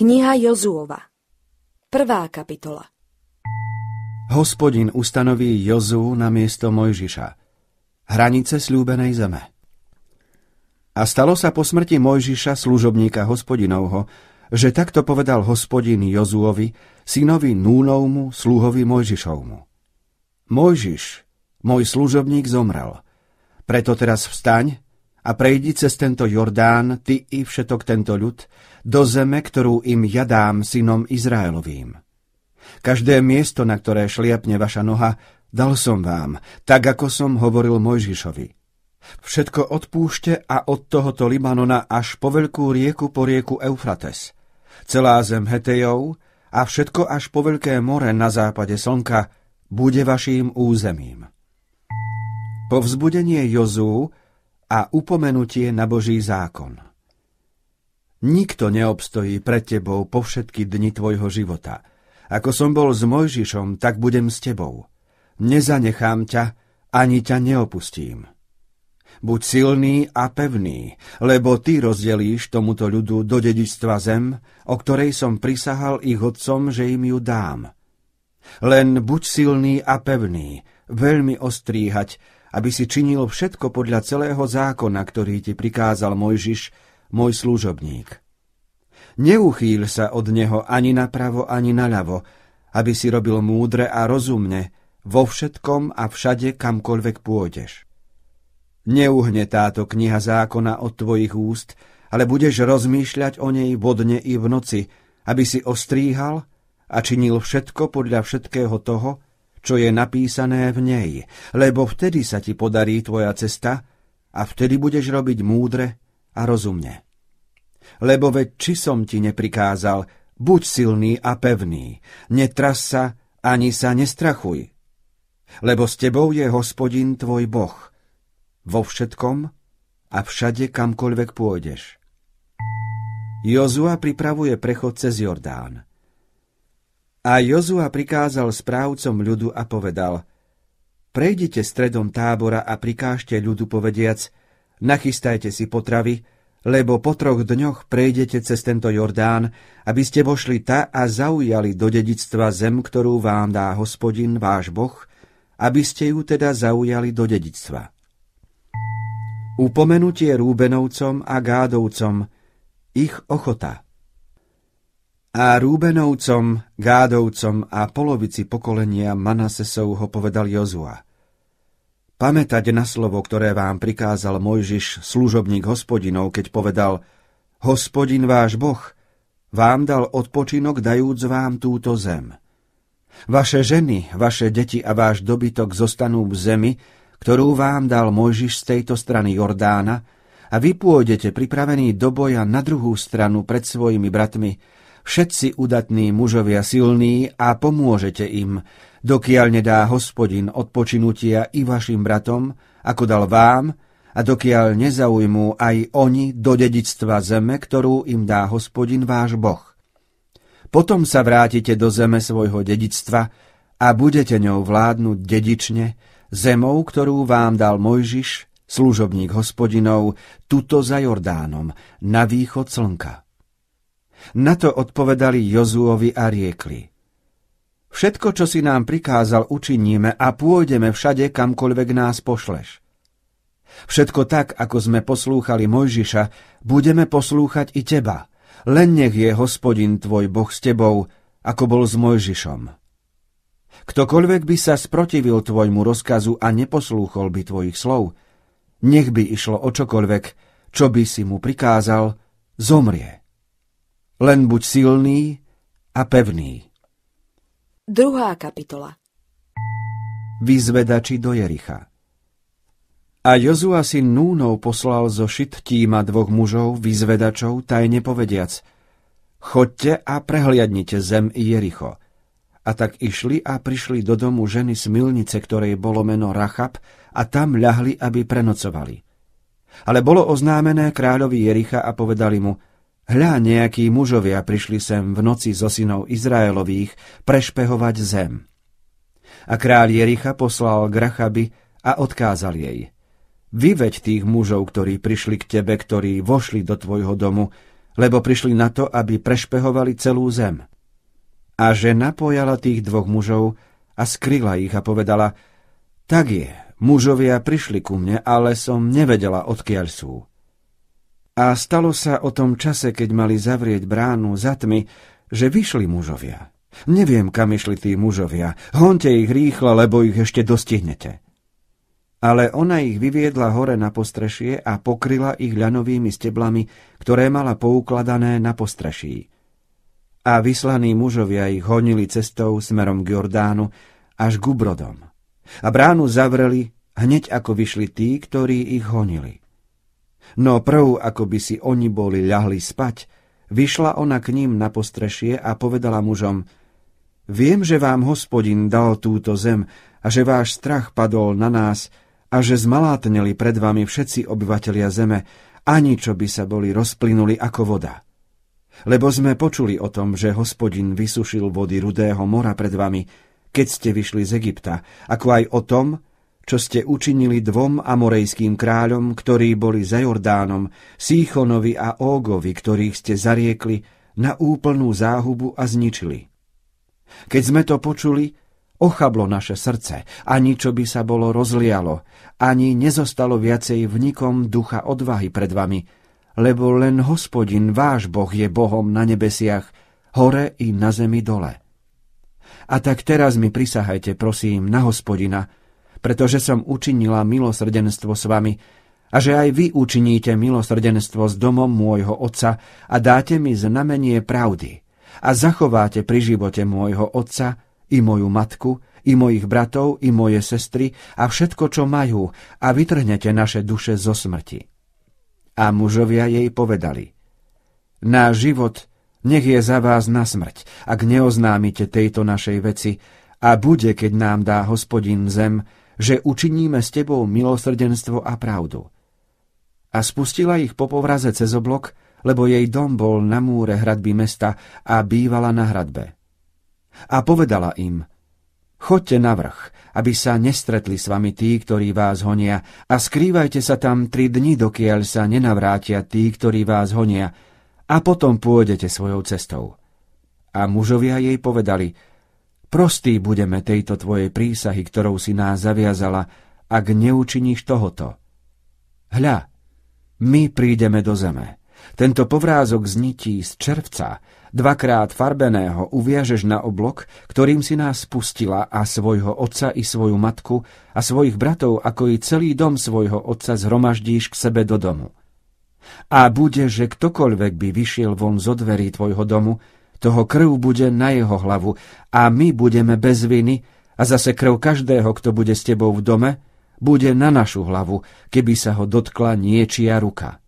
Kniha Jozúova Prvá kapitola Hospodin ustanoví Jozú na miesto Mojžiša, hranice slúbenej zeme. A stalo sa po smrti Mojžiša, služobníka hospodinovho, že takto povedal hospodin Jozuovi, synovi Núnovmu, sluhovi Mojžišovmu. Mojžiš, môj služobník zomrel, preto teraz vstaň a prejdi cez tento Jordán, ty i všetok tento ľud, do zeme, ktorú im ja dám synom Izraelovým. Každé miesto, na ktoré šliapne vaša noha, dal som vám, tak ako som hovoril Mojžišovi. Všetko odpúšte a od tohoto Libanona až po veľkú rieku po rieku Eufrates, celá zem Hetejov a všetko až po veľké more na západe slnka bude vaším územím. Po vzbudenie Jozú a upomenutie na Boží zákon. Nikto neobstojí pred tebou po všetky dni tvojho života. Ako som bol s Mojžišom, tak budem s tebou. Nezanechám ťa, ani ťa neopustím. Buď silný a pevný, lebo ty rozdelíš tomuto ľudu do dedičstva zem, o ktorej som prisahal ich otcom, že im ju dám. Len buď silný a pevný, veľmi ostríhať, aby si činil všetko podľa celého zákona, ktorý ti prikázal Mojžiš, môj služobník. Neuchýl sa od neho ani napravo, ani naľavo, aby si robil múdre a rozumne vo všetkom a všade, kamkoľvek pôjdeš. Neuhne táto kniha zákona od tvojich úst, ale budeš rozmýšľať o nej vodne i v noci, aby si ostríhal a činil všetko podľa všetkého toho, čo je napísané v nej, lebo vtedy sa ti podarí tvoja cesta a vtedy budeš robiť múdre a rozumne. Lebo veď či som ti neprikázal, buď silný a pevný, netras sa ani sa nestrachuj, lebo s tebou je hospodin tvoj Boh, vo všetkom a všade kamkoľvek pôjdeš. Jozua pripravuje prechod cez Jordán – a Jozua prikázal správcom ľudu a povedal, prejdite stredom tábora a prikážte ľudu povediac, nachystajte si potravy, lebo po troch dňoch prejdete cez tento Jordán, aby ste vošli ta a zaujali do dedictva zem, ktorú vám dá hospodin, váš boh, aby ste ju teda zaujali do dedictva. Upomenutie Rúbenovcom a Gádovcom, ich ochota – a Rúbenovcom, Gádovcom a polovici pokolenia ho povedal Jozua. Pamätať na slovo, ktoré vám prikázal Mojžiš, služobník hospodinov, keď povedal Hospodin váš Boh, vám dal odpočinok, dajúc vám túto zem. Vaše ženy, vaše deti a váš dobytok zostanú v zemi, ktorú vám dal Mojžiš z tejto strany Jordána, a vy pôjdete pripravení do boja na druhú stranu pred svojimi bratmi, všetci udatní mužovia silní a pomôžete im, dokiaľ nedá hospodin odpočinutia i vašim bratom, ako dal vám, a dokiaľ nezaujmú aj oni do dedictva zeme, ktorú im dá hospodin váš boh. Potom sa vrátite do zeme svojho dedictva a budete ňou vládnuť dedične, zemou, ktorú vám dal Mojžiš, služobník hospodinov, tuto za Jordánom, na východ slnka. Na to odpovedali Jozúovi a riekli. Všetko, čo si nám prikázal, učiníme a pôjdeme všade, kamkoľvek nás pošleš. Všetko tak, ako sme poslúchali Mojžiša, budeme poslúchať i teba. Len nech je hospodin tvoj Boh s tebou, ako bol s Mojžišom. Ktokoľvek by sa sprotivil tvojmu rozkazu a neposlúchol by tvojich slov, nech by išlo o čokoľvek, čo by si mu prikázal, zomrie. Len buď silný a pevný. Druhá kapitola Vyzvedači do Jericha A Jozua si Núnov poslal zo šit tíma dvoch mužov, vyzvedačov, tajne povediac Chodte a prehliadnite zem Jericho. A tak išli a prišli do domu ženy z milnice, ktorej bolo meno Rachab, a tam ľahli, aby prenocovali. Ale bolo oznámené kráľovi Jericha a povedali mu – Hľa, nejakí mužovia prišli sem v noci so synov Izraelových prešpehovať zem. A kráľ Jericha poslal Grachaby a odkázal jej. Vyveď tých mužov, ktorí prišli k tebe, ktorí vošli do tvojho domu, lebo prišli na to, aby prešpehovali celú zem. A žena pojala tých dvoch mužov a skryla ich a povedala, tak je, mužovia prišli ku mne, ale som nevedela, odkiaľ sú. A stalo sa o tom čase, keď mali zavrieť bránu za tmy, že vyšli mužovia. Neviem, kam išli tí mužovia. Honte ich rýchlo, lebo ich ešte dostihnete. Ale ona ich vyviedla hore na postrešie a pokryla ich ľanovými steblami, ktoré mala poukladané na postreší. A vyslaní mužovia ich honili cestou smerom k Jordánu až k Ubrodom. A bránu zavreli hneď ako vyšli tí, ktorí ich honili. No prv, ako by si oni boli ľahli spať, vyšla ona k ním na postrešie a povedala mužom, Viem, že vám hospodin dal túto zem a že váš strach padol na nás a že zmalátneli pred vami všetci obyvatelia zeme, ani čo by sa boli rozplynuli ako voda. Lebo sme počuli o tom, že hospodin vysušil vody rudého mora pred vami, keď ste vyšli z Egypta, ako aj o tom, čo ste učinili dvom amorejským kráľom, ktorí boli za Jordánom, Síchonovi a Ógovi, ktorých ste zariekli na úplnú záhubu a zničili. Keď sme to počuli, ochablo naše srdce, ani čo by sa bolo rozlialo, ani nezostalo viacej v nikom ducha odvahy pred vami, lebo len hospodin váš Boh je Bohom na nebesiach, hore i na zemi dole. A tak teraz mi prisahajte, prosím, na hospodina, pretože som učinila milosrdenstvo s vami, a že aj vy učiníte milosrdenstvo s domom môjho otca a dáte mi znamenie pravdy a zachováte pri živote môjho otca i moju matku, i mojich bratov, i moje sestry a všetko, čo majú a vytrhnete naše duše zo smrti. A mužovia jej povedali, náš život nech je za vás na smrť, ak neoznámite tejto našej veci a bude, keď nám dá hospodin zem, že učiníme s tebou milosrdenstvo a pravdu. A spustila ich po povraze cez oblok, lebo jej dom bol na múre hradby mesta a bývala na hradbe. A povedala im, chodte na vrch, aby sa nestretli s vami tí, ktorí vás honia, a skrývajte sa tam tri dni, dokiaľ sa nenavrátia tí, ktorí vás honia, a potom pôjdete svojou cestou. A mužovia jej povedali, Prostý budeme tejto tvojej prísahy, ktorou si nás zaviazala, ak neučiníš tohoto. Hľa, my prídeme do zeme. Tento povrázok znití z červca, dvakrát farbeného, uviažeš na oblok, ktorým si nás spustila a svojho otca i svoju matku a svojich bratov, ako i celý dom svojho otca zhromaždíš k sebe do domu. A bude, že ktokoľvek by vyšiel von zo dverí tvojho domu, toho krv bude na jeho hlavu a my budeme bez viny a zase krv každého, kto bude s tebou v dome, bude na našu hlavu, keby sa ho dotkla niečia ruka.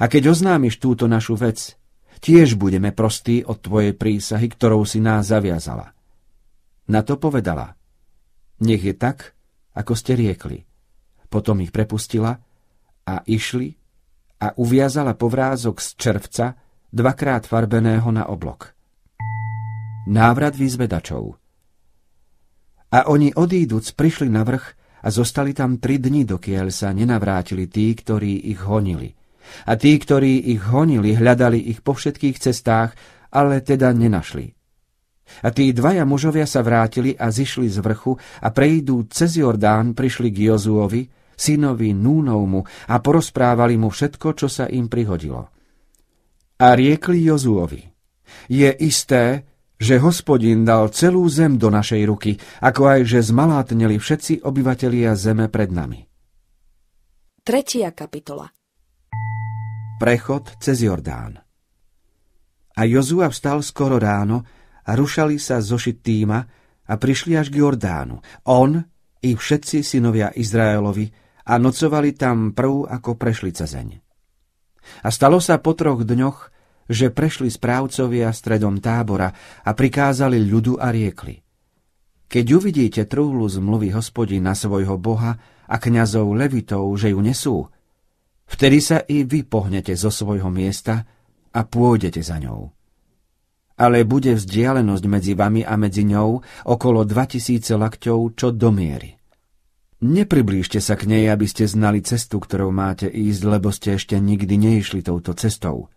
A keď oznámiš túto našu vec, tiež budeme prostí od tvojej prísahy, ktorou si nás zaviazala. Na to povedala, nech je tak, ako ste riekli. Potom ich prepustila a išli a uviazala povrázok z červca, dvakrát farbeného na oblok. Návrat výzvedačov A oni odíduc prišli na vrch a zostali tam tri dni, dokiaľ sa nenavrátili tí, ktorí ich honili. A tí, ktorí ich honili, hľadali ich po všetkých cestách, ale teda nenašli. A tí dvaja mužovia sa vrátili a zišli z vrchu a prejdú cez Jordán prišli k Jozuovi, synovi Núnovmu a porozprávali mu všetko, čo sa im prihodilo a riekli Jozuovi. Je isté, že hospodin dal celú zem do našej ruky, ako aj že zmalátneli všetci obyvatelia zeme pred nami. Tretia kapitola Prechod cez Jordán A Jozua vstal skoro ráno a rušali sa zošit týma a prišli až k Jordánu. On i všetci synovia Izraelovi a nocovali tam prv, ako prešli cezeň. A stalo sa po troch dňoch, že prešli správcovia stredom tábora a prikázali ľudu a riekli. Keď uvidíte mluvy zmluvy na svojho boha a kňazov levitov, že ju nesú, vtedy sa i vy pohnete zo svojho miesta a pôjdete za ňou. Ale bude vzdialenosť medzi vami a medzi ňou okolo 2000 lakťov, čo domiery. Nepriblížte sa k nej, aby ste znali cestu, ktorou máte ísť, lebo ste ešte nikdy neišli touto cestou.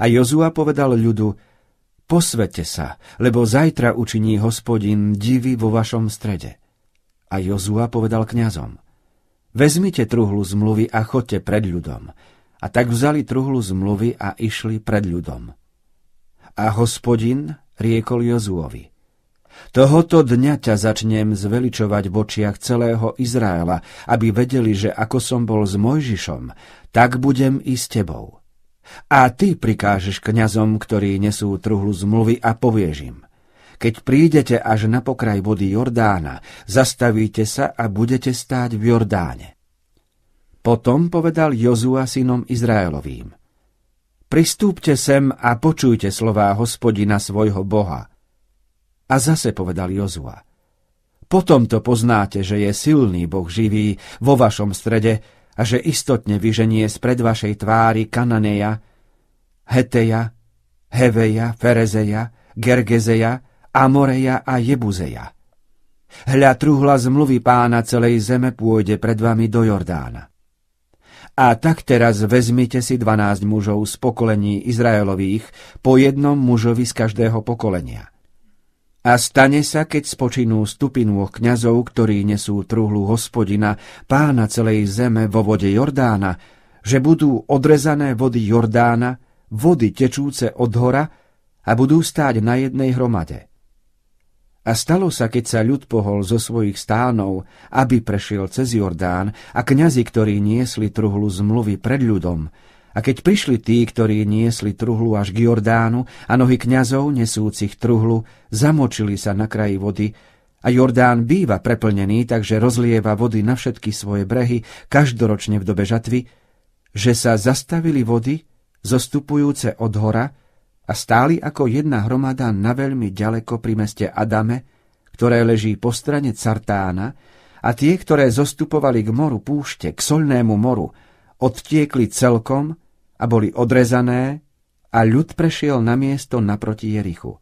A Jozua povedal ľudu, posvete sa, lebo zajtra učiní hospodin divy vo vašom strede. A Jozua povedal kňazom, vezmite truhlu zmluvy a chodte pred ľudom. A tak vzali truhlu zmluvy a išli pred ľudom. A hospodin riekol Jozuovi, Tohoto dňa ťa začnem zveličovať v očiach celého Izraela, aby vedeli, že ako som bol s Mojžišom, tak budem i s tebou. A ty prikážeš kňazom, ktorí nesú truhlu zmluvy a povieš im, keď prídete až na pokraj vody Jordána, zastavíte sa a budete stáť v Jordáne. Potom povedal Jozua synom Izraelovým, Pristúpte sem a počujte slová hospodina svojho Boha, a zase povedal Jozua. Potom to poznáte, že je silný Boh živý vo vašom strede a že istotne vyženie spred vašej tvári Kananeja, Heteja, Heveja, Ferezeja, Gergezeja, Amoreja a Jebuzeja. Hľa truhla zmluvy pána celej zeme pôjde pred vami do Jordána. A tak teraz vezmite si dvanásť mužov z pokolení Izraelových, po jednom mužovi z každého pokolenia – a stane sa, keď spočinú stupinu kňazov, ktorí nesú truhlu hospodina, pána celej zeme vo vode Jordána, že budú odrezané vody Jordána, vody tečúce od hora a budú stáť na jednej hromade. A stalo sa, keď sa ľud pohol zo svojich stánov, aby prešiel cez Jordán a kňazi, ktorí niesli truhlu zmluvy pred ľudom, a keď prišli tí, ktorí niesli truhlu až k Jordánu a nohy kňazov nesúcich truhlu zamočili sa na kraji vody, a Jordán býva preplnený, takže rozlieva vody na všetky svoje brehy každoročne v dobe žatvy, že sa zastavili vody, zostupujúce od hora, a stáli ako jedna hromada na veľmi ďaleko pri meste Adame, ktoré leží po strane Cartána, a tie, ktoré zostupovali k moru púšte, k solnému moru, odtiekli celkom a boli odrezané a ľud prešiel na miesto naproti Jerichu.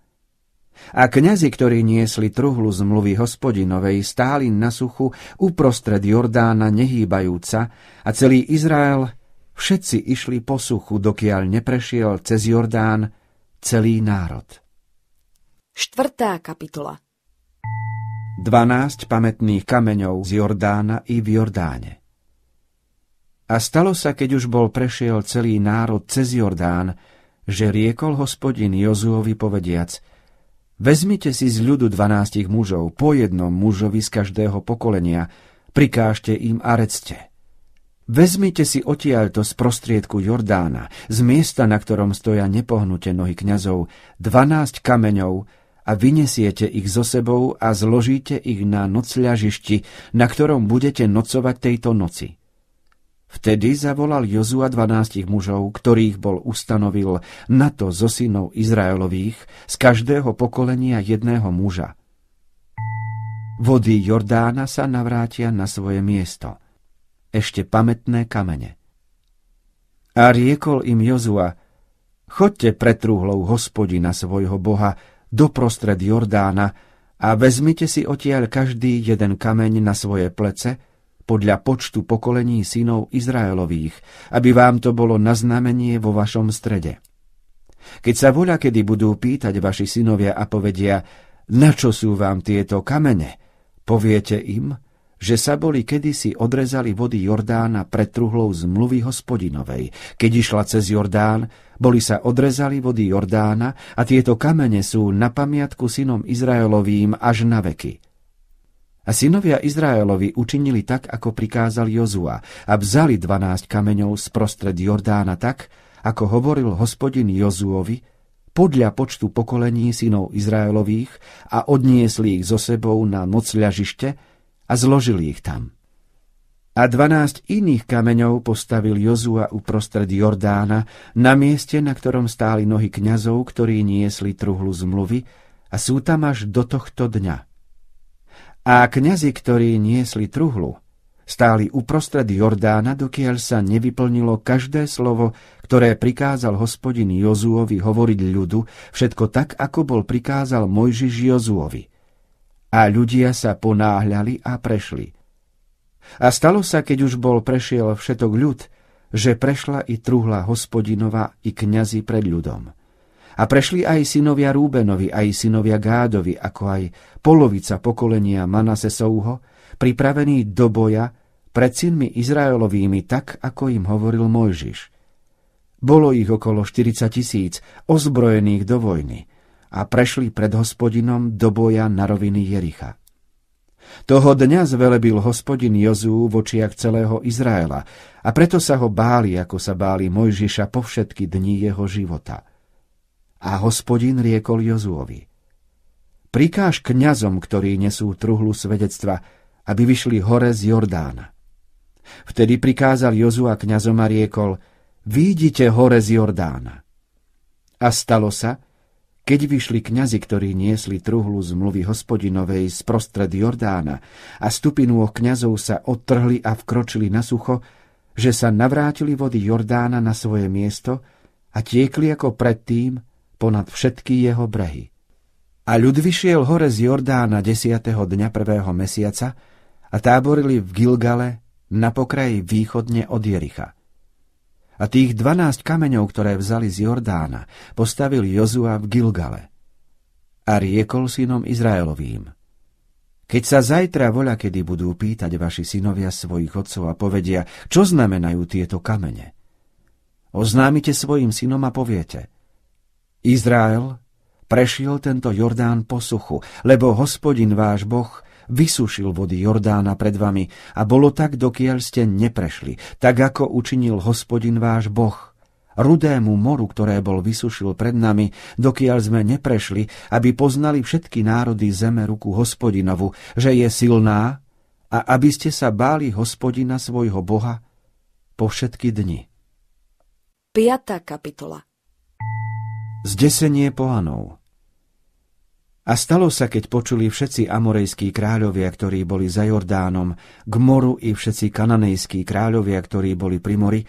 A kňazi, ktorí niesli truhlu zmluvy hospodinovej, stáli na suchu uprostred Jordána nehýbajúca a celý Izrael všetci išli po suchu, dokiaľ neprešiel cez Jordán celý národ. Štvrtá kapitola 12 pamätných kameňov z Jordána i v Jordáne. A stalo sa, keď už bol prešiel celý národ cez Jordán, že riekol hospodin Jozuovi povediac Vezmite si z ľudu dvanástich mužov, po jednom mužovi z každého pokolenia, prikážte im a recte. Vezmite si odtiaľto z prostriedku Jordána, z miesta, na ktorom stoja nepohnuté nohy kňazov, dvanásť kameňov a vyniesiete ich so sebou a zložíte ich na nocľažišti, na ktorom budete nocovať tejto noci. Vtedy zavolal Jozua dvanástich mužov, ktorých bol ustanovil na to zo synov Izraelových, z každého pokolenia jedného muža. Vody Jordána sa navrátia na svoje miesto, ešte pamätné kamene. A riekol im Jozua, chodte pretrúhlou hospodina svojho boha doprostred Jordána a vezmite si odtiaľ každý jeden kameň na svoje plece, podľa počtu pokolení synov Izraelových, aby vám to bolo na znamenie vo vašom strede. Keď sa voľa kedy budú pýtať vaši synovia a povedia, na čo sú vám tieto kamene, poviete im, že sa boli kedysi odrezali vody Jordána pred truhlou zmluvy hospodinovej. Keď išla cez Jordán, boli sa odrezali vody Jordána a tieto kamene sú na pamiatku synom Izraelovým až na veky. A synovia Izraelovi učinili tak, ako prikázal Jozua, a vzali dvanásť kameňov prostred Jordána tak, ako hovoril hospodin Jozuovi, podľa počtu pokolení synov Izraelových a odniesli ich zo sebou na nocľažište a zložili ich tam. A dvanásť iných kameňov postavil Jozua uprostred Jordána, na mieste, na ktorom stáli nohy kňazov, ktorí niesli truhlu zmluvy, a sú tam až do tohto dňa. A kňazi, ktorí niesli truhlu, stáli uprostred Jordána, dokiaľ sa nevyplnilo každé slovo, ktoré prikázal hospodin Jozúovi hovoriť ľudu, všetko tak, ako bol prikázal Mojžiš Jozúovi. A ľudia sa ponáhľali a prešli. A stalo sa, keď už bol prešiel všetok ľud, že prešla i truhla hospodinova i kňazi pred ľudom. A prešli aj synovia Rúbenovi, aj synovia Gádovi, ako aj polovica pokolenia Manasesovho, pripravení do boja pred synmi Izraelovými, tak ako im hovoril Mojžiš. Bolo ich okolo 40 tisíc ozbrojených do vojny a prešli pred hospodinom do boja na roviny Jericha. Toho dňa zvelebil hospodin Jozú v očiach celého Izraela a preto sa ho báli, ako sa báli Mojžiša po všetky dni jeho života – a hospodin riekol Jozuovi. Prikáž kňazom, ktorí nesú truhlu svedectva, aby vyšli hore z Jordána. Vtedy prikázal Jozua kňazom a riekol, výjdite hore z Jordána. A stalo sa, keď vyšli kňazi, ktorí niesli truhlu z mluvy hospodinovej prostred Jordána a stupinu o kňazov sa odtrhli a vkročili na sucho, že sa navrátili vody Jordána na svoje miesto a tiekli ako predtým ponad všetky jeho brehy. A ľud vyšiel hore z Jordána 10. dňa prvého mesiaca a táborili v Gilgale na pokraji východne od Jericha. A tých 12 kameňov, ktoré vzali z Jordána, postavil Jozua v Gilgale. A riekol synom Izraelovým. Keď sa zajtra voľa, kedy budú pýtať vaši synovia svojich otcov a povedia, čo znamenajú tieto kamene, oznámite svojim synom a poviete – Izrael prešiel tento Jordán po suchu, lebo hospodin váš Boh vysušil vody Jordána pred vami a bolo tak, dokiaľ ste neprešli, tak ako učinil hospodin váš Boh. Rudému moru, ktoré bol vysušil pred nami, dokiaľ sme neprešli, aby poznali všetky národy zeme ruku hospodinovu, že je silná a aby ste sa báli hospodina svojho Boha po všetky dni. 5. kapitola Zdesenie pohanov A stalo sa, keď počuli všetci amorejskí kráľovia, ktorí boli za Jordánom, k moru i všetci kananejskí kráľovia, ktorí boli pri mori,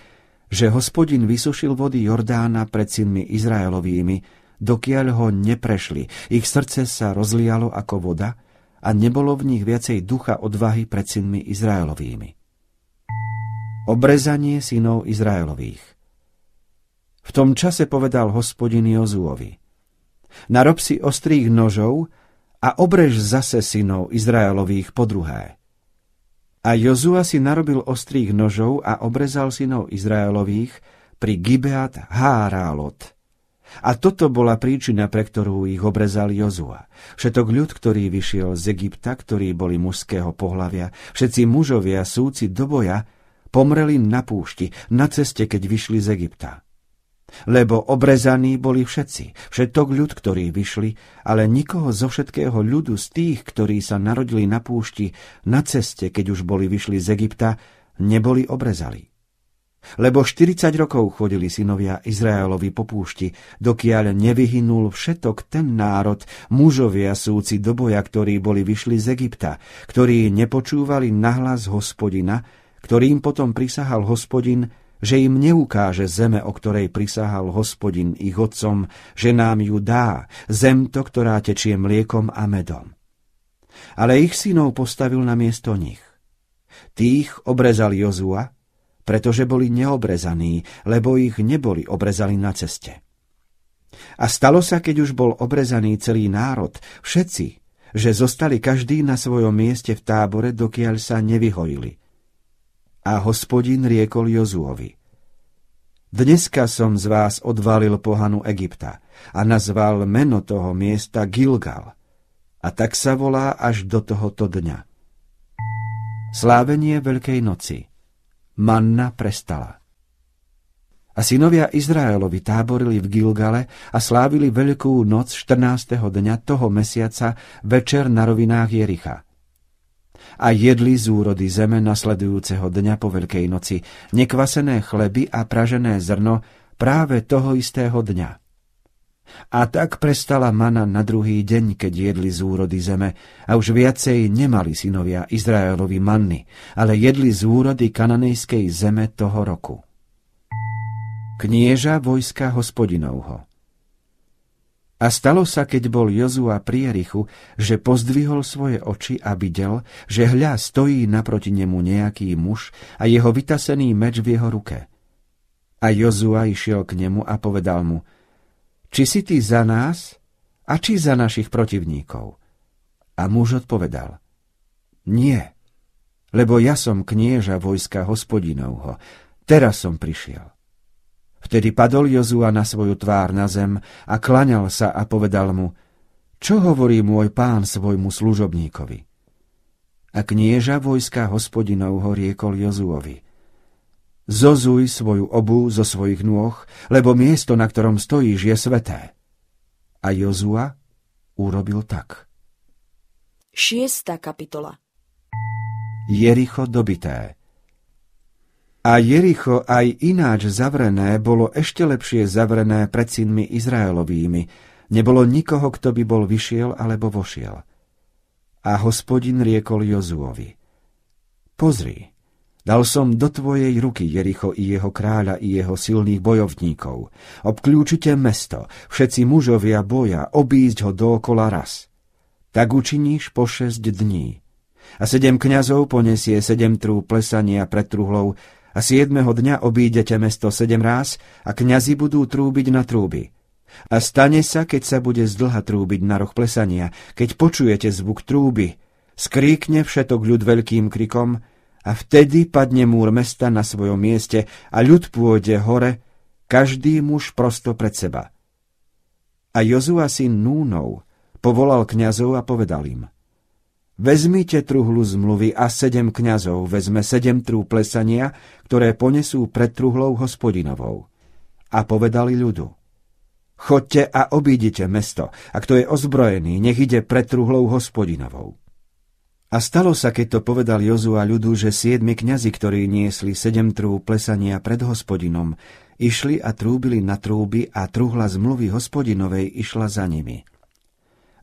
že hospodin vysušil vody Jordána pred synmi Izraelovými, dokiaľ ho neprešli. Ich srdce sa rozlialo ako voda a nebolo v nich viacej ducha odvahy pred synmi Izraelovými. Obrezanie synov Izraelových – v tom čase povedal hospodin Jozúovi, narob si ostrých nožov a obrež zase synov Izraelových po druhé. A Jozua si narobil ostrých nožov a obrezal synov Izraelových pri Gibeat Hárálot. A toto bola príčina, pre ktorú ich obrezal Jozua. Všetok ľud, ktorý vyšiel z Egypta, ktorí boli mužského pohlavia, všetci mužovia súci do boja, pomreli na púšti, na ceste, keď vyšli z Egypta lebo obrezaní boli všetci, všetok ľud, ktorí vyšli, ale nikoho zo všetkého ľudu z tých, ktorí sa narodili na púšti, na ceste, keď už boli vyšli z Egypta, neboli obrezali. Lebo 40 rokov chodili synovia Izraelovi po púšti, dokiaľ nevyhynul všetok ten národ, mužovia súci do boja, ktorí boli vyšli z Egypta, ktorí nepočúvali nahlas hospodina, ktorým potom prisahal hospodin, že im neukáže zeme, o ktorej prisahal hospodin ich otcom, že nám ju dá, to, ktorá tečie mliekom a medom. Ale ich synov postavil na miesto nich. Tých obrezal Jozua, pretože boli neobrezaní, lebo ich neboli obrezali na ceste. A stalo sa, keď už bol obrezaný celý národ, všetci, že zostali každý na svojom mieste v tábore, dokiaľ sa nevyhojili – a hospodin riekol Jozuovi. Dneska som z vás odvalil pohanu Egypta a nazval meno toho miesta Gilgal. A tak sa volá až do tohoto dňa. Slávenie Veľkej noci. Manna prestala. A synovia Izraelovi táborili v Gilgale a slávili Veľkú noc 14. dňa toho mesiaca večer na rovinách Jericha a jedli z úrody zeme nasledujúceho dňa po Veľkej noci nekvasené chleby a pražené zrno práve toho istého dňa. A tak prestala mana na druhý deň, keď jedli z úrody zeme a už viacej nemali synovia Izraelovi manny, ale jedli z úrody kananejskej zeme toho roku. Knieža vojska hospodinovho a stalo sa, keď bol Jozua pri Jerichu, že pozdvihol svoje oči a videl, že hľa stojí naproti nemu nejaký muž a jeho vytasený meč v jeho ruke. A Jozua išiel k nemu a povedal mu, či si ty za nás a či za našich protivníkov? A muž odpovedal, nie, lebo ja som knieža vojska hospodinovho, teraz som prišiel. Vtedy padol Jozua na svoju tvár na zem a klaňal sa a povedal mu, čo hovorí môj pán svojmu služobníkovi? A knieža vojska hospodinov ho riekol Jozuovi. Zozuj svoju obu zo svojich nôh, lebo miesto, na ktorom stojíš, je sveté. A Jozua urobil tak. 6. kapitola Jericho dobité a Jericho aj ináč zavrené bolo ešte lepšie zavrené pred synmi Izraelovými. Nebolo nikoho, kto by bol vyšiel alebo vošiel. A hospodin riekol Jozuovi. Pozri, Dal som do tvojej ruky Jericho i jeho kráľa i jeho silných bojovníkov. Obklúčite mesto, všetci mužovia boja, obísť ho dookola raz. Tak učiníš po šesť dní. A sedem kňazov poniesie sedem trú plesania pred truhlou, a siedmeho dňa obídete mesto sedem ráz a kňazi budú trúbiť na trúby. A stane sa, keď sa bude zdlha trúbiť na roh plesania, keď počujete zvuk trúby, skríkne všetok ľud veľkým krikom a vtedy padne múr mesta na svojom mieste a ľud pôjde hore, každý muž prosto pred seba. A Jozua syn Núnov povolal kňazov a povedal im – Vezmite truhlu zmluvy a sedem kňazov vezme sedem trú plesania, ktoré ponesú pred truhlou hospodinovou. A povedali ľudu, chodte a obídite mesto, a kto je ozbrojený, nech ide pred truhlou hospodinovou. A stalo sa, keď to povedal Jozu a ľudu, že siedmi kňazi, ktorí niesli sedem trú plesania pred hospodinom, išli a trúbili na trúby a truhla zmluvy hospodinovej išla za nimi.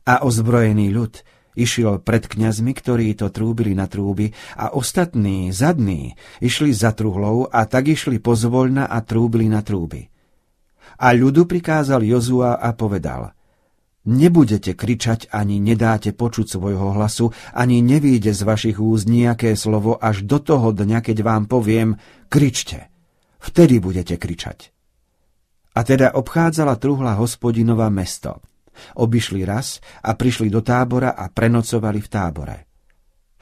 A ozbrojený ľud, Išiel pred kňazmi, ktorí to trúbili na trúby a ostatní, zadní, išli za truhlou a tak išli pozvoľna a trúbili na trúby. A ľudu prikázal Jozua a povedal – Nebudete kričať ani nedáte počuť svojho hlasu, ani nevíde z vašich úz nejaké slovo až do toho dňa, keď vám poviem, kričte. Vtedy budete kričať. A teda obchádzala truhla hospodinova mesto. Obišli raz a prišli do tábora a prenocovali v tábore.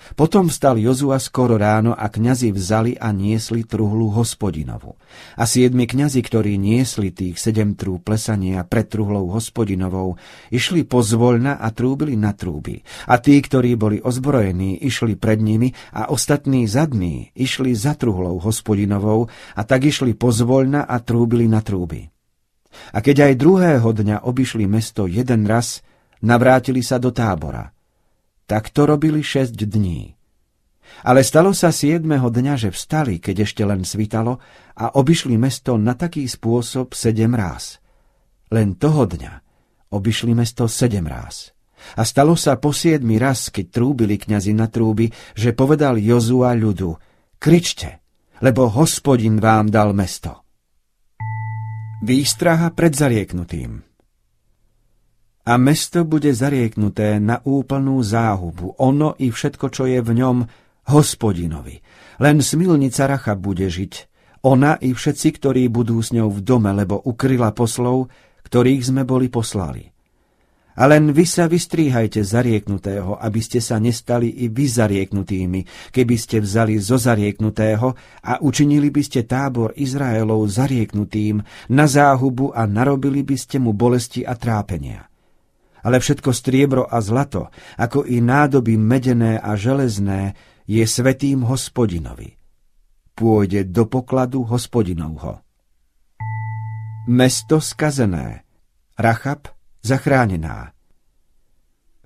Potom vstal Jozua skoro ráno a kňazi vzali a niesli truhlu hospodinovu. A siedmi kňazi, ktorí niesli tých sedem trú plesania pred truhlou hospodinovou, išli pozvoľna a trúbili na trúby. A tí, ktorí boli ozbrojení, išli pred nimi a ostatní zadní išli za truhlou hospodinovou a tak išli pozvoľna a trúbili na trúby. A keď aj druhého dňa obišli mesto jeden raz, navrátili sa do tábora. Tak to robili šesť dní. Ale stalo sa siedmeho dňa, že vstali, keď ešte len svitalo, a obišli mesto na taký spôsob sedem ráz. Len toho dňa obišli mesto sedem ráz. A stalo sa po siedmi raz, keď trúbili kňazi na trúby, že povedal Jozua ľudu, kričte, lebo hospodin vám dal mesto. Výstraha pred zarieknutým A mesto bude zarieknuté na úplnú záhubu, ono i všetko, čo je v ňom, hospodinovi. Len smilnica racha bude žiť, ona i všetci, ktorí budú s ňou v dome, lebo ukryla poslov, ktorých sme boli poslali. A len vy sa vystríhajte zarieknutého, aby ste sa nestali i vy zarieknutými, keby ste vzali zo zarieknutého a učinili by ste tábor Izraelov zarieknutým na záhubu a narobili by ste mu bolesti a trápenia. Ale všetko striebro a zlato, ako i nádoby medené a železné, je svetým hospodinovi. Pôjde do pokladu hospodinovho. Mesto skazené Rachab zachránená.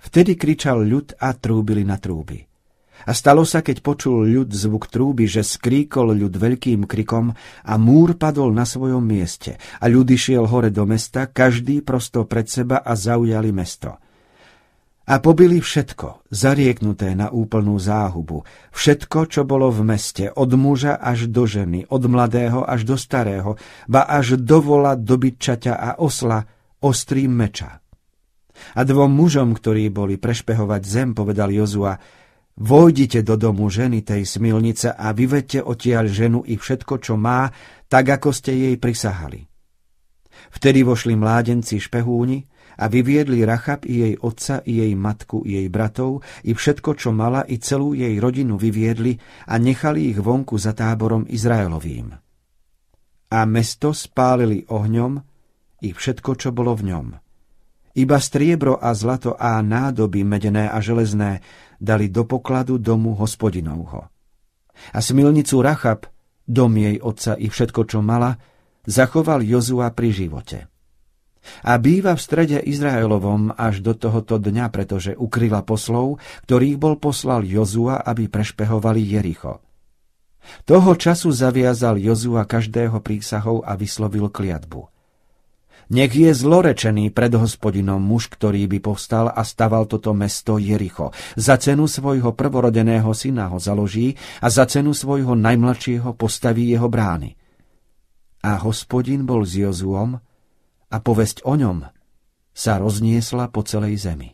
Vtedy kričal ľud a trúbili na trúby. A stalo sa, keď počul ľud zvuk trúby, že skríkol ľud veľkým krikom a múr padol na svojom mieste a ľud šiel hore do mesta, každý prosto pred seba a zaujali mesto. A pobili všetko, zarieknuté na úplnú záhubu, všetko, čo bolo v meste, od muža až do ženy, od mladého až do starého, ba až do vola, dobyčaťa a osla, ostrým meča. A dvom mužom, ktorí boli prešpehovať zem, povedal Jozua, vojdite do domu ženy tej smilnice a vyvedte odtiaľ ženu i všetko, čo má, tak ako ste jej prisahali. Vtedy vošli mládenci špehúni a vyviedli Rachab i jej otca, i jej matku, i jej bratov, i všetko, čo mala, i celú jej rodinu vyviedli a nechali ich vonku za táborom Izraelovým. A mesto spálili ohňom, i všetko, čo bolo v ňom. Iba striebro a zlato a nádoby medené a železné dali do pokladu domu hospodinovho. A smilnicu Rachab, dom jej otca i všetko, čo mala, zachoval Jozua pri živote. A býva v strede Izraelovom až do tohoto dňa, pretože ukryla poslov, ktorých bol poslal Jozua, aby prešpehovali Jericho. Toho času zaviazal Jozua každého prísahou a vyslovil kliatbu – nech je zlorečený pred hospodinom muž, ktorý by povstal a staval toto mesto Jericho. Za cenu svojho prvorodeného syna ho založí a za cenu svojho najmladšieho postaví jeho brány. A hospodin bol s Jozuom a povesť o ňom sa rozniesla po celej zemi.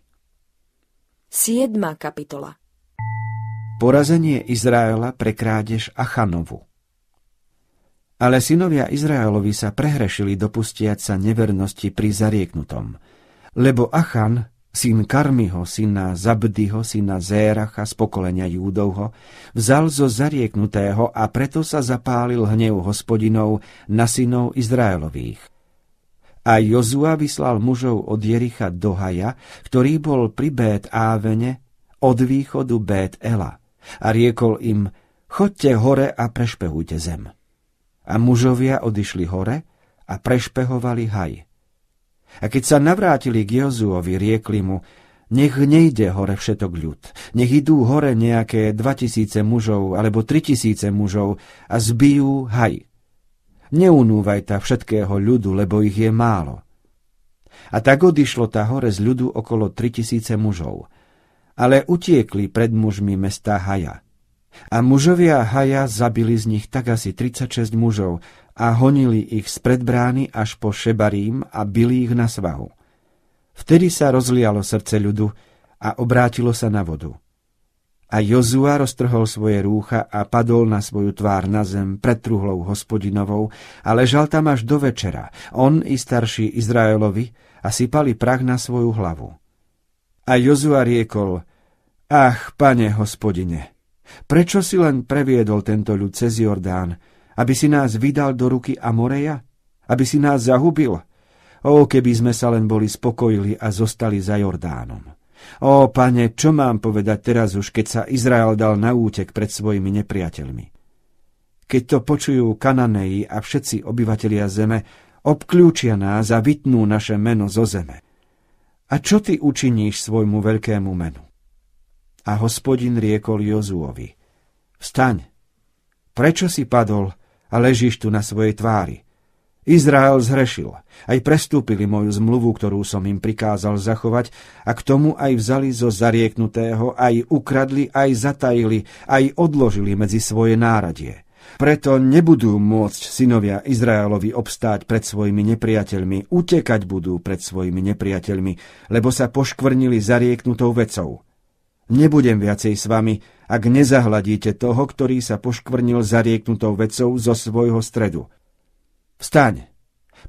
7. kapitola Porazenie Izraela pre krádež Achanovu ale synovia Izraelovi sa prehrešili dopustiať sa nevernosti pri zarieknutom. Lebo Achan, syn Karmiho, syna Zabdyho, syna Zéracha z pokolenia Júdovho, vzal zo zarieknutého a preto sa zapálil hnev hospodinov na synov Izraelových. A Jozua vyslal mužov od Jericha do Haja, ktorý bol pri Bét Ávene od východu Bét Ela a riekol im, chodte hore a prešpehujte zem. A mužovia odišli hore a prešpehovali haj. A keď sa navrátili k Jozuovi, riekli mu, nech nejde hore všetok ľud, nech idú hore nejaké dva tisíce mužov alebo tri tisíce mužov a zbijú haj. Neunúvaj ta všetkého ľudu, lebo ich je málo. A tak odišlo tá hore z ľudu okolo tisíce mužov. Ale utiekli pred mužmi mesta Haja. A mužovia Haja zabili z nich tak asi 36 mužov a honili ich z predbrány až po Šebarím a bili ich na svahu. Vtedy sa rozlialo srdce ľudu a obrátilo sa na vodu. A Jozua roztrhol svoje rúcha a padol na svoju tvár na zem pred truhlou hospodinovou a ležal tam až do večera, on i starší Izraelovi, a sypali prach na svoju hlavu. A Jozua riekol, ach, pane hospodine, Prečo si len previedol tento ľud cez Jordán, aby si nás vydal do ruky Amoreja? Aby si nás zahubil? O, keby sme sa len boli spokojili a zostali za Jordánom. O, pane, čo mám povedať teraz už, keď sa Izrael dal na útek pred svojimi nepriateľmi? Keď to počujú Kananeji a všetci obyvatelia zeme, obklúčia nás a vytnú naše meno zo zeme. A čo ty učiníš svojmu veľkému menu? a hospodin riekol Jozúovi, Vstaň! Prečo si padol a ležíš tu na svojej tvári? Izrael zhrešil, aj prestúpili moju zmluvu, ktorú som im prikázal zachovať, a k tomu aj vzali zo zarieknutého, aj ukradli, aj zatajili, aj odložili medzi svoje náradie. Preto nebudú môcť synovia Izraelovi obstáť pred svojimi nepriateľmi, utekať budú pred svojimi nepriateľmi, lebo sa poškvrnili zarieknutou vecou. Nebudem viacej s vami, ak nezahladíte toho, ktorý sa poškvrnil zarieknutou vecou zo svojho stredu. Vstaň,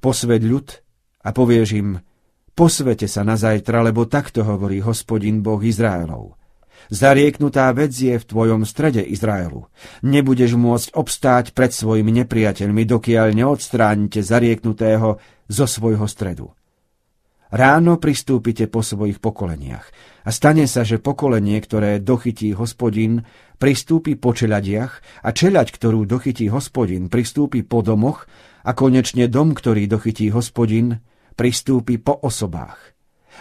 posved ľud a povieš im, posvete sa na zajtra, lebo takto hovorí hospodin Boh Izraelov. Zarieknutá vec je v tvojom strede Izraelu. Nebudeš môcť obstáť pred svojimi nepriateľmi, dokiaľ neodstránite zarieknutého zo svojho stredu. Ráno pristúpite po svojich pokoleniach a stane sa, že pokolenie, ktoré dochytí hospodin, pristúpi po čeladiach a čelať, ktorú dochytí hospodin, pristúpi po domoch a konečne dom, ktorý dochytí hospodin, pristúpi po osobách.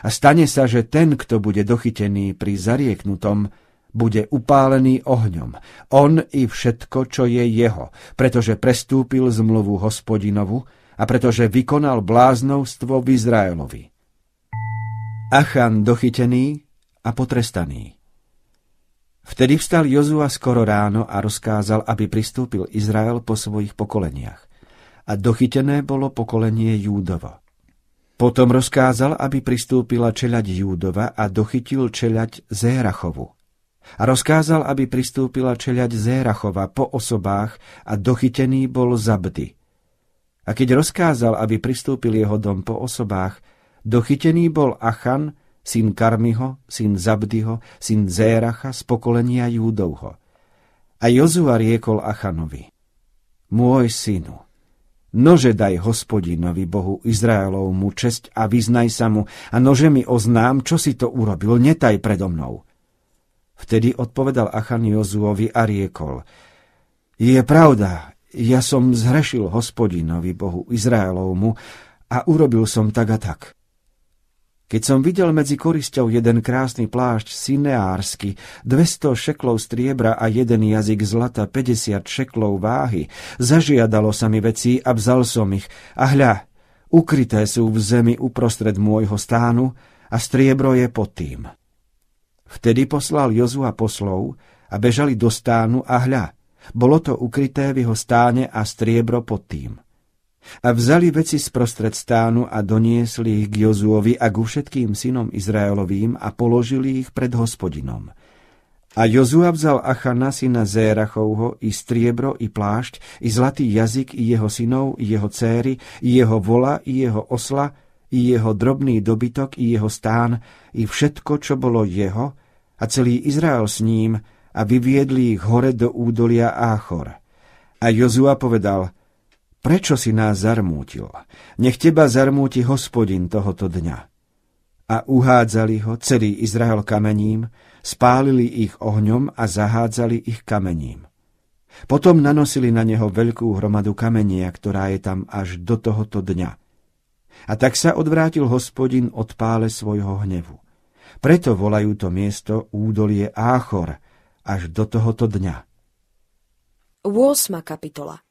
A stane sa, že ten, kto bude dochytený pri zarieknutom, bude upálený ohňom, on i všetko, čo je jeho, pretože prestúpil zmluvu hospodinovu a pretože vykonal bláznovstvo v Izraelovi. Achan dochytený a potrestaný. Vtedy vstal Jozua skoro ráno a rozkázal, aby pristúpil Izrael po svojich pokoleniach. A dochytené bolo pokolenie Júdovo. Potom rozkázal, aby pristúpila čeľaď Júdova a dochytil čeľaď Zérachovu. A rozkázal, aby pristúpila čeľaď Zérachova po osobách a dochytený bol Zabdy. A keď rozkázal, aby pristúpil jeho dom po osobách, Dochytený bol Achan, syn Karmiho, syn Zabdyho, syn Zéracha z pokolenia Júdovho. A Jozua riekol Achanovi, Môj synu, nože daj hospodinovi Bohu mu česť a vyznaj sa mu a nože mi oznám, čo si to urobil, netaj predo mnou. Vtedy odpovedal Achan Jozuovi a riekol, Je pravda, ja som zhrešil hospodinovi Bohu mu a urobil som tak a tak. Keď som videl medzi korisťou jeden krásny plášť sineársky, 200 šeklov striebra a jeden jazyk zlata, 50 šeklov váhy, zažiadalo sa mi vecí a vzal som ich. A hľa, ukryté sú v zemi uprostred môjho stánu a striebro je pod tým. Vtedy poslal a poslov a bežali do stánu a hľa, bolo to ukryté v jeho stáne a striebro pod tým. A vzali veci sprostred stánu a doniesli ich k Jozuovi a ku všetkým synom Izraelovým a položili ich pred hospodinom. A Jozua vzal Achana syna Zérachovho i striebro i plášť, i zlatý jazyk i jeho synov, i jeho céry, i jeho vola, i jeho osla, i jeho drobný dobytok, i jeho stán, i všetko, čo bolo jeho, a celý Izrael s ním, a vyviedli ich hore do údolia Áchor. A Jozua povedal – prečo si nás zarmútil? Nech teba zarmúti hospodin tohoto dňa. A uhádzali ho celý Izrael kamením, spálili ich ohňom a zahádzali ich kamením. Potom nanosili na neho veľkú hromadu kamenia, ktorá je tam až do tohoto dňa. A tak sa odvrátil hospodin od pále svojho hnevu. Preto volajú to miesto údolie Áchor až do tohoto dňa. 8. kapitola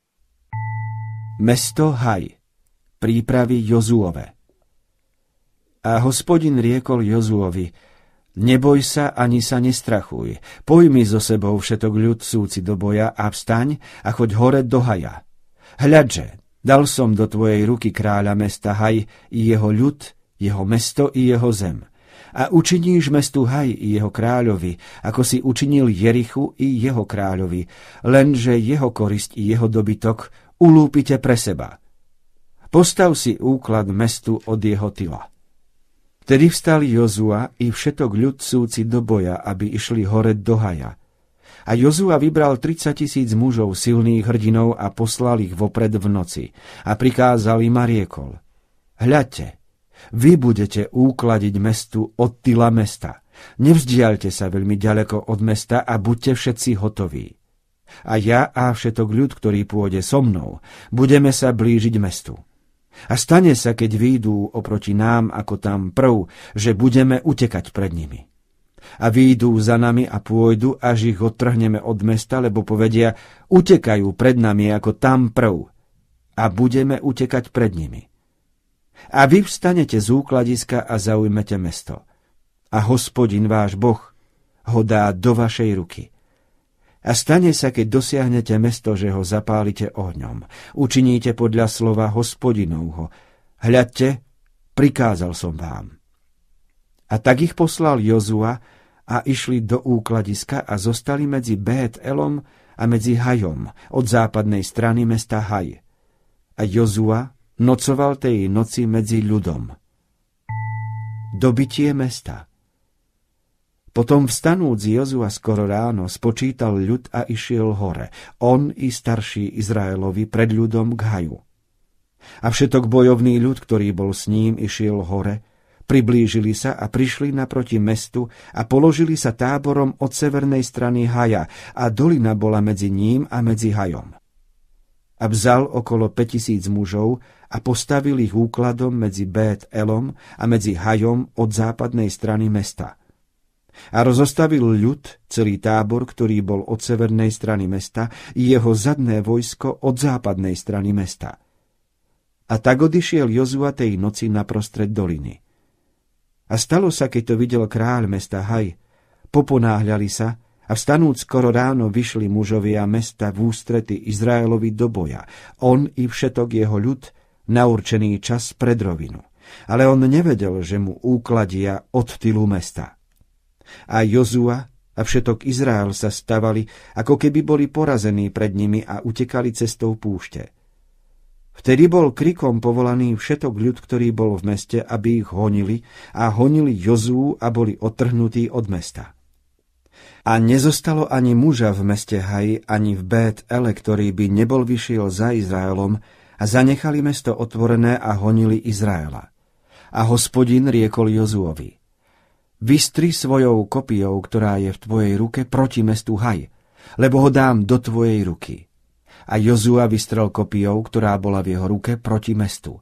Mesto Haj Prípravy Jozuove A hospodin riekol Jozuovi Neboj sa ani sa nestrachuj, pojmi zo sebou všetok ľud súci do boja a vstaň a choď hore do Haja. Hľadže, dal som do tvojej ruky kráľa mesta Haj i jeho ľud, jeho mesto i jeho zem. A učiníš mestu Haj i jeho kráľovi, ako si učinil Jerichu i jeho kráľovi, lenže jeho korist i jeho dobytok ulúpite pre seba. Postav si úklad mestu od jeho tyla. Tedy vstali Jozua i všetok ľud súci do boja, aby išli hore do haja. A Jozua vybral 30 tisíc mužov silných hrdinov a poslal ich vopred v noci. A prikázal im a riekol. Hľadte, vy budete úkladiť mestu od tyla mesta. Nevzdialte sa veľmi ďaleko od mesta a buďte všetci hotoví. A ja a všetok ľud, ktorý pôjde so mnou, budeme sa blížiť mestu. A stane sa, keď výjdú oproti nám ako tam prv, že budeme utekať pred nimi. A výjdú za nami a pôjdu, až ich odtrhneme od mesta, lebo povedia, utekajú pred nami ako tam prv. A budeme utekať pred nimi. A vy vstanete z úkladiska a zaujmete mesto. A hospodin váš Boh ho dá do vašej ruky a stane sa, keď dosiahnete mesto, že ho zapálite ohňom. Učiníte podľa slova hospodinovho. Hľadte, prikázal som vám. A tak ich poslal Jozua a išli do úkladiska a zostali medzi Bet Elom a medzi Hajom od západnej strany mesta Haj. A Jozua nocoval tej noci medzi ľudom. Dobitie mesta – potom vstanúc Jozua skoro ráno, spočítal ľud a išiel hore, on i starší Izraelovi pred ľudom k haju. A všetok bojovný ľud, ktorý bol s ním, išiel hore, priblížili sa a prišli naproti mestu a položili sa táborom od severnej strany haja a dolina bola medzi ním a medzi hajom. A vzal okolo 5000 mužov a postavil ich úkladom medzi Bét Elom a medzi hajom od západnej strany mesta – a rozostavil ľud, celý tábor, ktorý bol od severnej strany mesta, i jeho zadné vojsko od západnej strany mesta. A tak odišiel Jozua tej noci naprostred doliny. A stalo sa, keď to videl kráľ mesta Haj, poponáhľali sa a vstanúc skoro ráno vyšli mužovia mesta v ústrety Izraelovi do boja, on i všetok jeho ľud na určený čas pred rovinu. Ale on nevedel, že mu úkladia od tylu mesta. A Jozua a všetok Izrael sa stavali, ako keby boli porazení pred nimi a utekali cestou púšte. Vtedy bol krikom povolaný všetok ľud, ktorý bol v meste, aby ich honili a honili Jozú a boli otrhnutí od mesta. A nezostalo ani muža v meste Haj, ani v Bét Ele, ktorý by nebol vyšiel za Izraelom a zanechali mesto otvorené a honili Izraela. A hospodin riekol Jozúovi. Vystri svojou kopiou, ktorá je v tvojej ruke, proti mestu Haj, lebo ho dám do tvojej ruky. A Jozua vystrel kopiou, ktorá bola v jeho ruke, proti mestu.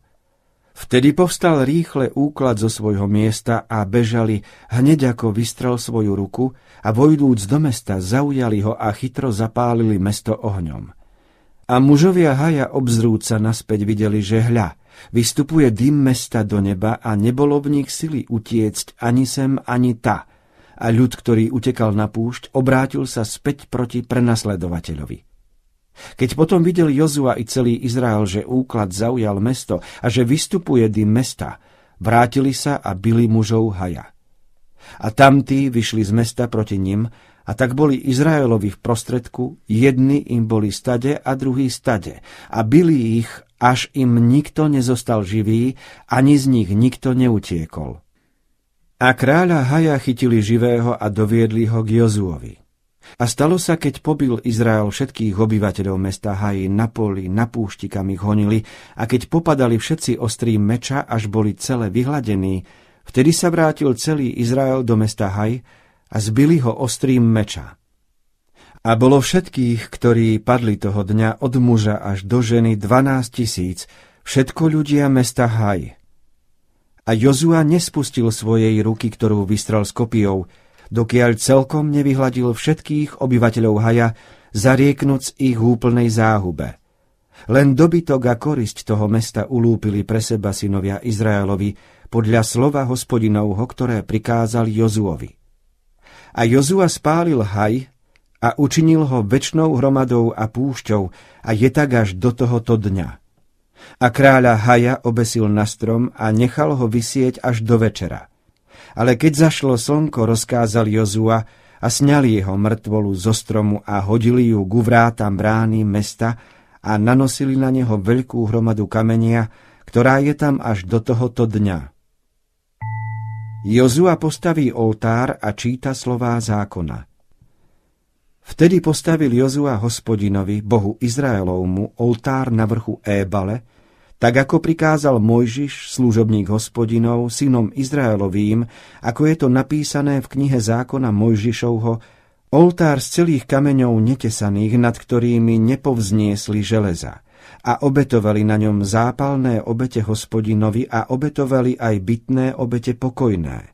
Vtedy povstal rýchle úklad zo svojho miesta a bežali, hneď ako vystrel svoju ruku a vojdúc do mesta zaujali ho a chytro zapálili mesto ohňom. A mužovia Haja obzrúca naspäť videli, že hľa, Vystupuje dym mesta do neba a nebolo v nich sily utiecť ani sem, ani ta. A ľud, ktorý utekal na púšť, obrátil sa späť proti prenasledovateľovi. Keď potom videl Jozua i celý Izrael, že úklad zaujal mesto a že vystupuje dym mesta, vrátili sa a byli mužov Haja. A tamtí vyšli z mesta proti nim, a tak boli Izraelovi v prostredku, jedni im boli stade a druhý stade, a byli ich až im nikto nezostal živý, ani z nich nikto neutiekol. A kráľa Haja chytili živého a doviedli ho k Jozuovi. A stalo sa, keď pobil Izrael všetkých obyvateľov mesta Haji na poli, na púšti, kam ich honili, a keď popadali všetci ostrí meča, až boli celé vyhladení, vtedy sa vrátil celý Izrael do mesta Haj a zbili ho ostrým meča. A bolo všetkých, ktorí padli toho dňa od muža až do ženy 12 tisíc, všetko ľudia mesta Haj. A Jozua nespustil svojej ruky, ktorú vystrel s kopijou, dokiaľ celkom nevyhladil všetkých obyvateľov Haja, zarieknúc ich úplnej záhube. Len dobytok a korisť toho mesta ulúpili pre seba synovia Izraelovi podľa slova hospodinovho, ktoré prikázal Jozuovi. A Jozua spálil Haj a učinil ho väčšnou hromadou a púšťou a je tak až do tohoto dňa. A kráľa Haja obesil na strom a nechal ho vysieť až do večera. Ale keď zašlo slnko, rozkázal Jozua a sňali jeho mŕtvolu zo stromu a hodili ju ku vrátam brány mesta a nanosili na neho veľkú hromadu kamenia, ktorá je tam až do tohoto dňa. Jozua postaví oltár a číta slová zákona – Vtedy postavil Jozua hospodinovi, bohu Izraelovmu, oltár na vrchu Ébale, tak ako prikázal Mojžiš, služobník hospodinov, synom Izraelovým, ako je to napísané v knihe zákona Mojžišovho, oltár z celých kameňov netesaných, nad ktorými nepovzniesli železa a obetovali na ňom zápalné obete hospodinovi a obetovali aj bytné obete pokojné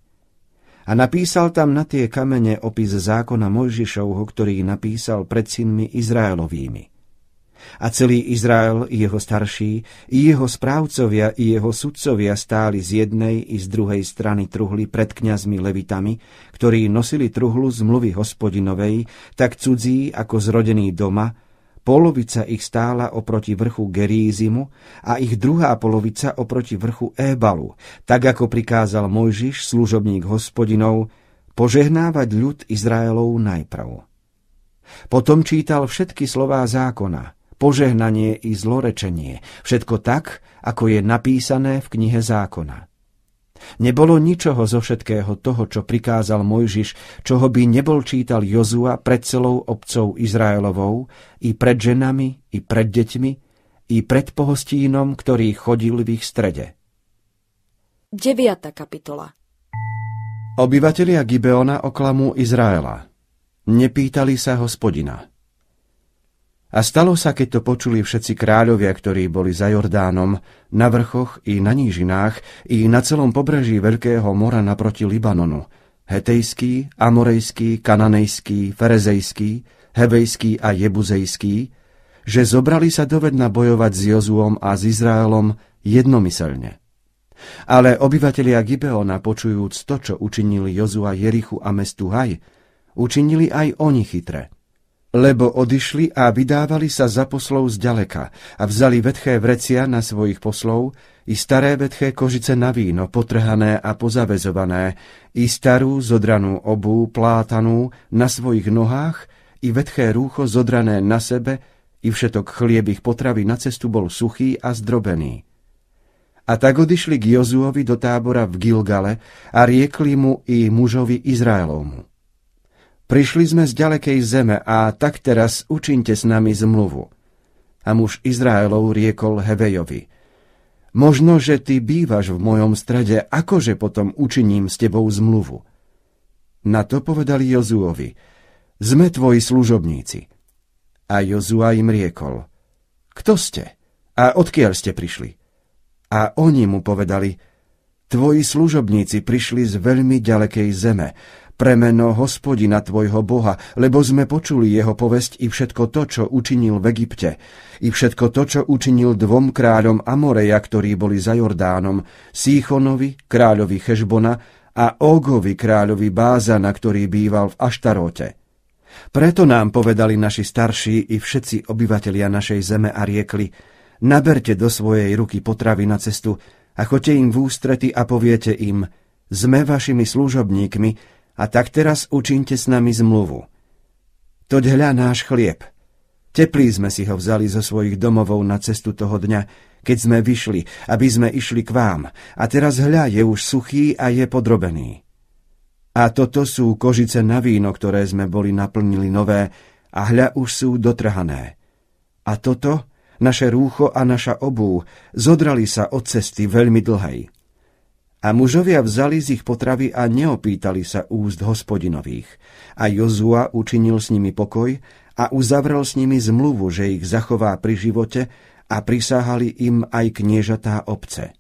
a napísal tam na tie kamene opis zákona Mojžišovho, ktorý napísal pred synmi Izraelovými. A celý Izrael, i jeho starší, i jeho správcovia, i jeho sudcovia stáli z jednej i z druhej strany truhly pred kňazmi levitami, ktorí nosili truhlu z mluvy hospodinovej, tak cudzí ako zrodený doma, Polovica ich stála oproti vrchu Gerízimu a ich druhá polovica oproti vrchu Ébalu, tak ako prikázal Mojžiš, služobník hospodinov, požehnávať ľud Izraelov najprv. Potom čítal všetky slová zákona, požehnanie i zlorečenie, všetko tak, ako je napísané v knihe zákona. Nebolo ničoho zo všetkého toho, čo prikázal Mojžiš, čoho by nebol čítal Jozua pred celou obcou Izraelovou, i pred ženami, i pred deťmi, i pred pohostínom, ktorý chodil v ich strede. 9. kapitola Obyvatelia Gibeona oklamu Izraela. Nepýtali sa hospodina. A stalo sa, keď to počuli všetci kráľovia, ktorí boli za Jordánom, na vrchoch i na nížinách, i na celom pobreží Veľkého mora naproti Libanonu, hetejský, amorejský, kananejský, ferezejský, hebejský a jebuzejský, že zobrali sa dovedna bojovať s Jozuom a s Izraelom jednomyselne. Ale obyvatelia Gibeona, počujúc to, čo učinili Jozua Jerichu a mestu Haj, učinili aj oni chytre – lebo odišli a vydávali sa za poslov zďaleka a vzali vetché vrecia na svojich poslov i staré vetché kožice na víno, potrhané a pozavezované, i starú zodranú obu, plátanú, na svojich nohách, i vetché rúcho zodrané na sebe, i všetok chlieb ich potravy na cestu bol suchý a zdrobený. A tak odišli k Jozuovi do tábora v Gilgale a riekli mu i mužovi Izraelovmu. Prišli sme z ďalekej zeme a tak teraz učinte s nami zmluvu. A muž Izraelov riekol Hevejovi. Možno, že ty bývaš v mojom strede, akože potom učiním s tebou zmluvu. Na to povedali Jozuovi. Sme tvoji služobníci. A Jozua im riekol. Kto ste? A odkiaľ ste prišli? A oni mu povedali. Tvoji služobníci prišli z veľmi ďalekej zeme premeno hospodina tvojho Boha, lebo sme počuli jeho povesť i všetko to, čo učinil v Egypte, i všetko to, čo učinil dvom kráľom Amoreja, ktorí boli za Jordánom, Síchonovi, kráľovi Chešbona a Ogovi, kráľovi Bázana, ktorý býval v Aštarote. Preto nám povedali naši starší i všetci obyvatelia našej zeme a riekli, naberte do svojej ruky potravy na cestu a choďte im v ústrety a poviete im, sme vašimi služobníkmi, a tak teraz učinte s nami zmluvu. Toď hľa náš chlieb. Teplý sme si ho vzali zo svojich domovov na cestu toho dňa, keď sme vyšli, aby sme išli k vám. A teraz hľa je už suchý a je podrobený. A toto sú kožice na víno, ktoré sme boli naplnili nové, a hľa už sú dotrhané. A toto, naše rúcho a naša obú, zodrali sa od cesty veľmi dlhej. A mužovia vzali z ich potravy a neopýtali sa úst hospodinových. A Jozua učinil s nimi pokoj a uzavrel s nimi zmluvu, že ich zachová pri živote a prisáhali im aj kniežatá obce.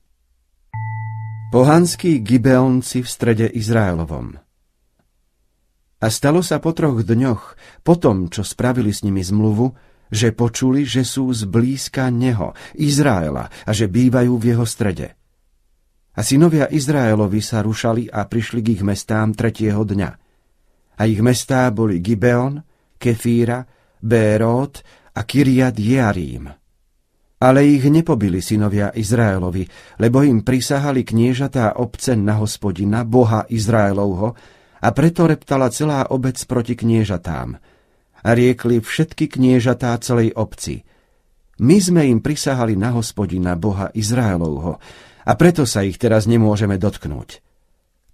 Pohanskí Gibeonci v strede Izraelovom A stalo sa po troch dňoch, po tom, čo spravili s nimi zmluvu, že počuli, že sú zblízka neho, Izraela, a že bývajú v jeho strede. A synovia Izraelovi sa rušali a prišli k ich mestám tretieho dňa. A ich mestá boli Gibeon, Kefíra, Bérót a Kiriat Jearím. Ale ich nepobili synovia Izraelovi, lebo im prisahali kniežatá obce na hospodina, boha Izraelovho, a preto reptala celá obec proti kniežatám. A riekli všetky kniežatá celej obci. My sme im prisahali na hospodina, boha Izraelovho, a preto sa ich teraz nemôžeme dotknúť.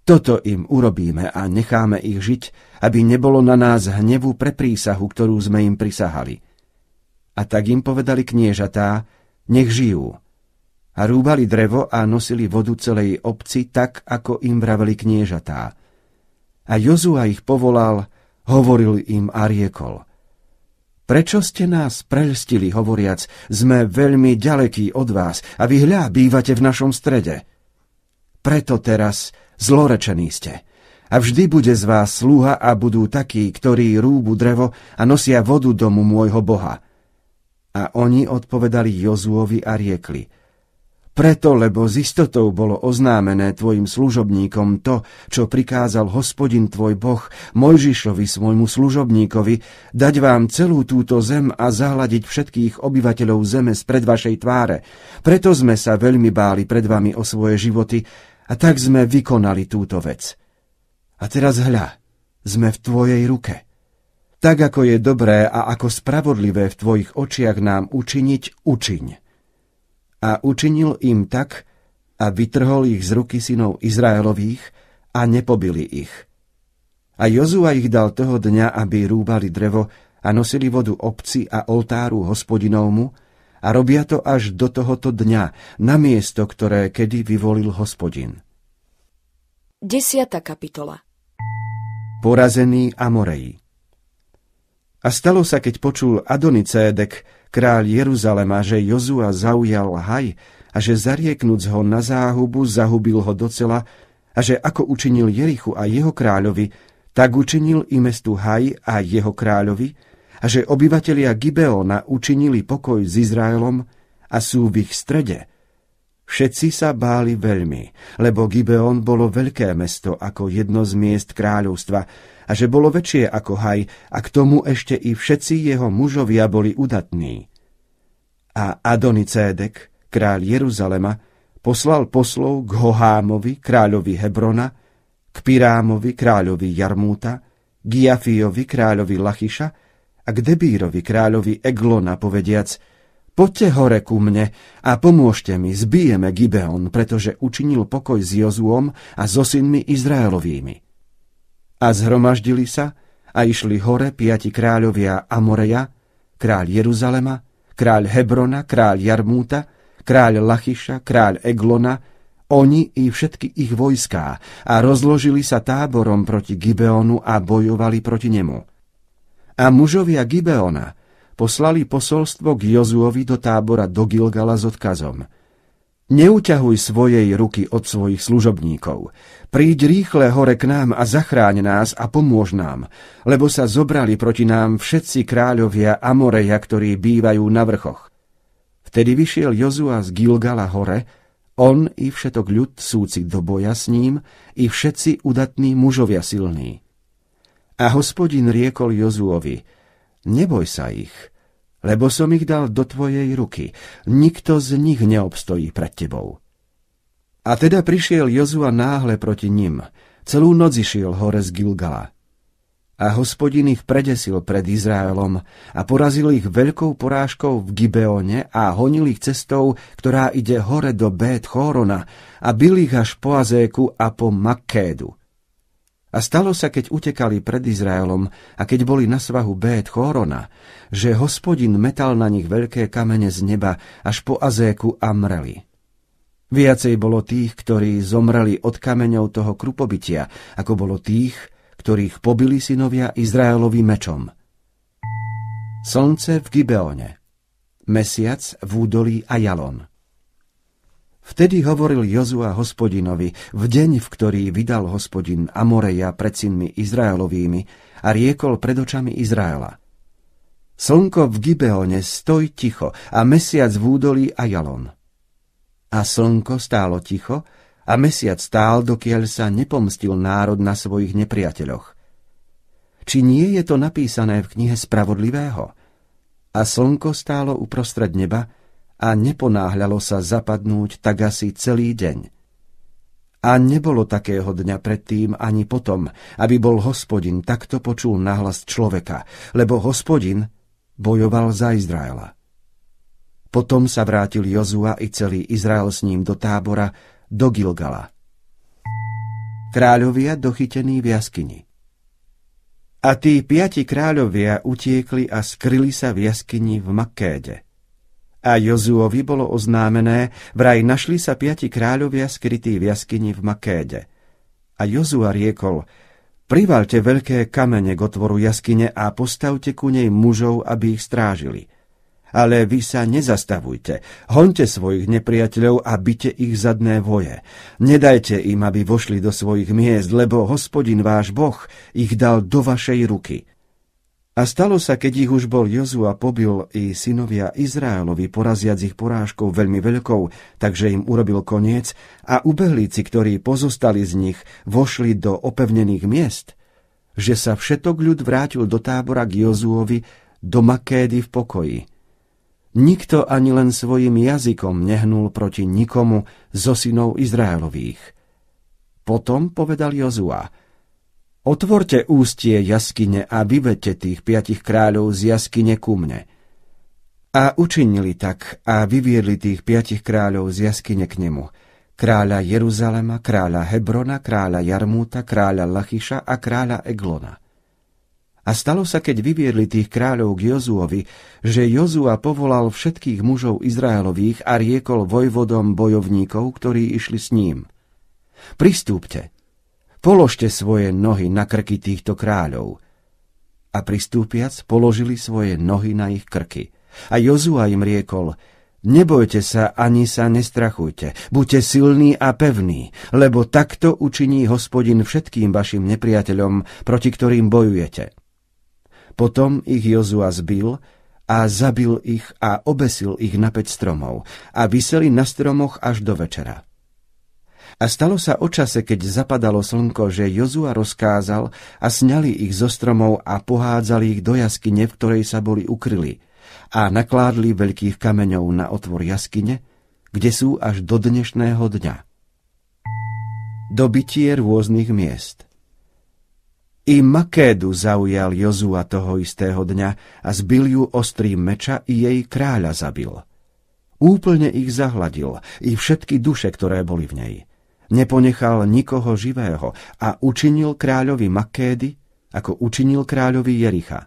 Toto im urobíme a necháme ich žiť, aby nebolo na nás hnevu pre prísahu, ktorú sme im prisahali. A tak im povedali kniežatá, nech žijú. A rúbali drevo a nosili vodu celej obci tak, ako im vraveli kniežatá. A Jozua ich povolal, hovoril im a riekol – Prečo ste nás prelstili, hovoriac, sme veľmi ďalekí od vás a vy hľa bývate v našom strede? Preto teraz zlorečení ste. A vždy bude z vás sluha a budú takí, ktorí rúbu drevo a nosia vodu domu môjho Boha. A oni odpovedali Jozuovi a riekli – preto, lebo z istotou bolo oznámené tvojim služobníkom to, čo prikázal hospodin tvoj Boh Mojžišovi svojmu služobníkovi, dať vám celú túto zem a zahľadiť všetkých obyvateľov zeme spred vašej tváre. Preto sme sa veľmi báli pred vami o svoje životy a tak sme vykonali túto vec. A teraz hľa, sme v tvojej ruke. Tak ako je dobré a ako spravodlivé v tvojich očiach nám učiniť, učiň a učinil im tak, a vytrhol ich z ruky synov Izraelových a nepobili ich. A Jozua ich dal toho dňa, aby rúbali drevo a nosili vodu obci a oltáru hospodinovmu a robia to až do tohoto dňa, na miesto, ktoré kedy vyvolil hospodin. 10. kapitola Porazení Amorej A stalo sa, keď počul Adonicédek, kráľ Jeruzalema, že Jozua zaujal haj a že zarieknúc ho na záhubu zahubil ho docela a že ako učinil Jerichu a jeho kráľovi, tak učinil i mestu Haj a jeho kráľovi a že obyvatelia Gibeona učinili pokoj s Izraelom a sú v ich strede. Všetci sa báli veľmi, lebo Gibeon bolo veľké mesto ako jedno z miest kráľovstva, a že bolo väčšie ako haj a k tomu ešte i všetci jeho mužovia boli udatní. A Adonicédek, kráľ Jeruzalema, poslal poslov k Hohámovi, kráľovi Hebrona, k Pirámovi, kráľovi Jarmúta, k Jafijovi, kráľovi Lachiša a k Debírovi, kráľovi Eglona, povediac, poďte hore ku mne a pomôžte mi, zbijeme Gibeon, pretože učinil pokoj s Jozuom a so synmi Izraelovými a zhromaždili sa a išli hore piati kráľovia Amoreja, kráľ Jeruzalema, kráľ Hebrona, kráľ Jarmúta, kráľ Lachiša, kráľ Eglona, oni i všetky ich vojská a rozložili sa táborom proti Gibeonu a bojovali proti nemu. A mužovia Gibeona poslali posolstvo k Jozuovi do tábora do Gilgala s odkazom – Neuťahuj svojej ruky od svojich služobníkov. Príď rýchle hore k nám a zachráň nás a pomôž nám, lebo sa zobrali proti nám všetci kráľovia Amoreja, ktorí bývajú na vrchoch. Vtedy vyšiel Jozua z Gilgala hore, on i všetok ľud súci do boja s ním, i všetci udatní mužovia silní. A hospodin riekol Jozuovi, neboj sa ich, lebo som ich dal do tvojej ruky. Nikto z nich neobstojí pred tebou. A teda prišiel Jozua náhle proti nim. Celú noc išiel hore z Gilgala. A hospodin ich predesil pred Izraelom a porazil ich veľkou porážkou v Gibeone a honil ich cestou, ktorá ide hore do Bét Chórona a bil ich až po Azéku a po Makédu a stalo sa, keď utekali pred Izraelom a keď boli na svahu Bét Chórona, že hospodin metal na nich veľké kamene z neba až po Azéku a mreli. Viacej bolo tých, ktorí zomreli od kameňov toho krupobytia, ako bolo tých, ktorých pobili synovia Izraelovi mečom. Slnce v Gibeone, mesiac v údolí a jalon. Vtedy hovoril Jozua hospodinovi, v deň, v ktorý vydal hospodin Amoreja pred synmi Izraelovými a riekol pred očami Izraela. Slnko v Gibeone stoj ticho a mesiac v údolí Ajalon. A slnko stálo ticho a mesiac stál, dokiaľ sa nepomstil národ na svojich nepriateľoch. Či nie je to napísané v knihe Spravodlivého? A slnko stálo uprostred neba, a neponáhľalo sa zapadnúť tak asi celý deň. A nebolo takého dňa predtým ani potom, aby bol hospodin takto počul nahlas človeka, lebo hospodin bojoval za Izraela. Potom sa vrátil Jozua i celý Izrael s ním do tábora, do Gilgala. Kráľovia dochytení v jaskyni. A tí piati kráľovia utiekli a skryli sa v jaskyni v Makéde. A Jozuovi bolo oznámené, vraj našli sa piati kráľovia skrytí v jaskyni v Makéde. A Jozua riekol, privalte veľké kamene k otvoru jaskyne a postavte ku nej mužov, aby ich strážili. Ale vy sa nezastavujte, honte svojich nepriateľov a byte ich zadné voje. Nedajte im, aby vošli do svojich miest, lebo hospodin váš Boh ich dal do vašej ruky. A stalo sa, keď ich už bol Jozua pobil i synovia Izraelovi, poraziac ich porážkou veľmi veľkou, takže im urobil koniec a ubehlíci, ktorí pozostali z nich, vošli do opevnených miest, že sa všetok ľud vrátil do tábora k Jozuovi, do Makédy v pokoji. Nikto ani len svojim jazykom nehnul proti nikomu zo synov Izraelových. Potom povedal Jozua – Otvorte ústie jaskyne a vyvedte tých piatich kráľov z jaskyne ku mne. A učinili tak a vyviedli tých piatich kráľov z jaskyne k nemu. Kráľa Jeruzalema, kráľa Hebrona, kráľa Jarmúta, kráľa Lachiša a kráľa Eglona. A stalo sa, keď vyviedli tých kráľov k Jozuovi, že Jozua povolal všetkých mužov Izraelových a riekol vojvodom bojovníkov, ktorí išli s ním. Pristúpte, položte svoje nohy na krky týchto kráľov. A pristúpiac položili svoje nohy na ich krky. A Jozua im riekol, nebojte sa ani sa nestrachujte, buďte silní a pevní, lebo takto učiní hospodin všetkým vašim nepriateľom, proti ktorým bojujete. Potom ich Jozua zbil a zabil ich a obesil ich na päť stromov a vyseli na stromoch až do večera. A stalo sa o čase, keď zapadalo slnko, že Jozua rozkázal a sňali ich zo stromov a pohádzali ich do jaskyne, v ktorej sa boli ukryli a nakládli veľkých kameňov na otvor jaskyne, kde sú až do dnešného dňa. Dobitie rôznych miest I Makédu zaujal Jozua toho istého dňa a zbil ju ostrým meča i jej kráľa zabil. Úplne ich zahladil, i všetky duše, ktoré boli v nej – neponechal nikoho živého a učinil kráľovi Makédy, ako učinil kráľovi Jericha.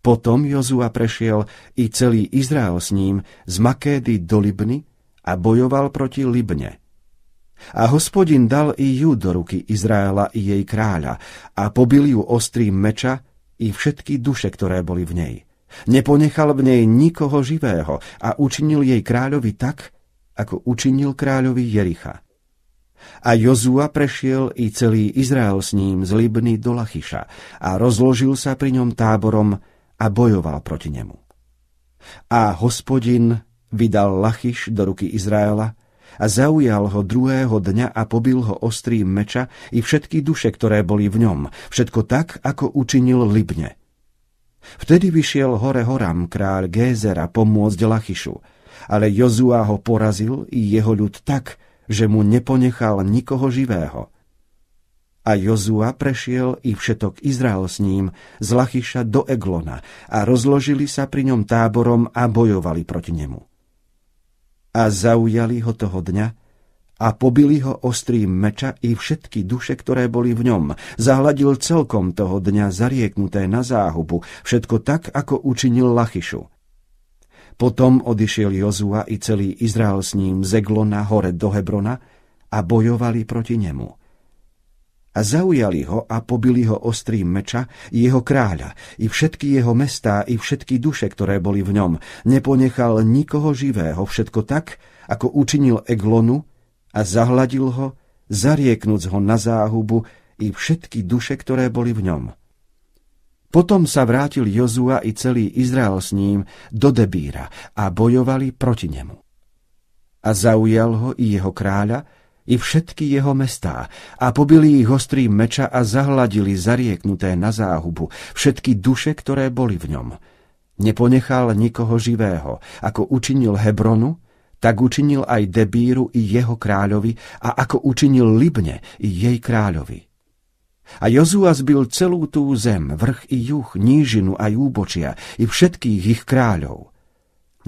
Potom Jozua prešiel i celý Izrael s ním z Makédy do Libny a bojoval proti Libne. A hospodin dal i ju do ruky Izraela i jej kráľa a pobil ju ostrým meča i všetky duše, ktoré boli v nej. Neponechal v nej nikoho živého a učinil jej kráľovi tak, ako učinil kráľovi Jericha. A Jozua prešiel i celý Izrael s ním z Libny do Lachiša a rozložil sa pri ňom táborom a bojoval proti nemu. A hospodin vydal Lachiš do ruky Izraela a zaujal ho druhého dňa a pobil ho ostrým meča i všetky duše, ktoré boli v ňom, všetko tak, ako učinil Libne. Vtedy vyšiel hore Horam kráľ Gézera pomôcť Lachišu, ale Jozua ho porazil i jeho ľud tak, že mu neponechal nikoho živého. A Jozua prešiel i všetok Izrael s ním, z Lachiša do Eglona a rozložili sa pri ňom táborom a bojovali proti nemu. A zaujali ho toho dňa a pobili ho ostrým meča i všetky duše, ktoré boli v ňom. Zahladil celkom toho dňa zarieknuté na záhubu, všetko tak, ako učinil Lachišu potom odišiel Jozua i celý Izrael s ním z Eglona hore do Hebrona a bojovali proti nemu. A zaujali ho a pobili ho ostrým meča, jeho kráľa, i všetky jeho mestá, i všetky duše, ktoré boli v ňom. Neponechal nikoho živého, všetko tak, ako učinil Eglonu a zahladil ho, zarieknúc ho na záhubu i všetky duše, ktoré boli v ňom. Potom sa vrátil Jozua i celý Izrael s ním do Debíra a bojovali proti nemu. A zaujal ho i jeho kráľa, i všetky jeho mestá a pobili ich ostrý meča a zahladili zarieknuté na záhubu všetky duše, ktoré boli v ňom. Neponechal nikoho živého, ako učinil Hebronu, tak učinil aj Debíru i jeho kráľovi a ako učinil Libne i jej kráľovi a Jozua zbil celú tú zem, vrch i juh, nížinu aj úbočia, i všetkých ich kráľov.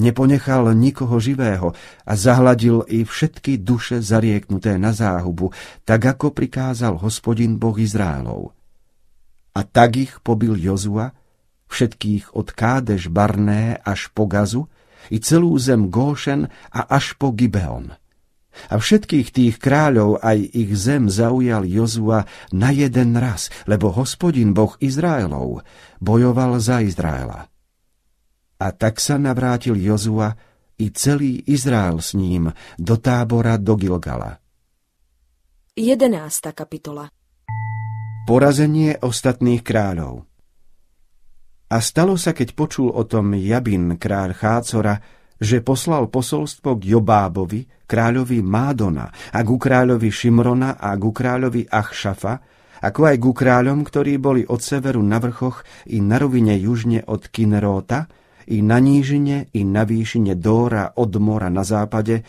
Neponechal nikoho živého a zahladil i všetky duše zarieknuté na záhubu, tak ako prikázal hospodin Boh Izraelov. A tak ich pobil Jozua, všetkých od Kádež Barné až po Gazu, i celú zem Góšen a až po Gibeon. A všetkých tých kráľov aj ich zem zaujal Jozua na jeden raz, lebo hospodin Boh Izraelov bojoval za Izraela. A tak sa navrátil Jozua i celý Izrael s ním do tábora do Gilgala. 11. kapitola Porazenie ostatných kráľov A stalo sa, keď počul o tom Jabin, kráľ Chácora, že poslal posolstvo k Jobábovi, kráľovi Mádona a ku kráľovi Šimrona a ku kráľovi Achšafa, ako aj ku kráľom, ktorí boli od severu na vrchoch i na rovine južne od Kinróta, i na nížine, i na výšine Dóra od mora na západe,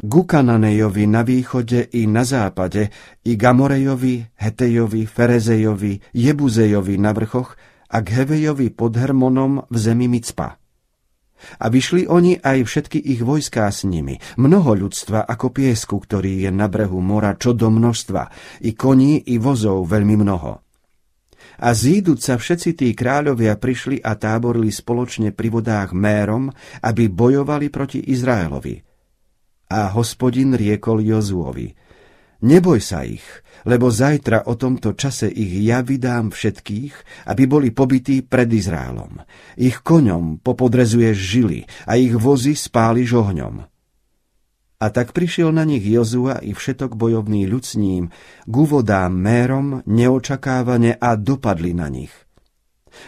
Gukananejovi na východe i na západe, i Gamorejovi, Hetejovi, Ferezejovi, Jebuzejovi na vrchoch a k Hevejovi pod Hermonom v zemi Micpa. A vyšli oni aj všetky ich vojská s nimi, mnoho ľudstva ako piesku, ktorý je na brehu mora čo do množstva, i koní, i vozov veľmi mnoho. A zíduc sa všetci tí kráľovia prišli a táborili spoločne pri vodách mérom, aby bojovali proti Izraelovi. A hospodin riekol Jozúovi, Neboj sa ich, lebo zajtra o tomto čase ich ja vydám všetkých, aby boli pobytí pred Izraelom. Ich koňom popodrezuješ žily a ich vozy spáliš ohňom. A tak prišiel na nich Jozua i všetok bojovný ľud s ním, k uvodám mérom neočakávane a dopadli na nich.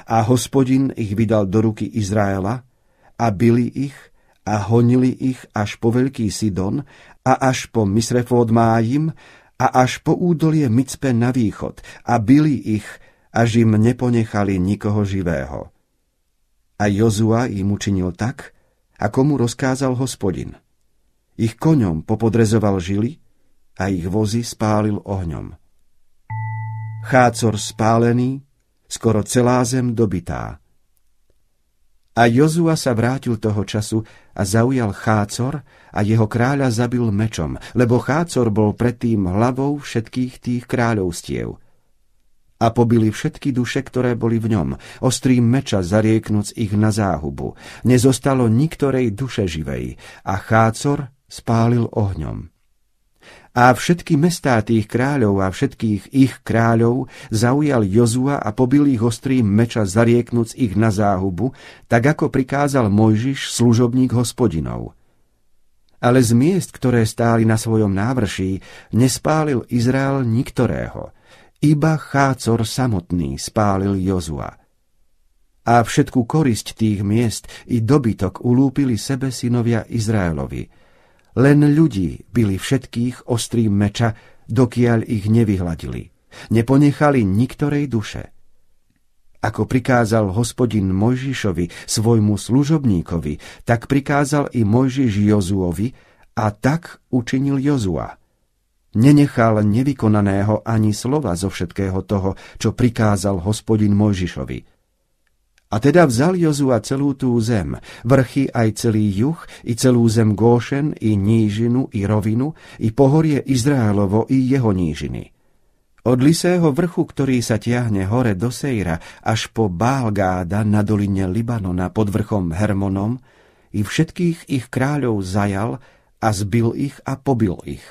A hospodin ich vydal do ruky Izraela a bili ich a honili ich až po veľký Sidon a až po Misrefód Májim a až po údolie Micpe na východ a byli ich, až im neponechali nikoho živého. A Jozua im učinil tak, ako mu rozkázal hospodin. Ich koňom popodrezoval žily a ich vozy spálil ohňom. Chácor spálený, skoro celá zem dobitá. A Jozua sa vrátil toho času a zaujal Chácor a jeho kráľa zabil mečom, lebo Chácor bol predtým hlavou všetkých tých kráľovstiev. A pobili všetky duše, ktoré boli v ňom, ostrým meča zarieknúc ich na záhubu. Nezostalo niktorej duše živej a Chácor spálil ohňom. A všetky mestá tých kráľov a všetkých ich kráľov zaujal Jozua a pobil ich ostrým meča zarieknúc ich na záhubu, tak ako prikázal Mojžiš, služobník hospodinov. Ale z miest, ktoré stáli na svojom návrší, nespálil Izrael niktorého. Iba Chácor samotný spálil Jozua. A všetku korisť tých miest i dobytok ulúpili sebe synovia Izraelovi – len ľudí byli všetkých ostrým meča, dokiaľ ich nevyhladili. Neponechali niktorej duše. Ako prikázal hospodin Mojžišovi, svojmu služobníkovi, tak prikázal i Mojžiš Jozuovi a tak učinil Jozua. Nenechal nevykonaného ani slova zo všetkého toho, čo prikázal hospodin Mojžišovi – a teda vzal Jozua celú tú zem, vrchy aj celý juh, i celú zem Góšen, i nížinu, i rovinu, i pohorie Izraelovo, i jeho nížiny. Od Lisého vrchu, ktorý sa tiahne hore do Sejra, až po Bálgáda na doline Libanona pod vrchom Hermonom, i všetkých ich kráľov zajal a zbil ich a pobil ich.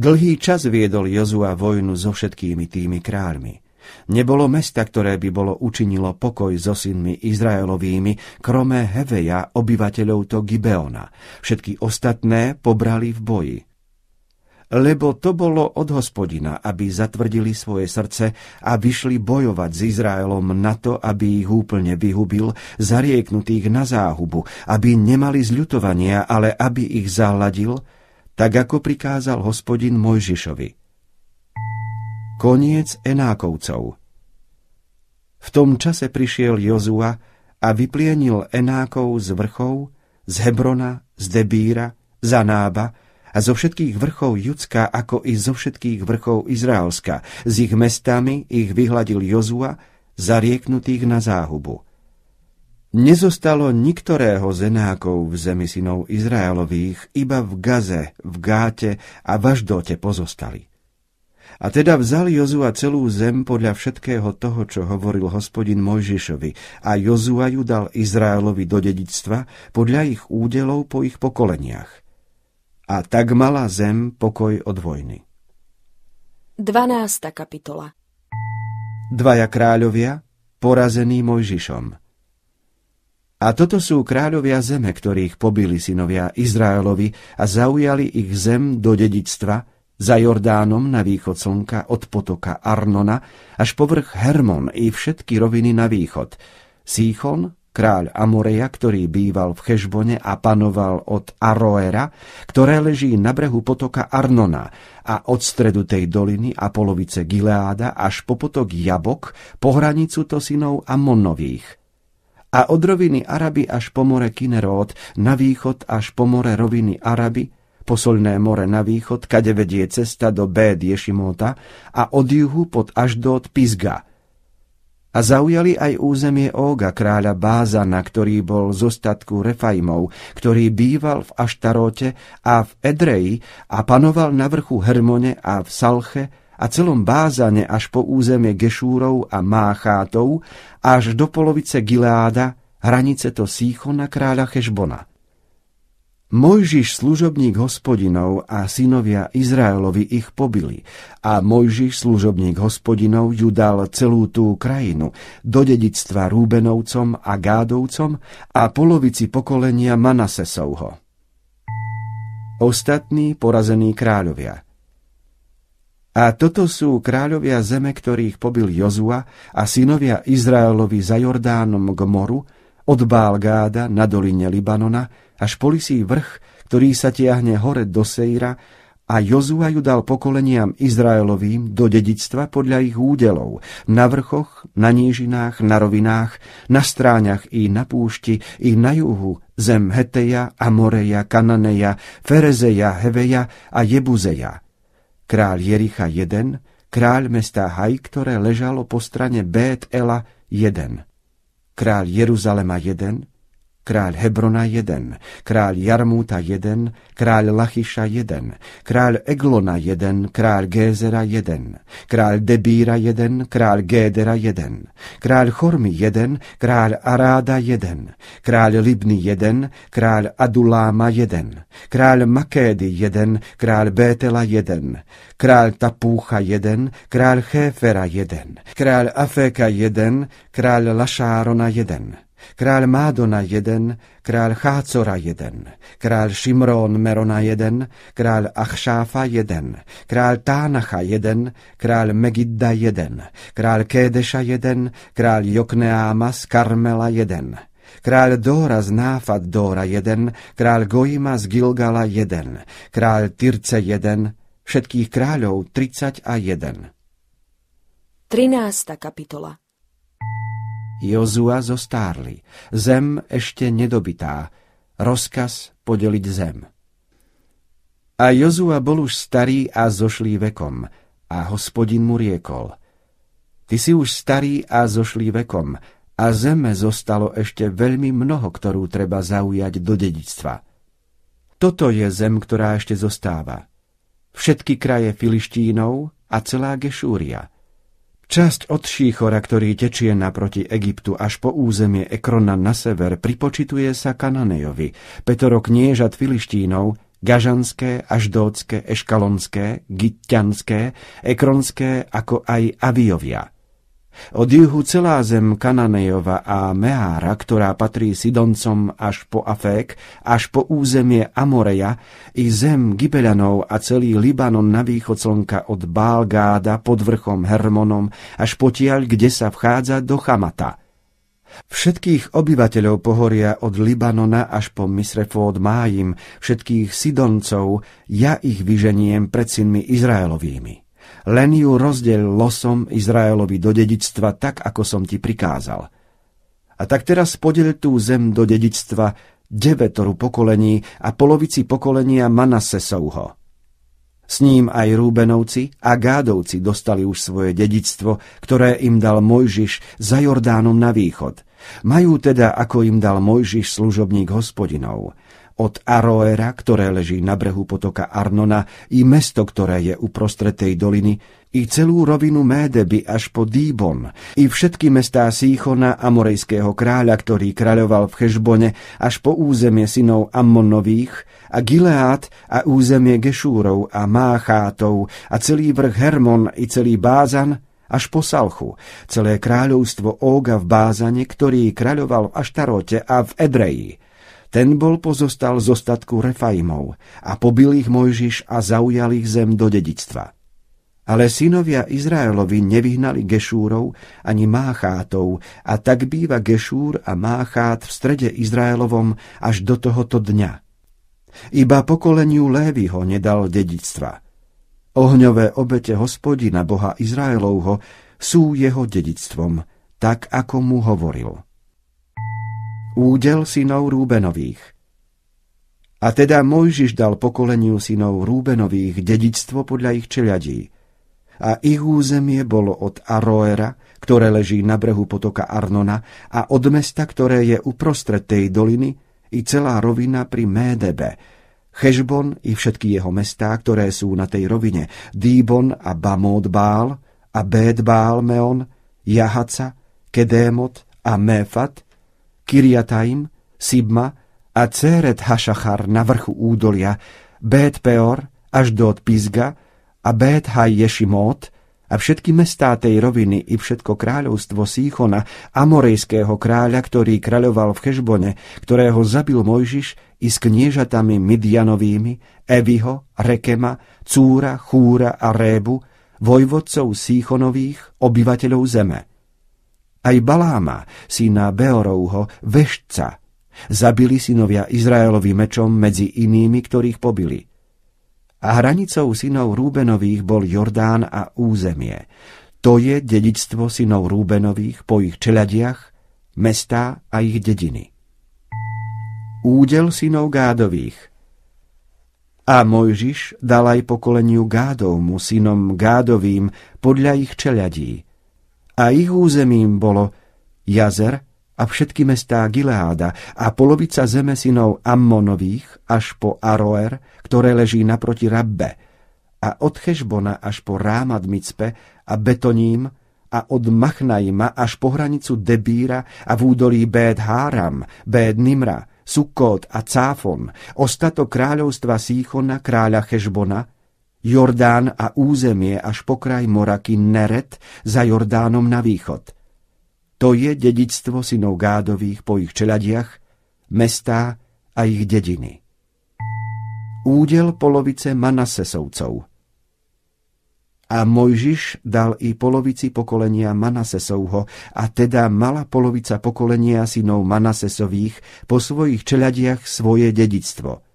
Dlhý čas viedol Jozua vojnu so všetkými tými kráľmi. Nebolo mesta, ktoré by bolo učinilo pokoj so synmi Izraelovými, kromé Heveja, obyvateľov to Gibeona. Všetky ostatné pobrali v boji. Lebo to bolo od hospodina, aby zatvrdili svoje srdce a vyšli bojovať s Izraelom na to, aby ich úplne vyhubil, zarieknutých na záhubu, aby nemali zľutovania, ale aby ich zahladil, tak ako prikázal hospodin Mojžišovi – Koniec Enákovcov. V tom čase prišiel Jozua a vyplienil Enákov z vrchov, z Hebrona, z Debíra, za Nába a zo všetkých vrchov Judska, ako i zo všetkých vrchov Izraelska. S ich mestami ich vyhladil Jozua, zarieknutých na záhubu. Nezostalo niktorého z Enákov v zemi synov Izraelových, iba v Gaze, v Gáte a v Aždote pozostali. A teda vzal Jozua celú zem podľa všetkého toho, čo hovoril hospodin Mojžišovi a Jozua ju dal Izraelovi do dedictva podľa ich údelov po ich pokoleniach. A tak mala zem pokoj od vojny. 12. kapitola Dvaja kráľovia, porazení Mojžišom. A toto sú kráľovia zeme, ktorých pobili synovia Izraelovi a zaujali ich zem do dedictva, za Jordánom na východ slnka od potoka Arnona až povrch Hermon i všetky roviny na východ. Síchon, kráľ Amoreja, ktorý býval v Chežbone a panoval od Aroera, ktoré leží na brehu potoka Arnona a od stredu tej doliny a polovice Gileáda až po potok Jabok po hranicu Tosinov a Monnových a od roviny Araby až po more Kinerót, na východ až po more roviny Araby, posolné more na východ, kade vedie cesta do Béd Ješimóta a od juhu pod až do Pizga. A zaujali aj územie Óga kráľa Bázana, ktorý bol z ostatku Refajmov, ktorý býval v Aštarote a v Edreji a panoval na vrchu Hermone a v Salche a celom Bázane až po územie Gešúrov a Máchátov až do polovice Gileáda, hranice to Sýchona kráľa Hešbona. Mojžiš služobník hospodinov a synovia Izraelovi ich pobili a Mojžiš služobník hospodinov ju dal celú tú krajinu do dedictva Rúbenovcom a Gádovcom a polovici pokolenia Manasesovho. Ostatní porazení kráľovia A toto sú kráľovia zeme, ktorých pobil Jozua a synovia Izraelovi za Jordánom k moru od Bálgáda na doline Libanona až polisí vrch, ktorý sa tiahne hore do Sejra a Jozua ju dal pokoleniam Izraelovým do dedictva podľa ich údelov, na vrchoch, na nížinách, na rovinách, na stráňach i na púšti, i na juhu, zem Heteja, Amoreja, Kananeja, Ferezeja, Heveja a Jebuzeja. král Jericha 1, kráľ mesta Haj, ktoré ležalo po strane Bét Ela 1, Král Jeruzalema 1, kráľ Hebrona 1, kráľ Jarmúta 1, kráľ Lachiša 1, kráľ Eglona 1, kráľ Gézera 1, kráľ Debíra 1, kráľ Gédera 1, kráľ Chormy 1, kráľ Aráda 1, kráľ Libny 1, kráľ Aduláma 1, kráľ Makédy 1, kráľ Bétela 1, kráľ Tapúcha 1, kráľ Chéfera 1, kráľ Afeka 1, kráľ Lašárona 1, Král Mádona 1, král Chácora 1, král Šimrón Merona 1, král Achšáfa 1, král Tánacha 1, král Megidda 1, král Kédeša 1, král Jokneáma z Karmela 1, král Dóra z Náfad Dóra 1, král Gojima z Gilgala 1, král Tyrce 1, všetkých kráľov 31. a 13. kapitola Jozua zostárli, zem ešte nedobitá, rozkaz podeliť zem. A Jozua bol už starý a zošlý vekom, a hospodin mu riekol. Ty si už starý a zošlý vekom, a zeme zostalo ešte veľmi mnoho, ktorú treba zaujať do dedictva. Toto je zem, ktorá ešte zostáva. Všetky kraje Filištínov a celá Gešúria – Časť od Šíchora, ktorý tečie naproti Egyptu až po územie Ekrona na sever, pripočituje sa Kananejovi, petoro kniežat filištínov, gažanské, aždócké, eškalonské, gitťanské, ekronské, ako aj Aviovia. Od juhu celá zem Kananejova a Meára, ktorá patrí Sidoncom až po Afék, až po územie Amoreja, i zem Gibelanov a celý Libanon na východ slnka od Bálgáda pod vrchom Hermonom až potiaľ, kde sa vchádza do Chamata – Všetkých obyvateľov pohoria od Libanona až po Misrefód májim, všetkých Sidoncov, ja ich vyženiem pred synmi Izraelovými len ju rozdeľ losom Izraelovi do dedictva tak, ako som ti prikázal. A tak teraz podel tú zem do dedictva devetoru pokolení a polovici pokolenia Manasesovho. S ním aj Rúbenovci a Gádovci dostali už svoje dedictvo, ktoré im dal Mojžiš za Jordánom na východ. Majú teda, ako im dal Mojžiš služobník hospodinov – od Aroera, ktoré leží na brehu potoka Arnona, i mesto, ktoré je uprostred tej doliny, i celú rovinu Médeby až po Dýbon, i všetky mestá Síchona, amorejského kráľa, ktorý kráľoval v Hešbone, až po územie synov Ammonových, a Gileát a územie Gešúrov a Máchátov a celý vrch Hermon i celý Bázan, až po Salchu, celé kráľovstvo Óga v Bázane, ktorý kráľoval v Aštarote a v Edreji, ten bol pozostal z ostatku Refajmov a pobil ich Mojžiš a zaujal ich zem do dedictva. Ale synovia Izraelovi nevyhnali Gešúrov ani Máchátov a tak býva Gešúr a Máchát v strede Izraelovom až do tohoto dňa. Iba pokoleniu Lévyho nedal dedictva. Ohňové obete hospodina Boha Izraelovho sú jeho dedictvom, tak ako mu hovoril údel synov Rúbenových. A teda Mojžiš dal pokoleniu synov Rúbenových dedičstvo podľa ich čeliadí. A ich územie bolo od Aroera, ktoré leží na brehu potoka Arnona, a od mesta, ktoré je uprostred tej doliny, i celá rovina pri Médebe, Chešbon i všetky jeho mestá, ktoré sú na tej rovine, Dýbon a Bamód Bál a Bédbál Meon, Jahaca, Kedémot a Méfat – Kiriatajm, Sibma a Céret Hašachar na vrchu údolia, Bét Peor až do Pizga a Bét Haj Ješimót a všetky mestá tej roviny i všetko kráľovstvo Síchona, amorejského kráľa, ktorý kráľoval v Hešbone, ktorého zabil Mojžiš i s kniežatami Midianovými, Eviho, Rekema, Cúra, Chúra a Rébu, vojvodcov Síchonových, obyvateľov zeme – aj Baláma, syna Beorovho, vešca zabili synovia Izraelovi mečom medzi inými, ktorých pobili. A hranicou synov Rúbenových bol Jordán a územie. To je dedičstvo synov Rúbenových po ich čeladiach, mestá a ich dediny. Údel synov Gádových A Mojžiš dal aj pokoleniu Gádovmu synom Gádovým podľa ich čeladí – a ich územím bolo jazer a všetky mestá Gileáda a polovica zeme synov Ammonových až po Aroer, ktoré leží naproti Rabbe, a od Chešbona až po Rámad Micpe a Betoním a od Machnajma až po hranicu Debíra a v údolí Béd Háram, Béd Nimra, Sukkot a Cáfon, ostatok kráľovstva Síchona, kráľa Chešbona, Jordán a územie až po kraj Moraky Neret za Jordánom na východ. To je dedictvo synov Gádových po ich čeladiach, mestá a ich dediny. Údel polovice Manasesovcov A Mojžiš dal i polovici pokolenia Manasesovho, a teda mala polovica pokolenia synov Manasesových po svojich čeladiach svoje dedictvo –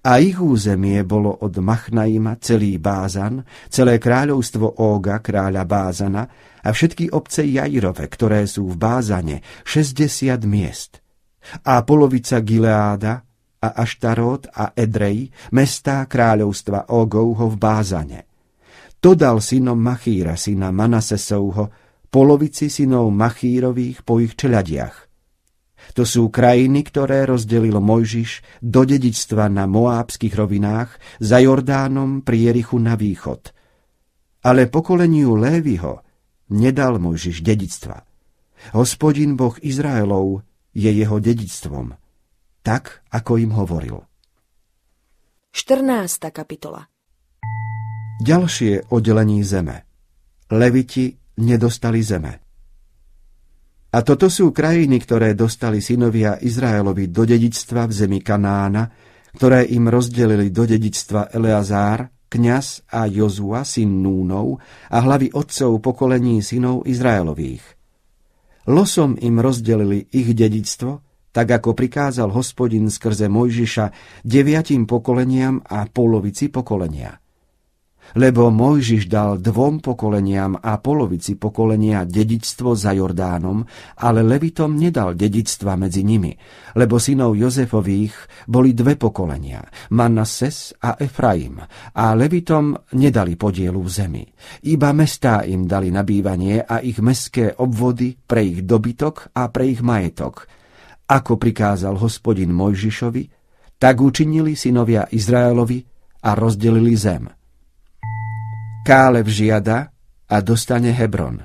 a ich územie bolo od Machnaima celý Bázan, celé kráľovstvo Óga, kráľa Bázana a všetky obce Jajrove, ktoré sú v Bázane, 60 miest. A polovica Gileáda a Aštarót a Edrej, mestá kráľovstva Ógovho v Bázane. To dal synom Machíra, syna Manasesovho, polovici synov Machírových po ich čeladiach, to sú krajiny, ktoré rozdelil Mojžiš do dedičstva na Moábských rovinách za Jordánom pri Jerichu na východ. Ale pokoleniu Lévyho nedal Mojžiš dedičstva. Hospodin Boh Izraelov je jeho dedičstvom, tak ako im hovoril. 14. kapitola Ďalšie oddelení zeme. Leviti nedostali zeme. A toto sú krajiny, ktoré dostali synovia Izraelovi do dedičstva v zemi Kanána, ktoré im rozdelili do dedičstva Eleazár, kňaz a Jozua, syn Núnov, a hlavy otcov pokolení synov Izraelových. Losom im rozdelili ich dedičstvo, tak ako prikázal hospodin skrze Mojžiša deviatim pokoleniam a polovici pokolenia – lebo Mojžiš dal dvom pokoleniam a polovici pokolenia dedičstvo za Jordánom, ale Levitom nedal dedičstva medzi nimi, lebo synov Jozefových boli dve pokolenia, Manases a Efraim, a Levitom nedali podielu v zemi. Iba mestá im dali nabývanie a ich mestské obvody pre ich dobytok a pre ich majetok, ako prikázal hospodin Mojžišovi, tak učinili synovia Izraelovi a rozdelili zem – Káleb žiada a dostane Hebron.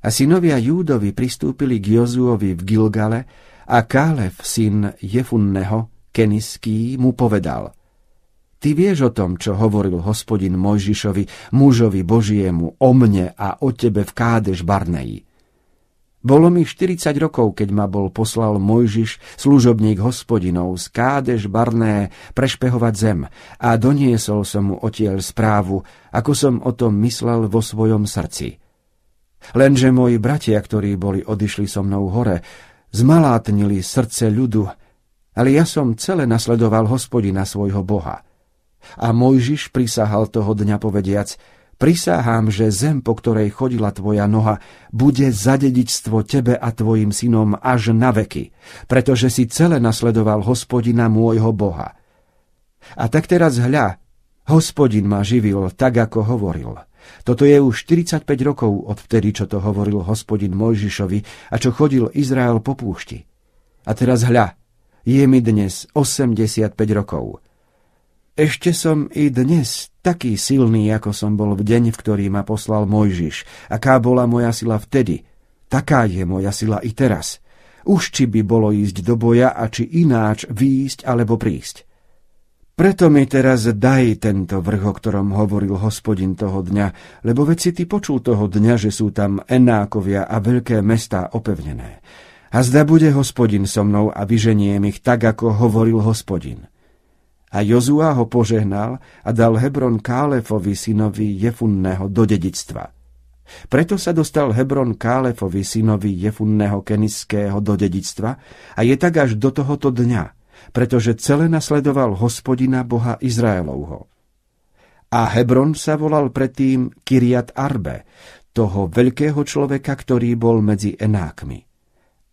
A synovia Júdovi pristúpili k Jozuovi v Gilgale a Kálev, syn Jefunneho, keniský, mu povedal – Ty vieš o tom, čo hovoril hospodin Mojžišovi, mužovi Božiemu, o mne a o tebe v Kádež Barneji. Bolo mi 40 rokov, keď ma bol poslal Mojžiš, služobník hospodinov z Kádež Barné, prešpehovať zem a doniesol som mu otiel správu, ako som o tom myslel vo svojom srdci. Lenže moji bratia, ktorí boli odišli so mnou hore, zmalátnili srdce ľudu, ale ja som celé nasledoval hospodina svojho boha. A Mojžiš prisahal toho dňa povediac – Prisahám, že zem, po ktorej chodila tvoja noha, bude za dedičstvo tebe a tvojim synom až na veky, pretože si celé nasledoval hospodina môjho Boha. A tak teraz hľa, hospodin ma živil, tak ako hovoril. Toto je už 45 rokov od vtedy, čo to hovoril hospodin Mojžišovi a čo chodil Izrael po púšti. A teraz hľa, je mi dnes 85 rokov ešte som i dnes taký silný, ako som bol v deň, v ktorý ma poslal Mojžiš. Aká bola moja sila vtedy, taká je moja sila i teraz. Už či by bolo ísť do boja a či ináč výjsť alebo prísť. Preto mi teraz daj tento vrch, o ktorom hovoril hospodin toho dňa, lebo si ty počul toho dňa, že sú tam enákovia a veľké mestá opevnené. A zda bude hospodin so mnou a vyženiem ich tak, ako hovoril hospodin. A Jozua ho požehnal a dal Hebron Kálefovi synovi Jefunného do dedictva. Preto sa dostal Hebron Kálefovi synovi Jefunného Keniského do dedictva a je tak až do tohoto dňa, pretože celé nasledoval hospodina Boha Izraelovho. A Hebron sa volal predtým Kiriat Arbe, toho veľkého človeka, ktorý bol medzi Enákmi.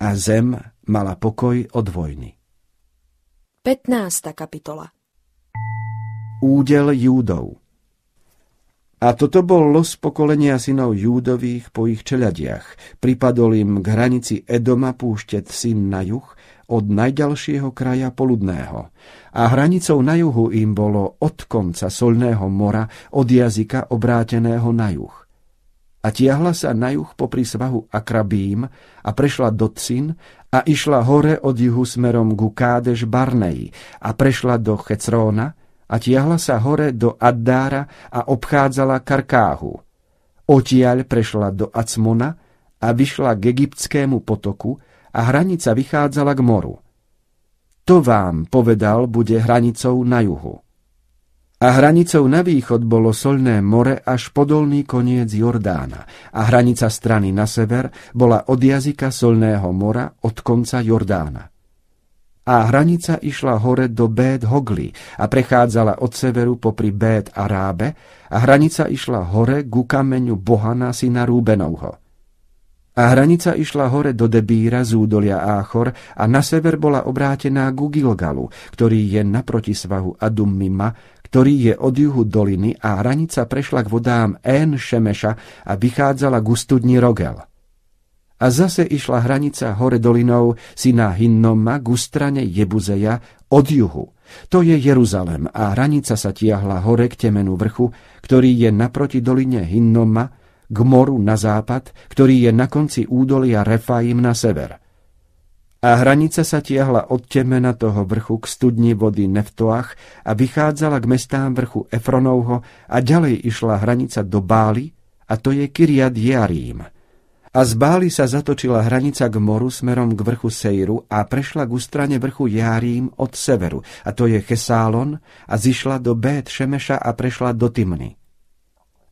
A zem mala pokoj od vojny. 15. kapitola údel Júdov. A toto bol los pokolenia synov Júdových po ich čeladiach. Pripadol im k hranici Edoma púšte syn na juh od najďalšieho kraja poludného. A hranicou na juhu im bolo od konca Solného mora od jazyka obráteného na juh. A tiahla sa na juh popri svahu Akrabím a prešla do Tsin a išla hore od juhu smerom ku Kádež Barnej a prešla do Checróna a tiahla sa hore do Addára a obchádzala Karkáhu. Otiaľ prešla do Acmona a vyšla k egyptskému potoku a hranica vychádzala k moru. To vám, povedal, bude hranicou na juhu. A hranicou na východ bolo solné more až podolný koniec Jordána a hranica strany na sever bola od jazyka solného mora od konca Jordána a hranica išla hore do Bét Hogli a prechádzala od severu popri Bét Arábe a hranica išla hore ku kameňu Bohana syna Rúbenovho. A hranica išla hore do Debíra z údolia Áchor a na sever bola obrátená ku Gilgalu, ktorý je naproti svahu Adumima, ktorý je od juhu doliny a hranica prešla k vodám En Šemeša a vychádzala k studni Rogel. A zase išla hranica hore dolinou syna Hinnoma k strane Jebuzeja od juhu. To je Jeruzalem a hranica sa tiahla hore k temenu vrchu, ktorý je naproti doline Hinnoma, k moru na západ, ktorý je na konci údolia Refaim na sever. A hranica sa tiahla od temena toho vrchu k studni vody Neftoach a vychádzala k mestám vrchu Efronovho a ďalej išla hranica do Bály a to je Kiriad Jarím a z Báli sa zatočila hranica k moru smerom k vrchu Sejru a prešla k strane vrchu Jarím od severu, a to je Chesálon, a zišla do Bét Šemeša a prešla do Timny.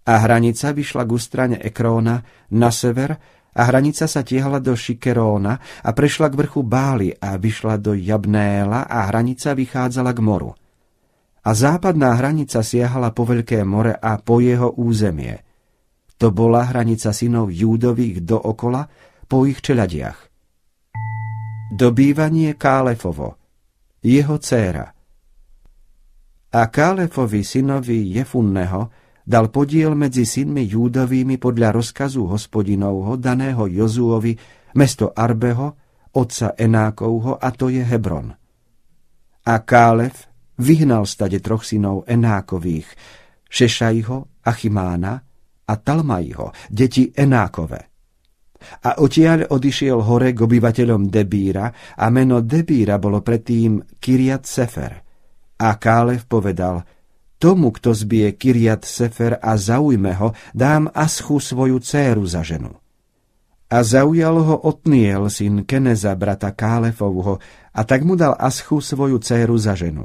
A hranica vyšla k strane Ekróna na sever a hranica sa tiehala do Šikeróna a prešla k vrchu Bály a vyšla do Jabnéla a hranica vychádzala k moru. A západná hranica siahala po Veľké more a po jeho územie – to bola hranica synov Júdových dookola po ich čeladiach. Dobývanie Kálefovo, jeho céra. A Kálefovi synovi Jefunneho dal podiel medzi synmi Júdovými podľa rozkazu hospodinovho daného Jozúovi mesto Arbeho, otca Enákovho a to je Hebron. A Kálef vyhnal stade troch synov Enákových, Šešajho, Achimána a Talmaiho, deti Enákove. A otiaľ odišiel hore k obyvateľom Debíra a meno Debíra bolo predtým Kiriat Sefer. A Kálev povedal, tomu, kto zbije Kiriat Sefer a zaujme ho, dám Aschu svoju dceru za ženu. A zaujal ho Otniel, syn Keneza, brata Kálefovho, a tak mu dal Aschu svoju dceru za ženu.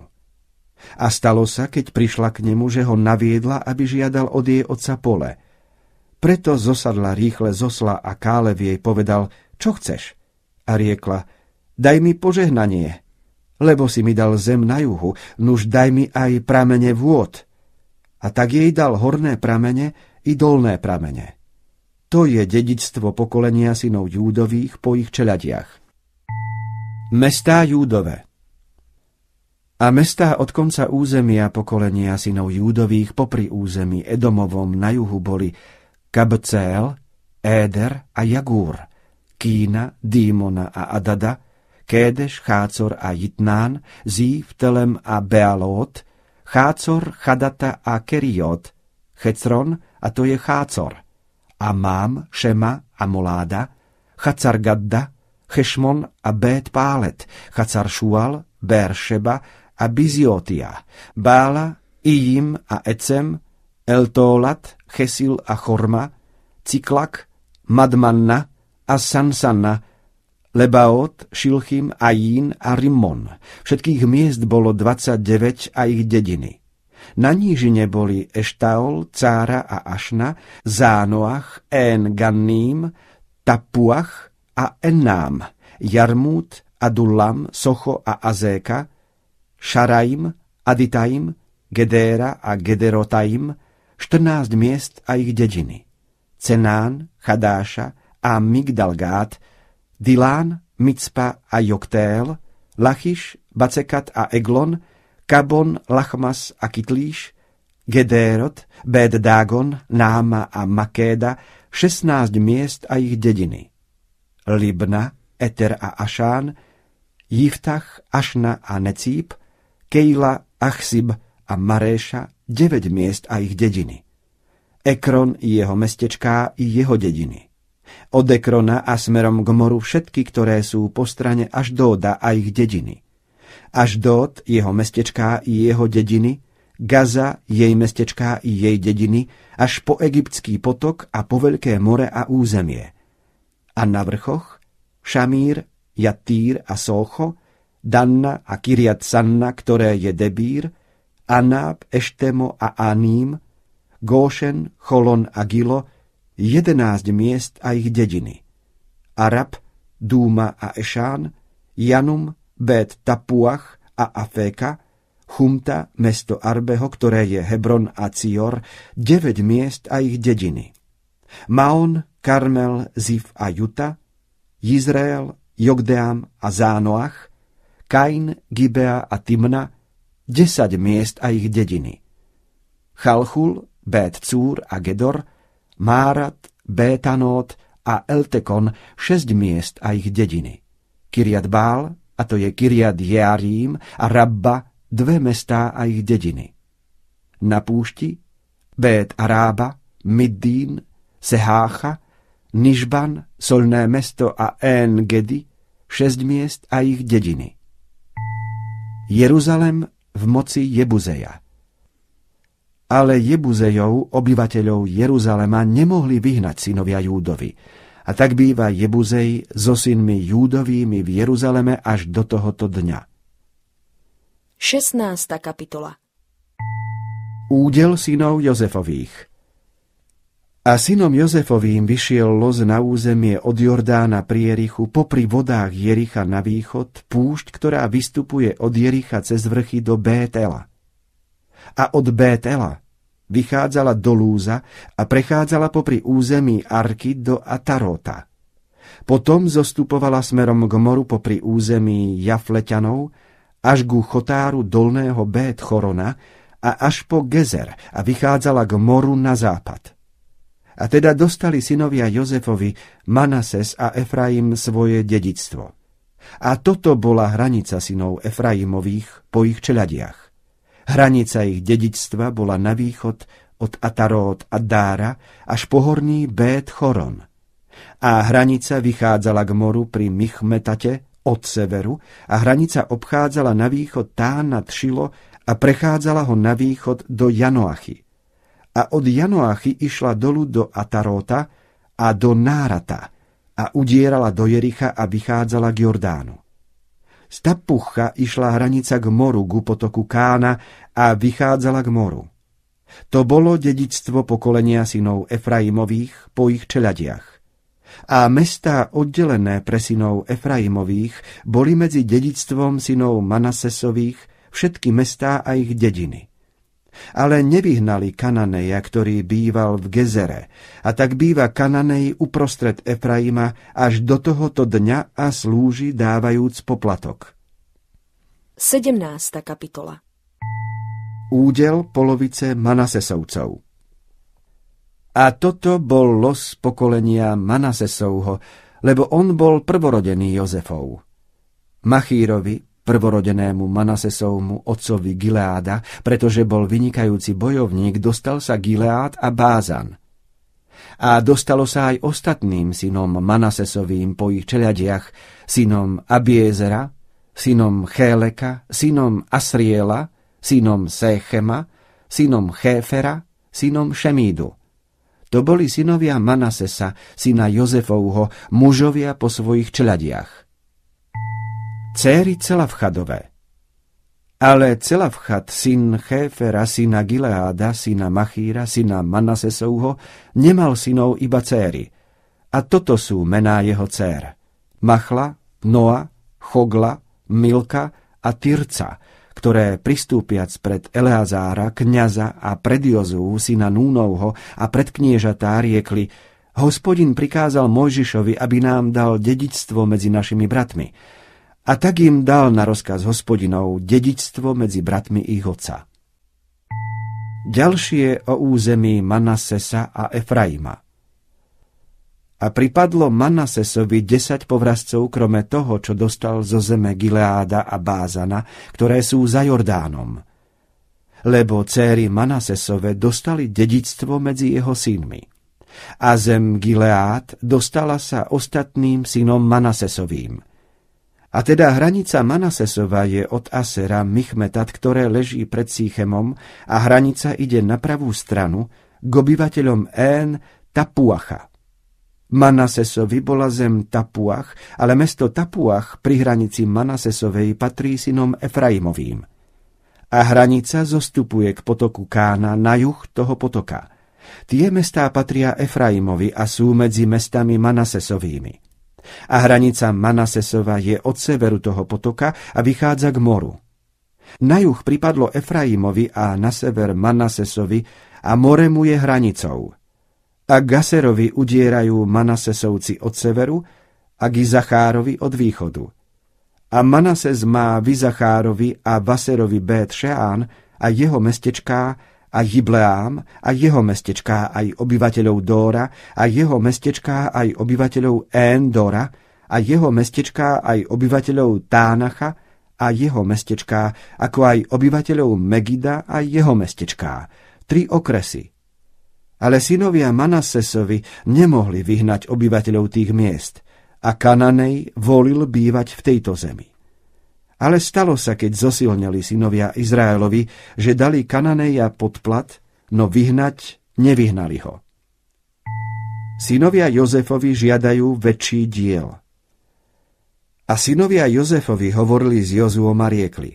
A stalo sa, keď prišla k nemu, že ho naviedla, aby žiadal od jej otca pole – preto zosadla rýchle zosla a Kálev jej povedal, čo chceš? A riekla, daj mi požehnanie, lebo si mi dal zem na juhu, nuž daj mi aj pramene vôd. A tak jej dal horné pramene i dolné pramene. To je dedičstvo pokolenia synov Júdových po ich čeladiach. Mestá júdové. a mestá od konca územia pokolenia synov Júdových popri území Edomovom na juhu boli Kabcel, Éder a Jagúr, Kína, Dímona a Adada, Kédeš, Chácor a Jitnán, Zív, Telem a Bealót, Chácor, Chadata a Keriot, chetron a to je Chácor, Amám, Šema a Moláda, Chacargadda, Chešmon a Bét Pálet, Chacaršual, Béršeba a Biziotia, Bála, Ijim a Ecem Eltolat, Chesil a Chorma, Ciklak, Madmanna a Sansanna, Lebaot, Šilchim, Ajín a Rimmon. Všetkých miest bolo 29 a ich dediny. Na nížine boli Eštaol, Cára a Ašna, Zánoach, En Ganným, Tapuach a Ennám, Jarmút, Adullam, Socho a Azéka, Šarajm, Aditaim, Gedéra a Gederotaim, 14 miest a ich dediny. Cenán, Chadáša a Migdalgát, Dilán, Micpa a Joktél, Lachiš, Bacekat a Eglon, Kabon, Lachmas a Kitlíš, Gedérot, Bed Dagon Náma a Makéda, 16 miest a ich dediny. Libna, Eter a Ašán, Jiftach, Ašna a Necíp, Kejla, Achsib a Maréša 9 miest a ich dediny. Ekron i jeho mestečká i jeho dediny. Od Ekrona a smerom k moru všetky, ktoré sú po strane až Dóda a ich dediny. Až Dód, jeho mestečká i jeho dediny, Gaza, jej mestečká i jej dediny, až po egyptský potok a po veľké more a územie. A na vrchoch Šamír, Jatýr a Socho, Danna a Kiriat Sanna, ktoré je Debír, Anáb, Eštemo a Aním, Góšen, Cholon a Gilo, jedenáct miest a ich dediny. Arab, Dúma a Ešán, Janum, Bet Tapuach a Aféka, Chumta, mesto Arbeho, ktoré je Hebron a Cior, 9 miest a ich dediny. Maon, Karmel, Zif a Juta, Izrael, Jogdeam a Zánoach, Kain, Gibea a Timna, 10 miest a ich dediny. Chalchul, Bét Cúr a Gedor, Márat, Bétanót a Eltekon 6 miest a ich dediny. Kiriat Bál, a to je Kiriat Jearím a Rabba, dve mestá a ich dediny. Na púšti Bét Arába, Middín, Sehácha, Nižban, Solné mesto a En Gedi, 6 miest a ich dediny. Jeruzalem v moci Jebuzeja. Ale Jebuzejov, obyvateľov Jeruzalema, nemohli vyhnať synovia Júdovi. A tak býva Jebuzej so synmi Júdovými v Jeruzaleme až do tohoto dňa. 16. kapitola Údel synov Jozefových – a synom Jozefovým vyšiel los na územie od Jordána pri Jerichu, popri vodách Jericha na východ, púšť, ktorá vystupuje od Jericha cez vrchy do Bétela. A od Bétela vychádzala do Lúza a prechádzala popri území Arky do Atarota. Potom zostupovala smerom k moru popri území Jafleťanov až ku chotáru dolného Bét Chorona a až po Gezer a vychádzala k moru na západ a teda dostali synovia Jozefovi, Manases a Efraim svoje dedictvo. A toto bola hranica synov Efraimových po ich čeladiach. Hranica ich dedictva bola na východ od Atarót a Dára až po horný Bét Choron. A hranica vychádzala k moru pri Michmetate od severu a hranica obchádzala na východ tá nad Šilo a prechádzala ho na východ do Janoachy a od Janoachy išla dolu do Ataróta a do Nárata a udierala do Jericha a vychádzala k Jordánu. Z Tapucha išla hranica k moru, ku potoku Kána a vychádzala k moru. To bolo dedictvo pokolenia synov Efraimových po ich čeladiach. A mestá oddelené pre synov Efraimových boli medzi dedictvom synov Manasesových všetky mestá a ich dediny ale nevyhnali Kananeja, ktorý býval v Gezere. A tak býva Kananej uprostred Efraima až do tohoto dňa a slúži dávajúc poplatok. 17. kapitola Údel polovice Manasesovcov A toto bol los pokolenia Manasesovho, lebo on bol prvorodený Jozefov. Machírovi, prvorodenému Manasesovmu otcovi Gileáda, pretože bol vynikajúci bojovník, dostal sa Gileád a Bázan. A dostalo sa aj ostatným synom Manasesovým po ich čeliadiach, synom Abiezera, synom Chéleka, synom Asriela, synom Séchema, synom Chéfera, synom Šemídu. To boli synovia Manasesa, syna Jozefovho, mužovia po svojich čeliadiach. Céry Celavchadové. Ale Celavchad, syn Chéfera, syna Gileáda, syna Machíra, syna Manasesovho, nemal synov iba céry. A toto sú mená jeho cér. Machla, Noa, Chogla, Milka a Tyrca, ktoré pristúpiac pred Eleazára, kniaza a pred Jozú, syna Núnovho a pred kniežatá riekli, hospodin prikázal Mojžišovi, aby nám dal dedictvo medzi našimi bratmi a tak im dal na rozkaz hospodinov dedičstvo medzi bratmi ich oca. Ďalšie o území Manasesa a Efraima. A pripadlo Manasesovi desať povrazcov krome toho, čo dostal zo zeme Gileáda a Bázana, ktoré sú za Jordánom. Lebo céry Manasesove dostali dedictvo medzi jeho synmi. A zem Gileád dostala sa ostatným synom Manasesovým – a teda hranica Manasesova je od Asera Michmetat, ktoré leží pred Sýchemom a hranica ide na pravú stranu k obyvateľom En Tapuacha. Manasesovi bola zem Tapuach, ale mesto Tapuach pri hranici Manasesovej patrí synom Efraimovým. A hranica zostupuje k potoku Kána na juh toho potoka. Tie mestá patria Efraimovi a sú medzi mestami Manasesovými a hranica Manasesova je od severu toho potoka a vychádza k moru. Na juh pripadlo Efraimovi a na sever Manasesovi a more mu je hranicou. A Gaserovi udierajú Manasesovci od severu a Gizachárovi od východu. A Manases má Vizachárovi a Vaserovi Bet Šeán a jeho mestečká a Jibleám a jeho mestečká aj obyvateľov Dóra a jeho mestečká aj obyvateľov Endora a jeho mestečká aj obyvateľov Tánacha a jeho mestečká, ako aj obyvateľov Megida a jeho mestečká, tri okresy. Ale synovia Manasesovi nemohli vyhnať obyvateľov tých miest a Kananej volil bývať v tejto zemi. Ale stalo sa, keď zosilneli synovia Izraelovi, že dali Kananeja podplat, no vyhnať nevyhnali ho. Synovia Jozefovi žiadajú väčší diel. A synovia Jozefovi hovorili s Jozuom a riekli.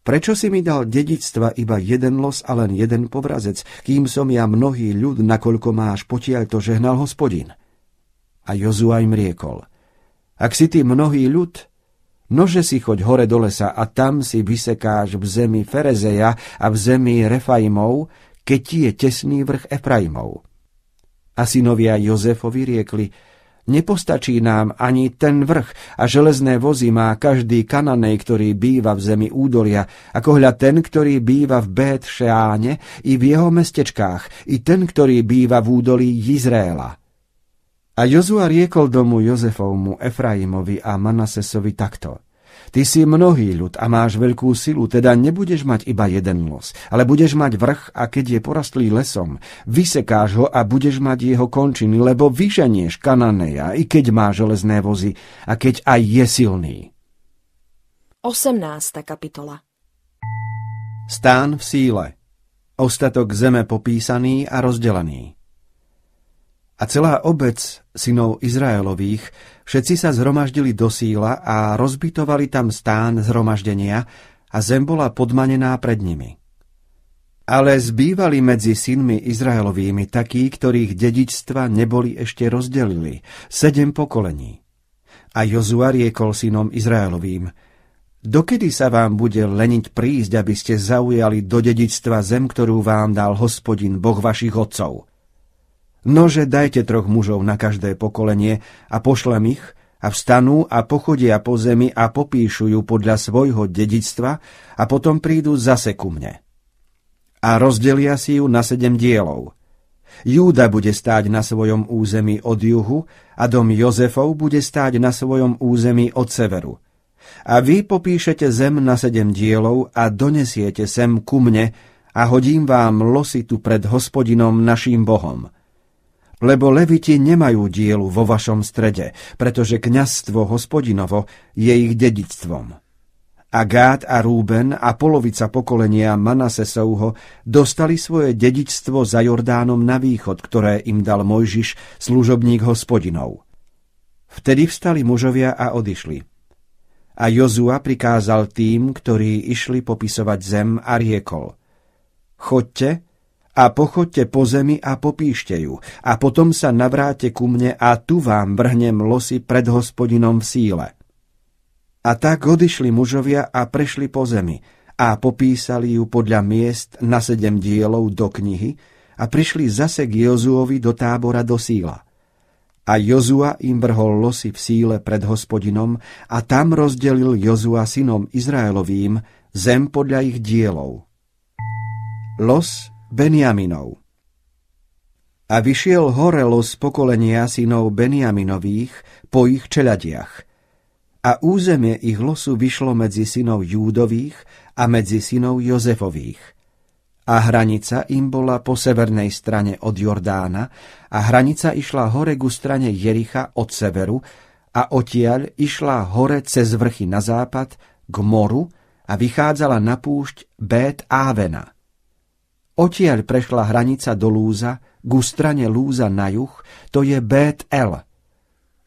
Prečo si mi dal dedictva iba jeden los a len jeden povrazec, kým som ja mnohý ľud, nakoľko máš potiaľ to žehnal hospodin? A Jozua im riekol. Ak si ty mnohý ľud, Nože si choď hore do lesa a tam si vysekáš v zemi Ferezeja a v zemi Refaimov, keď ti je tesný vrch Efraimov. A synovia Jozefovi riekli, nepostačí nám ani ten vrch a železné vozy má každý kananej, ktorý býva v zemi údolia, ako hľa ten, ktorý býva v Bét Šeáne i v jeho mestečkách, i ten, ktorý býva v údolí Izraela. A Jozua riekol domu Jozefovmu, Efraimovi a Manasesovi takto. Ty si mnohý ľud a máš veľkú silu, teda nebudeš mať iba jeden los, ale budeš mať vrch a keď je porastlý lesom, vysekáš ho a budeš mať jeho končiny, lebo vyženieš Kananeja, i keď má železné vozy a keď aj je silný. 18. kapitola Stán v síle Ostatok zeme popísaný a rozdelený a celá obec synov Izraelových, všetci sa zhromaždili do síla a rozbitovali tam stán zhromaždenia a zem bola podmanená pred nimi. Ale zbývali medzi synmi Izraelovými takí, ktorých dedičstva neboli ešte rozdelili, sedem pokolení. A Jozua riekol synom Izraelovým, Dokedy sa vám bude leniť prísť, aby ste zaujali do dedičstva zem, ktorú vám dal hospodin Boh vašich otcov? Nože dajte troch mužov na každé pokolenie a pošlem ich, a vstanú a pochodia po zemi a popíšu ju podľa svojho dedictva a potom prídu zase ku mne. A rozdelia si ju na sedem dielov. Júda bude stáť na svojom území od juhu a dom Jozefov bude stáť na svojom území od severu. A vy popíšete zem na sedem dielov a donesiete sem ku mne a hodím vám losy tu pred hospodinom naším Bohom lebo leviti nemajú dielu vo vašom strede, pretože kňazstvo hospodinovo je ich dedictvom. A Gát a Rúben a polovica pokolenia Manasesovho dostali svoje dedičstvo za Jordánom na východ, ktoré im dal Mojžiš, služobník hospodinov. Vtedy vstali mužovia a odišli. A Jozua prikázal tým, ktorí išli popisovať zem a riekol. Chodte a pochodte po zemi a popíšte ju, a potom sa navráte ku mne a tu vám vrhnem losy pred hospodinom v síle. A tak odišli mužovia a prešli po zemi a popísali ju podľa miest na sedem dielov do knihy a prišli zase k Jozuovi do tábora do síla. A Jozua im vrhol losy v síle pred hospodinom a tam rozdelil Jozua synom Izraelovým zem podľa ich dielov. Los Benjaminov. A vyšiel horelo z pokolenia synov Benjaminových po ich čeladiach. A územie ich losu vyšlo medzi synov Júdových a medzi synov Jozefových. A hranica im bola po severnej strane od Jordána a hranica išla hore ku strane Jericha od severu a otiaľ išla hore cez vrchy na západ k moru a vychádzala na púšť Bét Ávena Otiaľ prešla hranica do Lúza, ku strane Lúza na juh, to je Bet-El.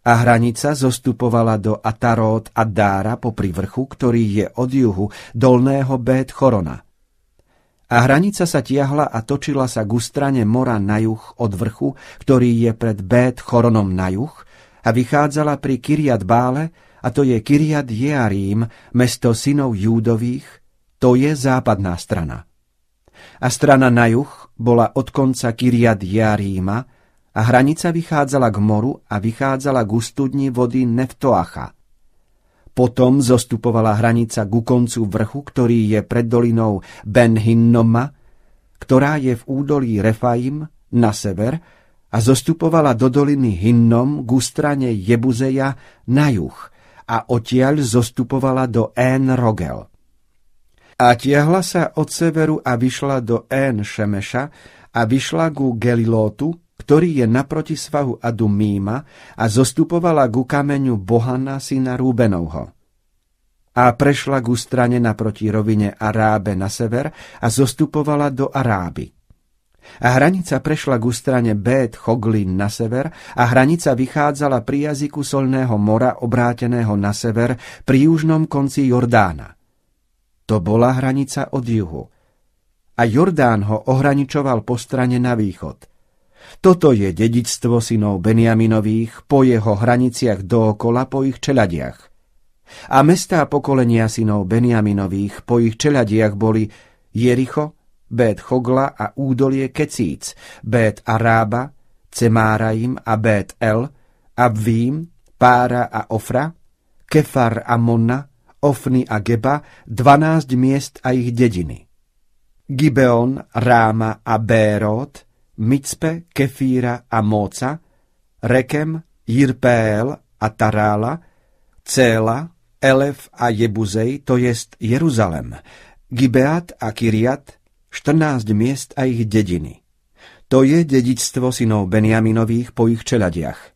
A hranica zostupovala do Atarót a Dára popri vrchu, ktorý je od juhu, dolného Bet-Chorona. A hranica sa tiahla a točila sa ku strane mora na juh od vrchu, ktorý je pred Bet-Choronom na juh, a vychádzala pri Kiriat Bále, a to je Kiriat Jearím, mesto synov Júdových, to je západná strana a strana na juh bola od konca Kyriad Jaríma a hranica vychádzala k moru a vychádzala k ústudni vody Neftoacha. Potom zostupovala hranica ku koncu vrchu, ktorý je pred dolinou Benhinnoma, ktorá je v údolí Refaim na sever a zostupovala do doliny Hinnom k strane Jebuzeja na juh a odtiaľ zostupovala do En Rogel a tiahla sa od severu a vyšla do En Šemeša a vyšla ku Gelilótu, ktorý je naproti svahu Adumíma a zostupovala ku kameňu Bohana syna Rúbenovho. A prešla ku strane naproti rovine Arábe na sever a zostupovala do Aráby. A hranica prešla ku strane Bét Choglin na sever a hranica vychádzala pri jazyku Solného mora obráteného na sever pri južnom konci Jordána to bola hranica od juhu. A Jordán ho ohraničoval po strane na východ. Toto je dedičstvo synov Beniaminových po jeho hraniciach dookola po ich čeladiach. A mestá pokolenia synov Beniaminových po ich čeladiach boli Jericho, Bét Chogla a údolie Kecíc, Bét Arába, Cemáraim a Bét El, Abvím, Pára a Ofra, Kefar a Monna, Ofny a Geba, 12 miest a ich dediny. Gibeon, Ráma a Bérot, Micpe, Kefíra a Móca, Rekem, Jirpeel a Tarála, Céla, Elef a Jebuzej, to jest Jeruzalem, Gibeat a Kiriat, 14 miest a ich dediny. To je dedičstvo synov Benjaminových po ich čeladiach.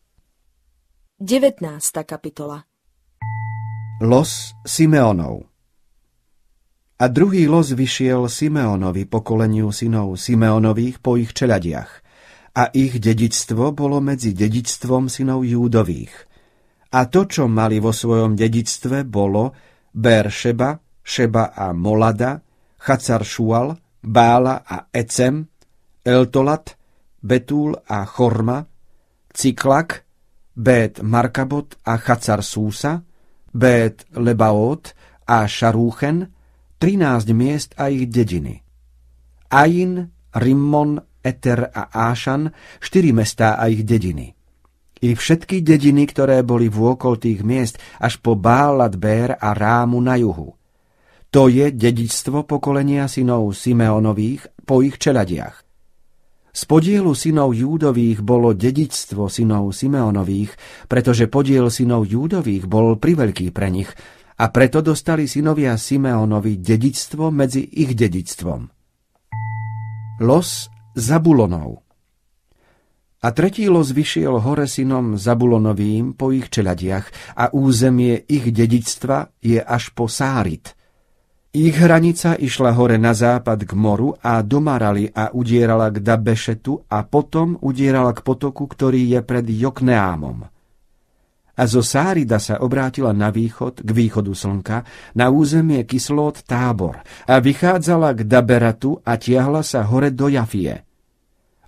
19. kapitola Los Simeonov A druhý los vyšiel Simeonovi pokoleniu synov Simeonových po ich čeladiach a ich dedičstvo bolo medzi dedičstvom synov Júdových. A to, čo mali vo svojom dedičstve, bolo Beršeba, Šeba a Molada, Chacar Šual, Bála a Ecem, Eltolat, Betúl a Chorma, ciklak, Bet Markabot a Chacar Súsa, Bet Lebaot a Šarúchen, 13 miest a ich dediny. Ain, Rimmon, Eter a Ášan, 4 mestá a ich dediny. I všetky dediny, ktoré boli vôkol tých miest, až po Bálad, Bér a Rámu na juhu. To je dedičstvo pokolenia synov Simeonových po ich čeladiach. Z podielu synov Júdových bolo dedičstvo synov Simeonových, pretože podiel synov Júdových bol priveľký pre nich a preto dostali synovia Simeonovi dedičstvo medzi ich dedičstvom. Los Zabulonov a tretí los vyšiel hore synom Zabulonovým po ich čeladiach a územie ich dedičstva je až po Sárit – ich hranica išla hore na západ k moru a do Marali a udierala k Dabešetu a potom udierala k potoku, ktorý je pred Jokneámom. A zo Sárida sa obrátila na východ, k východu slnka, na územie Kyslót tábor a vychádzala k Daberatu a tiahla sa hore do Jafie.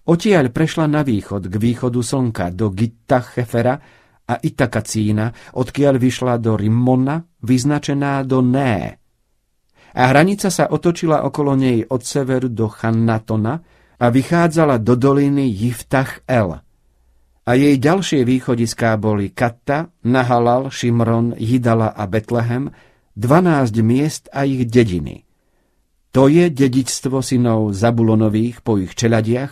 Otiaľ prešla na východ, k východu slnka, do Gitta Chefera a Itakacína, odkiaľ vyšla do Rimmona, vyznačená do Né a hranica sa otočila okolo nej od severu do Channatona a vychádzala do doliny Jiftach El. A jej ďalšie východiská boli Katta, Nahalal, Šimron, Jidala a Betlehem, 12 miest a ich dediny. To je dedičstvo synov Zabulonových po ich čeladiach,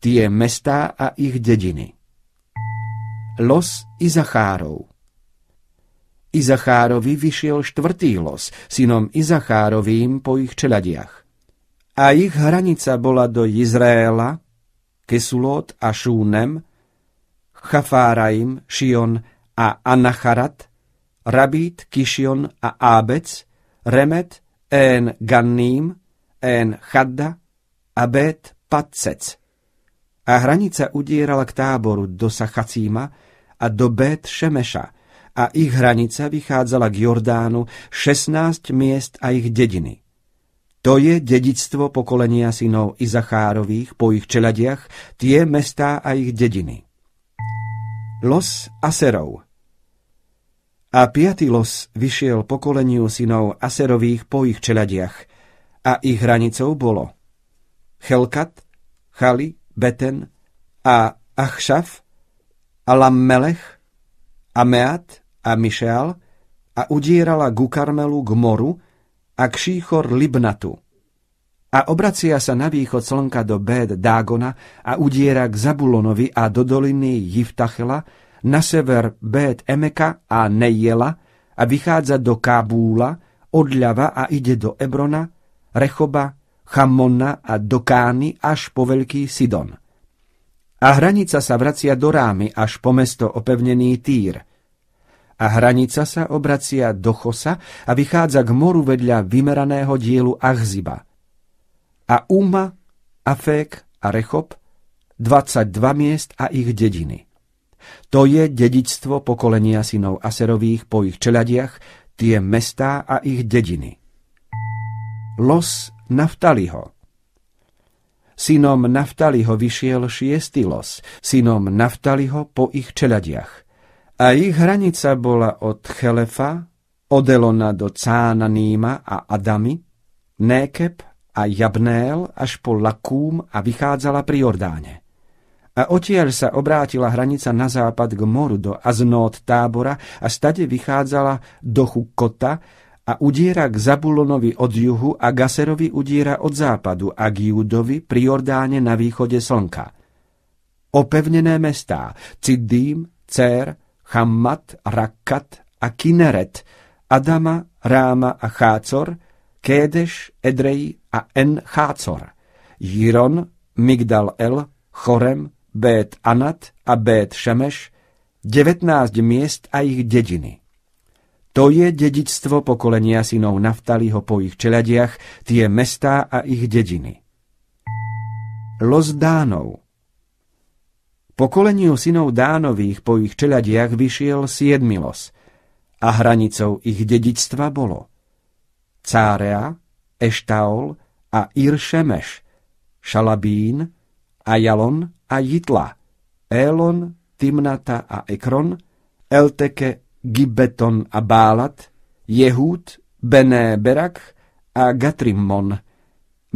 tie mestá a ich dediny. Los i Zachárov Izachárovi vyšiel štvrtý los, synom Izachárovým po ich čeladiach. A ich hranica bola do Izraela, Kesulot a Šúnem, Chafáraim, Šion a Anacharat, Rabít, Kishion a Ábec, Remet, En Ganným, En Chadda, Abet, Patsec. A hranica udierala k táboru do Sachacíma a do Bet Šemeša, a ich hranica vychádzala k Jordánu 16 miest a ich dediny. To je dedictvo pokolenia synov Izachárových po ich čeladiach, tie mestá a ich dediny. Los Aserov A piatý los vyšiel pokoleniu synov Aserových po ich čeladiach a ich hranicou bolo Chelkat, Chali, Beten a Achšaf, Alammelech, Ameat a Mišel a udierala ku Karmelu k moru a k šíchor Libnatu. A obracia sa na východ slnka do Béd Dágona a udiera k Zabulonovi a do doliny Jiftachela, na sever Béd Emeka a Nejela a vychádza do Kábúla, odľava a ide do Ebrona, Rechoba, Chamona a do Kány až po Veľký Sidon. A hranica sa vracia do Rámy až po mesto opevnený Týr – a hranica sa obracia do Chosa a vychádza k moru vedľa vymeraného dielu Achziba. A Uma, Afék a Rechob, 22 miest a ich dediny. To je dedičstvo pokolenia synov Aserových po ich čeladiach, tie mestá a ich dediny. Los Naftaliho Synom Naftaliho vyšiel šiestý los, synom Naftaliho po ich čeladiach a ich hranica bola od Chelefa, Odelona do Cánaníma a Adamy, nékep a Jabnél až po Lakúm a vychádzala pri Jordáne. A otiaľ sa obrátila hranica na západ k moru do Aznót tábora a stade vychádzala do Chukota a udiera k Zabulonovi od juhu a Gaserovi udiera od západu a k Júdovi pri Jordáne na východe slnka. Opevnené mestá Ciddím, Cér, Hammat, Rakkat a Kineret, Adama, Ráma a Chácor, Kédeš, Edrej a En Chácor, Jiron, Migdal El, Chorem, Bét Anat a Bét Šemeš, 19 miest a ich dediny. To je dedičstvo pokolenia synov Naftaliho po ich čeladiach, tie mestá a ich dediny. Los Dánov pokoleniu synov Dánových po ich čeladiach vyšiel siedmilos a hranicou ich dedičstva bolo Cárea, Eštaol a Iršemeš, Šalabín, Ajalon a Jitla, Elon, Timnata a Ekron, Elteke, Gibeton a Bálat, Jehút, Bené Berak a Gatrimmon,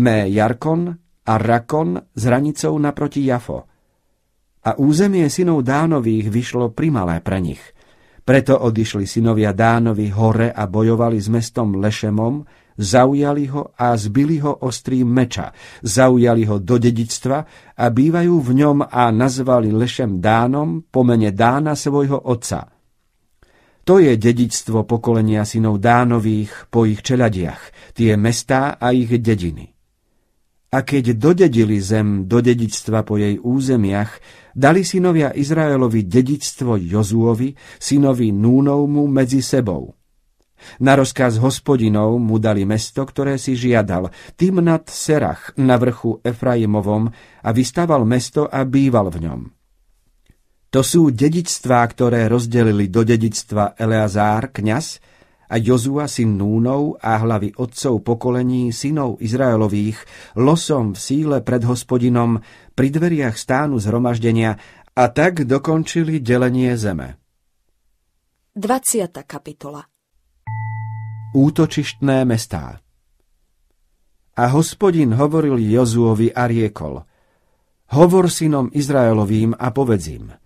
Mé Jarkon a Rakon s hranicou naproti Jafo a územie synov Dánových vyšlo primalé pre nich. Preto odišli synovia Dánovi hore a bojovali s mestom Lešemom, zaujali ho a zbili ho ostrým meča, zaujali ho do dedictva a bývajú v ňom a nazvali Lešem Dánom po mene Dána svojho otca. To je dedictvo pokolenia synov Dánových po ich čeladiach, tie mestá a ich dediny. A keď dodedili zem do dedictva po jej územiach, Dali synovia Izraelovi dedičstvo Jozúovi, synovi Núnovmu medzi sebou. Na rozkaz hospodinov mu dali mesto, ktoré si žiadal, tým nad Serach na vrchu Efraimovom a vystaval mesto a býval v ňom. To sú dedičstvá, ktoré rozdelili do dedičstva Eleazár, kňaz, a Jozua syn Núnov a hlavy otcov pokolení synov Izraelových losom v síle pred hospodinom pri dveriach stánu zhromaždenia a tak dokončili delenie zeme. 20. kapitola Útočištné mestá A hospodin hovoril Jozuovi a riekol Hovor synom Izraelovým a povedz im –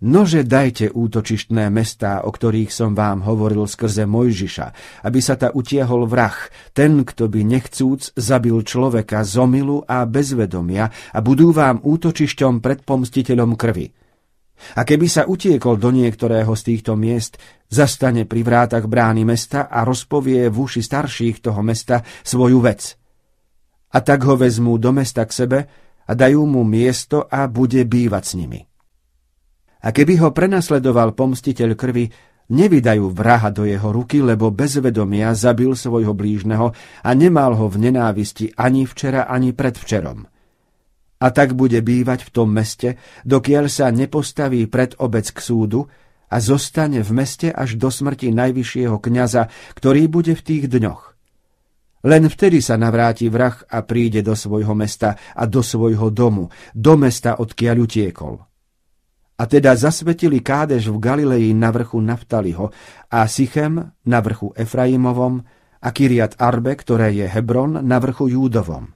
Nože dajte útočištné mestá, o ktorých som vám hovoril skrze Mojžiša, aby sa ta utiehol vrah, ten, kto by nechcúc zabil človeka z omilu a bezvedomia a budú vám útočišťom pred pomstiteľom krvi. A keby sa utiekol do niektorého z týchto miest, zastane pri vrátach brány mesta a rozpovie v uši starších toho mesta svoju vec. A tak ho vezmú do mesta k sebe a dajú mu miesto a bude bývať s nimi. A keby ho prenasledoval pomstiteľ krvi, nevydajú vraha do jeho ruky, lebo bez vedomia zabil svojho blížneho a nemal ho v nenávisti ani včera, ani predvčerom. A tak bude bývať v tom meste, dokiaľ sa nepostaví pred obec k súdu a zostane v meste až do smrti najvyššieho kniaza, ktorý bude v tých dňoch. Len vtedy sa navráti vrah a príde do svojho mesta a do svojho domu, do mesta, odkiaľ utiekol. A teda zasvetili Kádež v Galilei na vrchu Naftaliho a Sichem na vrchu Efraimovom a Kiriat Arbe, ktoré je Hebron, na vrchu Júdovom.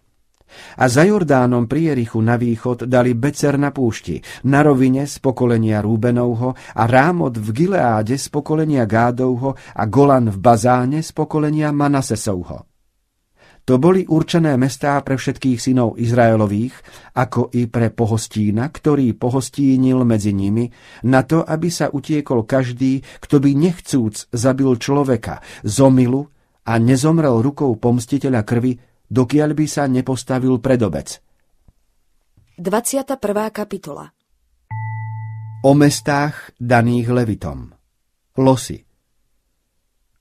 A za Jordánom pri Jerichu na východ dali Becer na púšti, na rovine z pokolenia Rúbenovho a Rámot v Gileáde z pokolenia Gádovho a Golan v Bazáne z pokolenia Manasesovho to boli určené mestá pre všetkých synov Izraelových, ako i pre pohostína, ktorý pohostínil medzi nimi, na to, aby sa utiekol každý, kto by nechcúc zabil človeka, zomilu a nezomrel rukou pomstiteľa krvi, dokiaľ by sa nepostavil predobec. 21. kapitola O mestách daných Levitom Losy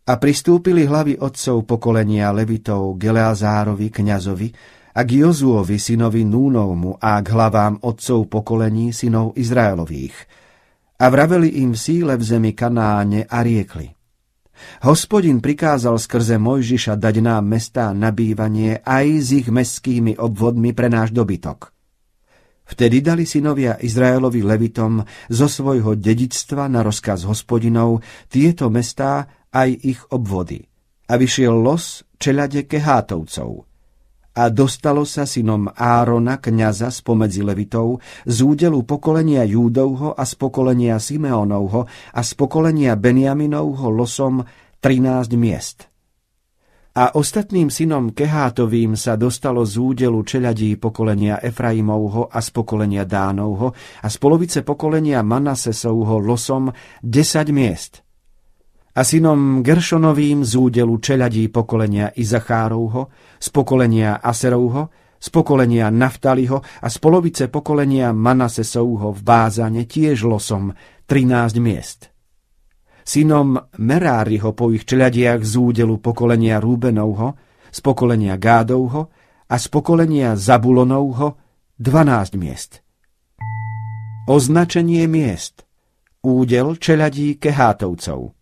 a pristúpili hlavy otcov pokolenia Levitov Geleazárovi, kňazovi, a k Jozuovi, synovi Núnovmu, a k hlavám otcov pokolení synov Izraelových. A vraveli im síle v zemi Kanáne a riekli. Hospodin prikázal skrze Mojžiša dať nám mestá nabývanie aj s ich mestskými obvodmi pre náš dobytok. Vtedy dali synovia Izraelovi Levitom zo svojho dedičstva na rozkaz hospodinov tieto mestá aj ich obvody. A vyšiel los čelade kehátovcov. A dostalo sa synom Árona, kniaza spomedzi Levitov, z údelu pokolenia Júdovho a z pokolenia Simeonovho a z pokolenia Beniaminovho losom 13 miest. A ostatným synom Kehátovým sa dostalo z údelu čeľadí pokolenia Efraimovho a z pokolenia Dánovho a z polovice pokolenia Manasesovho losom 10 miest – a synom Geršonovým z údelu čeľadí pokolenia Izachárovho, z pokolenia Aserovho, z pokolenia Naftaliho a z polovice pokolenia Manasesovho v Bázane tiež losom 13 miest. Synom Meráriho po ich čeladiach z údelu pokolenia Rúbenovho, z pokolenia Gádovho a z pokolenia Zabulonovho 12 miest. Označenie miest Údel čeľadí Kehátovcov –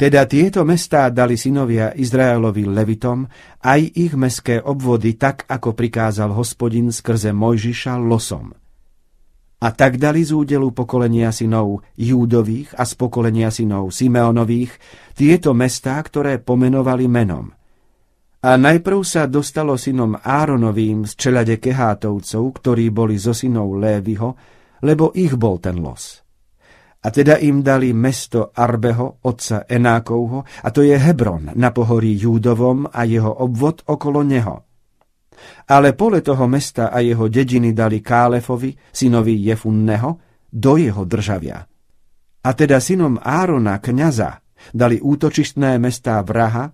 teda tieto mestá dali synovia Izraelovi Levitom aj ich meské obvody tak, ako prikázal hospodin skrze Mojžiša losom. A tak dali z údelu pokolenia synov Júdových a z pokolenia synov Simeonových tieto mestá, ktoré pomenovali menom. A najprv sa dostalo synom Áronovým z čelade Kehátovcov, ktorí boli zo synov Lévyho, lebo ich bol ten los. A teda im dali mesto Arbeho, otca Enákovho, a to je Hebron na pohorí Júdovom a jeho obvod okolo neho. Ale pole toho mesta a jeho dediny dali Kálefovi, synovi Jefunneho, do jeho državia. A teda synom Árona, kniaza, dali útočistné mestá Vraha,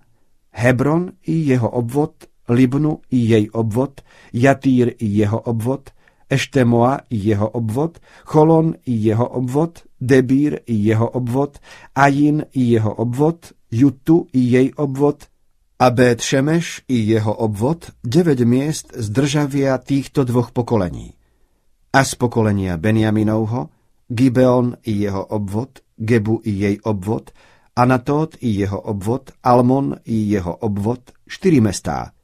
Hebron i jeho obvod, Libnu i jej obvod, Jatír i jeho obvod, Eštemoa i jeho obvod, Cholon i jeho obvod, Debír i jeho obvod, Ajin i jeho obvod, Jutu i jej obvod, Abed Šemeš i jeho obvod, 9 miest zdržavia týchto dvoch pokolení. A z pokolenia Benjaminovho, Gibeon i jeho obvod, Gebu i jej obvod, Anatót i jeho obvod, Almon i jeho obvod, štyri mestá.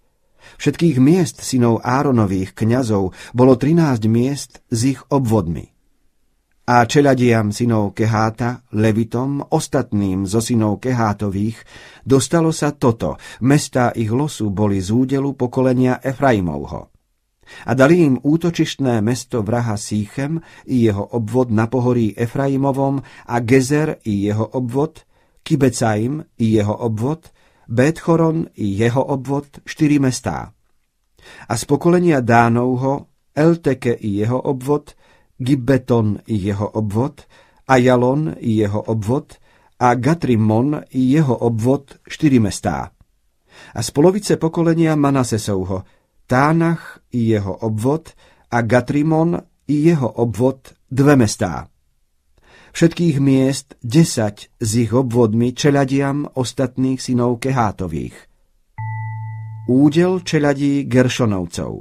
Všetkých miest synov Áronových, kňazov, bolo 13 miest s ich obvodmi. A čeladiam synov Keháta, Levitom, ostatným zo synov Kehátových, dostalo sa toto, mesta ich losu boli z údelu pokolenia Efraimovho. A dali im útočištné mesto vraha Sýchem i jeho obvod na pohorí Efraimovom a Gezer i jeho obvod, Kibecaim i jeho obvod, Bethoron i jeho obvod štyri mestá. A z pokolenia Dánovho Elteke i jeho obvod, Gibbeton i jeho obvod, Ajalon i jeho obvod a Gatrimon i jeho obvod štyri mestá. A z polovice pokolenia Manasesovho Tánach i jeho obvod a Gatrimon i jeho obvod dve mestá všetkých miest desať s ich obvodmi čeladiam ostatných synov Kehátových. Údel čeladí Geršonovcov.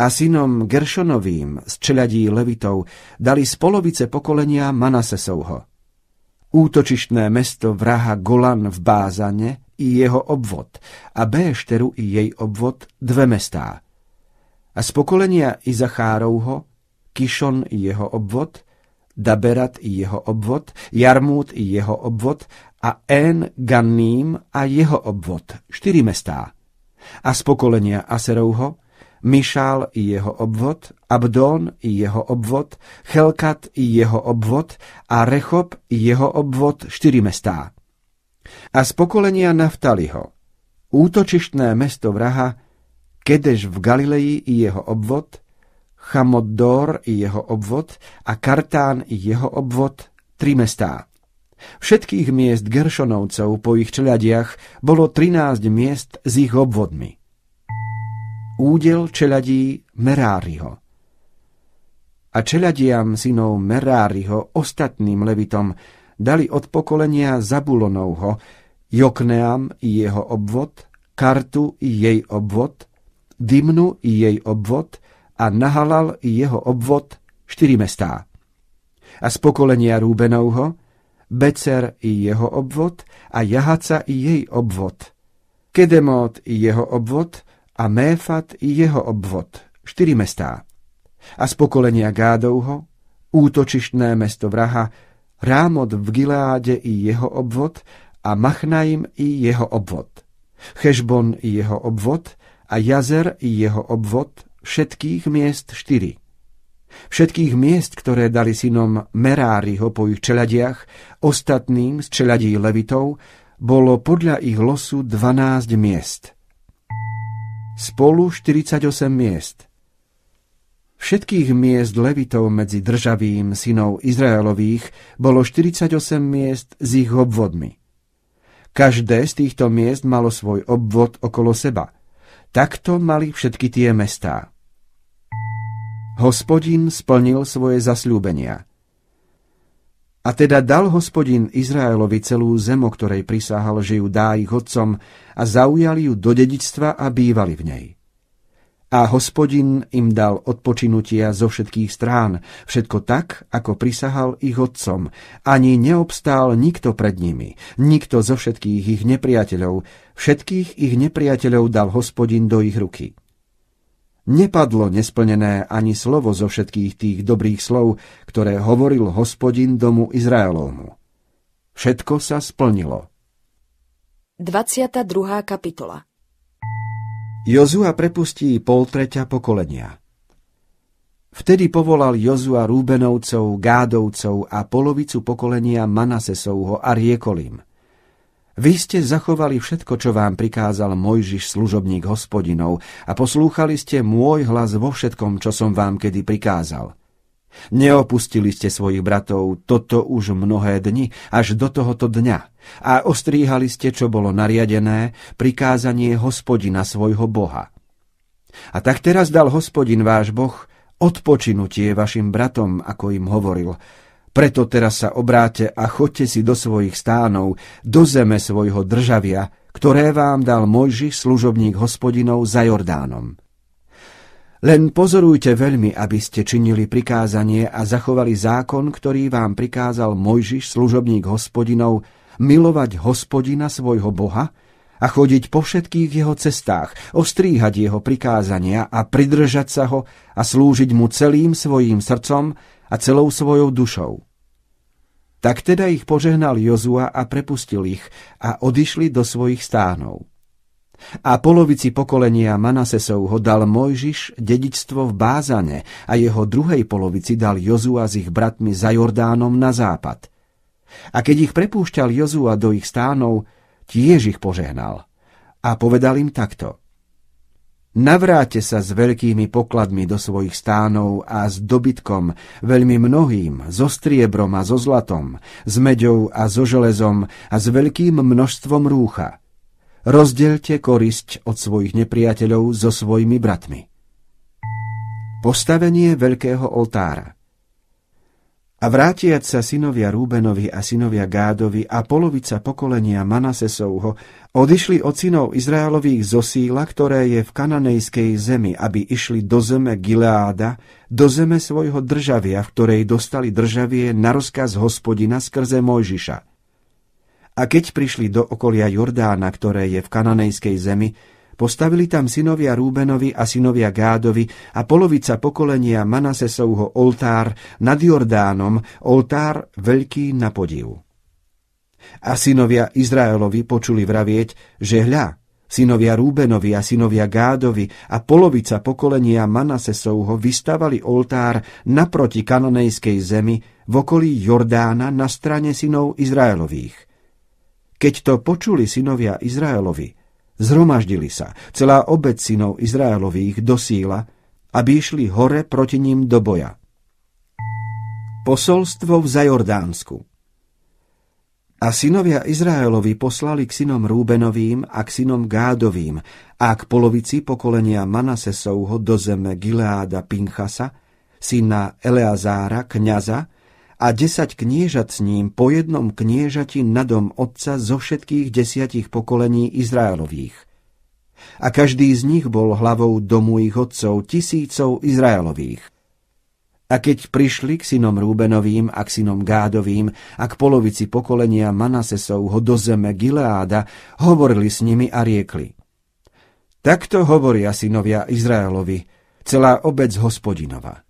A synom Geršonovým z čeladí Levitov dali z polovice pokolenia Manasesovho. Útočištné mesto vraha Golan v Bázane i jeho obvod a Béšteru i jej obvod dve mestá. A z pokolenia Izachárovho Kišon i jeho obvod – Daberat i jeho obvod, Jarmút i jeho obvod a En Ganným a jeho obvod, štyri mestá. A z pokolenia Aserovho, Mišál i jeho obvod, Abdón i jeho obvod, Chelkat i jeho obvod a Rechob i jeho obvod, štyri mestá. A z pokolenia Naftaliho, útočištné mesto vraha, Kedež v Galilei i jeho obvod, Chamodor i jeho obvod a Kartán i jeho obvod tri mestá. Všetkých miest Geršonovcov po ich čeladiach bolo 13 miest s ich obvodmi. Údel čeladí Meráriho a čeladiam synov Meráriho ostatným levitom dali od pokolenia Zabulonovho Jokneam i jeho obvod, Kartu i jej obvod, Dimnu i jej obvod, a nahalal i jeho obvod štyri mestá. A z pokolenia Rúbenovho Becer i jeho obvod a Jahaca i jej obvod, Kedemot i jeho obvod a Méfat i jeho obvod, štyri mestá. A z pokolenia Gádovho útočištné mesto vraha, Rámot v Gileáde i jeho obvod a Machnaim i jeho obvod, Chešbon i jeho obvod a Jazer i jeho obvod všetkých miest štyri. Všetkých miest, ktoré dali synom Meráriho po ich čeladiach, ostatným z čeladí Levitov, bolo podľa ich losu 12 miest. Spolu 48 miest. Všetkých miest Levitov medzi državým synov Izraelových bolo 48 miest s ich obvodmi. Každé z týchto miest malo svoj obvod okolo seba. Takto mali všetky tie mestá. Hospodin splnil svoje zasľúbenia. A teda dal hospodin Izraelovi celú zemu, ktorej prisahal, že ju dá ich otcom a zaujali ju do dedičstva a bývali v nej. A hospodin im dal odpočinutia zo všetkých strán, všetko tak, ako prisahal ich otcom. Ani neobstál nikto pred nimi, nikto zo všetkých ich nepriateľov. Všetkých ich nepriateľov dal hospodin do ich ruky. Nepadlo nesplnené ani slovo zo všetkých tých dobrých slov, ktoré hovoril hospodin domu Izraelovmu. Všetko sa splnilo. 22. kapitola Jozua prepustí poltreťa pokolenia. Vtedy povolal Jozua Rúbenovcov, Gádovcov a polovicu pokolenia Manasesovho a Riekolim – vy ste zachovali všetko, čo vám prikázal Mojžiš služobník hospodinov a poslúchali ste môj hlas vo všetkom, čo som vám kedy prikázal. Neopustili ste svojich bratov toto už mnohé dni až do tohoto dňa a ostríhali ste, čo bolo nariadené, prikázanie hospodina svojho Boha. A tak teraz dal hospodin váš Boh odpočinutie vašim bratom, ako im hovoril, preto teraz sa obráte a chodte si do svojich stánov, do zeme svojho državia, ktoré vám dal Mojži, služobník hospodinov za Jordánom. Len pozorujte veľmi, aby ste činili prikázanie a zachovali zákon, ktorý vám prikázal Mojžiš, služobník hospodinov, milovať hospodina svojho Boha a chodiť po všetkých jeho cestách, ostríhať jeho prikázania a pridržať sa ho a slúžiť mu celým svojim srdcom, a celou svojou dušou. Tak teda ich požehnal Jozua a prepustil ich a odišli do svojich stánov. A polovici pokolenia Manasesov ho dal Mojžiš dedičstvo v Bázane a jeho druhej polovici dal Jozua s ich bratmi za Jordánom na západ. A keď ich prepúšťal Jozua do ich stánov, tiež ich požehnal. A povedal im takto – Navráte sa s veľkými pokladmi do svojich stánov a s dobytkom, veľmi mnohým, so striebrom a so zlatom, s meďou a so železom a s veľkým množstvom rúcha. Rozdelte korisť od svojich nepriateľov so svojimi bratmi. Postavenie veľkého oltára a vrátiať sa synovia Rúbenovi a synovia Gádovi a polovica pokolenia Manasesovho odišli od synov Izraelových zo síla, ktoré je v kananejskej zemi, aby išli do zeme Gileáda, do zeme svojho državia, v ktorej dostali državie na rozkaz hospodina skrze Mojžiša. A keď prišli do okolia Jordána, ktoré je v kananejskej zemi, Postavili tam synovia Rúbenovi a synovia Gádovi a polovica pokolenia Manasesovho oltár nad Jordánom, oltár veľký na podiv. A synovia Izraelovi počuli vravieť, že hľa, synovia Rúbenovi a synovia Gádovi a polovica pokolenia Manasesovho vystavali oltár naproti kanonejskej zemi v okolí Jordána na strane synov Izraelových. Keď to počuli synovia Izraelovi, Zhromaždili sa, celá obec synov Izraelových do síla, aby išli hore proti ním do boja. Posolstvo v Zajordánsku A synovia Izraelovi poslali k synom Rúbenovým a k synom Gádovým a k polovici pokolenia Manasesovho do zeme Gileáda Pinchasa, syna Eleazára, kniaza, a desať kniežat s ním po jednom kniežati na dom otca zo všetkých desiatich pokolení Izraelových. A každý z nich bol hlavou domu ich otcov tisícov Izraelových. A keď prišli k synom Rúbenovým a k synom Gádovým a k polovici pokolenia Manasesovho do zeme Gileáda, hovorili s nimi a riekli. Takto hovoria synovia Izraelovi, celá obec hospodinova.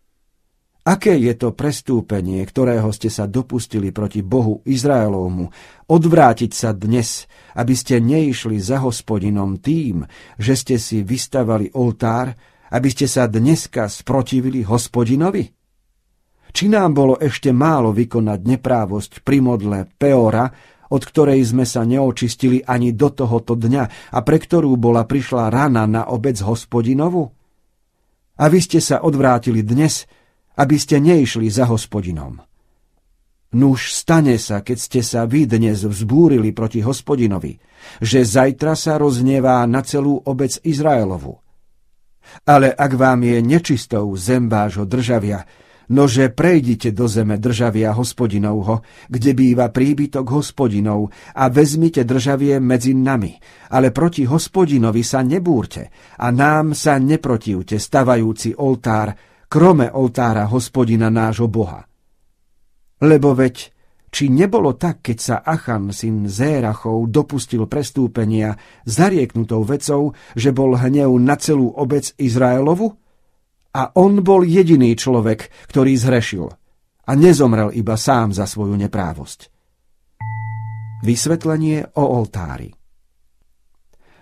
Aké je to prestúpenie, ktorého ste sa dopustili proti Bohu Izraelovmu, odvrátiť sa dnes, aby ste neišli za hospodinom tým, že ste si vystavali oltár, aby ste sa dneska sprotivili hospodinovi? Či nám bolo ešte málo vykonať neprávosť pri modle Peora, od ktorej sme sa neočistili ani do tohoto dňa a pre ktorú bola prišla rana na obec hospodinovu? A vy ste sa odvrátili dnes, aby ste neišli za hospodinom. Nuž stane sa, keď ste sa vy dnes vzbúrili proti hospodinovi, že zajtra sa roznevá na celú obec Izraelovu. Ale ak vám je nečistou zem vášho državia, nože prejdite do zeme državia hospodinovho, kde býva príbytok hospodinov a vezmite državie medzi nami, ale proti hospodinovi sa nebúrte a nám sa neprotivte stavajúci oltár, krome oltára hospodina nášho Boha. Lebo veď, či nebolo tak, keď sa Achan, syn Zérachov, dopustil prestúpenia zarieknutou vecou, že bol hnev na celú obec Izraelovu? A on bol jediný človek, ktorý zhrešil a nezomrel iba sám za svoju neprávosť. Vysvetlenie o oltári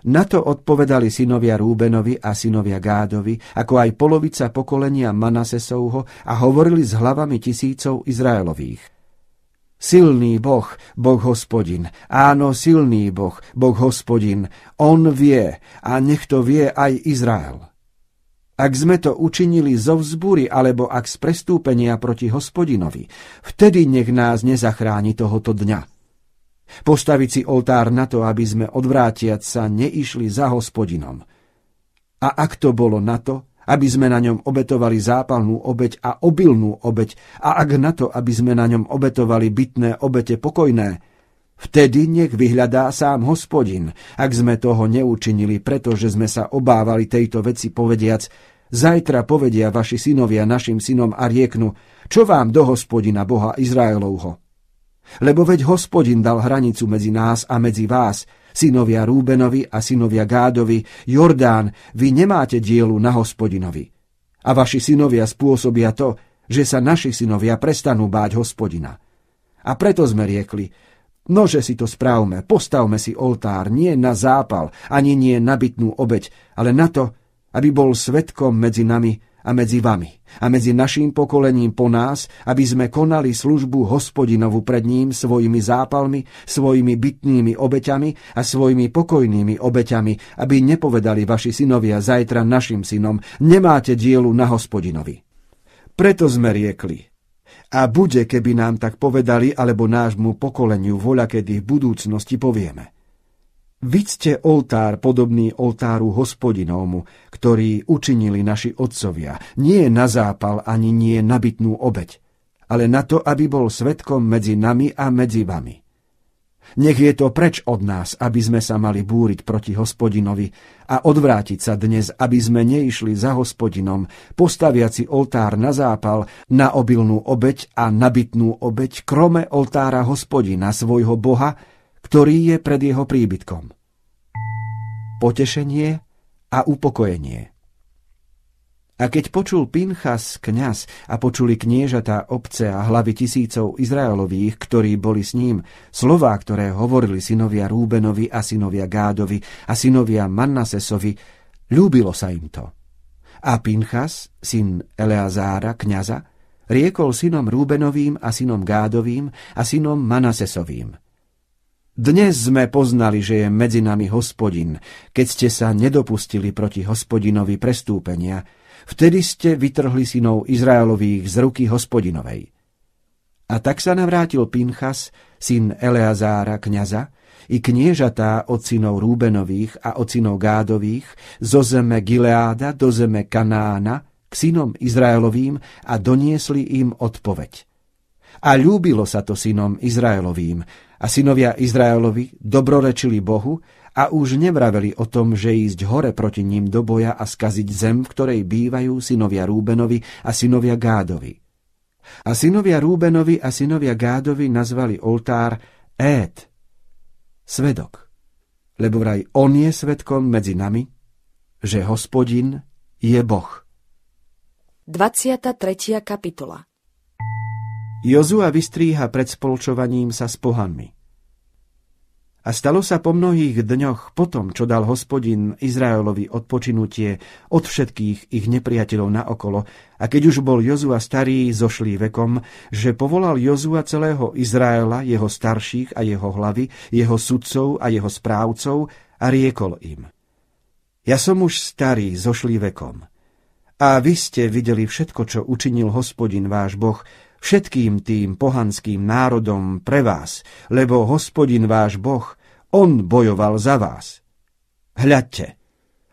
na to odpovedali synovia Rúbenovi a synovia Gádovi, ako aj polovica pokolenia Manasesovho a hovorili s hlavami tisícov Izraelových. Silný Boh, Boh hospodin, áno, silný Boh, Boh hospodin, On vie a nech to vie aj Izrael. Ak sme to učinili zo vzbúry alebo ak z prestúpenia proti hospodinovi, vtedy nech nás nezachráni tohoto dňa. Postaviť si oltár na to, aby sme odvrátiať sa neišli za hospodinom. A ak to bolo na to, aby sme na ňom obetovali zápalnú obeď a obilnú obeď, a ak na to, aby sme na ňom obetovali bytné obete pokojné, vtedy nech vyhľadá sám hospodin, ak sme toho neučinili, pretože sme sa obávali tejto veci povediac, zajtra povedia vaši synovia našim synom a rieknu, čo vám do hospodina Boha Izraelovho? Lebo veď hospodin dal hranicu medzi nás a medzi vás, synovia Rúbenovi a synovia Gádovi, Jordán, vy nemáte dielu na hospodinovi. A vaši synovia spôsobia to, že sa naši synovia prestanú báť hospodina. A preto sme riekli, nože si to správme, postavme si oltár nie na zápal, ani nie na bytnú obeď, ale na to, aby bol svetkom medzi nami, a medzi vami a medzi naším pokolením po nás, aby sme konali službu hospodinovu pred ním svojimi zápalmi, svojimi bytnými obeťami a svojimi pokojnými obeťami, aby nepovedali vaši synovia zajtra našim synom, nemáte dielu na hospodinovi. Preto sme riekli, a bude, keby nám tak povedali, alebo nášmu pokoleniu voľa, kedy v budúcnosti povieme – Vidzte oltár podobný oltáru hospodinomu, ktorý učinili naši otcovia, nie na zápal ani nie na bitnú obeď, ale na to, aby bol svetkom medzi nami a medzi vami. Nech je to preč od nás, aby sme sa mali búriť proti hospodinovi a odvrátiť sa dnes, aby sme neišli za hospodinom, postaviaci oltár na zápal, na obilnú obeď a nabitnú obeď, krome oltára hospodina svojho Boha, ktorý je pred jeho príbytkom. Potešenie a upokojenie. A keď počul Pinchas kňaz a počuli kniežatá obce a hlavy tisícov Izraelových, ktorí boli s ním, slová, ktoré hovorili synovia Rúbenovi a synovia Gádovi a synovia Mannasesovi, ľúbilo sa im to. A Pinchas, syn Eleazára, kňaza, riekol synom Rúbenovým a synom Gádovým a synom Manasesovým – dnes sme poznali, že je medzi nami hospodin, keď ste sa nedopustili proti hospodinovi prestúpenia, vtedy ste vytrhli synov Izraelových z ruky hospodinovej. A tak sa navrátil Pinchas, syn Eleazára, kniaza, i kniežatá od synov Rúbenových a od synov Gádových zo zeme Gileáda do zeme Kanána k synom Izraelovým a doniesli im odpoveď. A ľúbilo sa to synom Izraelovým, a synovia Izraelovi dobrorečili Bohu a už nevraveli o tom, že ísť hore proti ním do boja a skaziť zem, v ktorej bývajú synovia Rúbenovi a synovia Gádovi. A synovia Rúbenovi a synovia Gádovi nazvali oltár Éd, svedok, lebo vraj on je svedkom medzi nami, že hospodin je Boh. 23. kapitola Jozua vystríha pred spolčovaním sa s pohanmi. A stalo sa po mnohých dňoch potom, čo dal hospodin Izraelovi odpočinutie od všetkých ich nepriateľov na okolo, a keď už bol Jozua starý, zošlý vekom, že povolal Jozua celého Izraela, jeho starších a jeho hlavy, jeho sudcov a jeho správcov a riekol im. Ja som už starý, zošlý vekom. A vy ste videli všetko, čo učinil hospodin váš Boh, všetkým tým pohanským národom pre vás, lebo hospodin váš Boh, on bojoval za vás. Hľadte,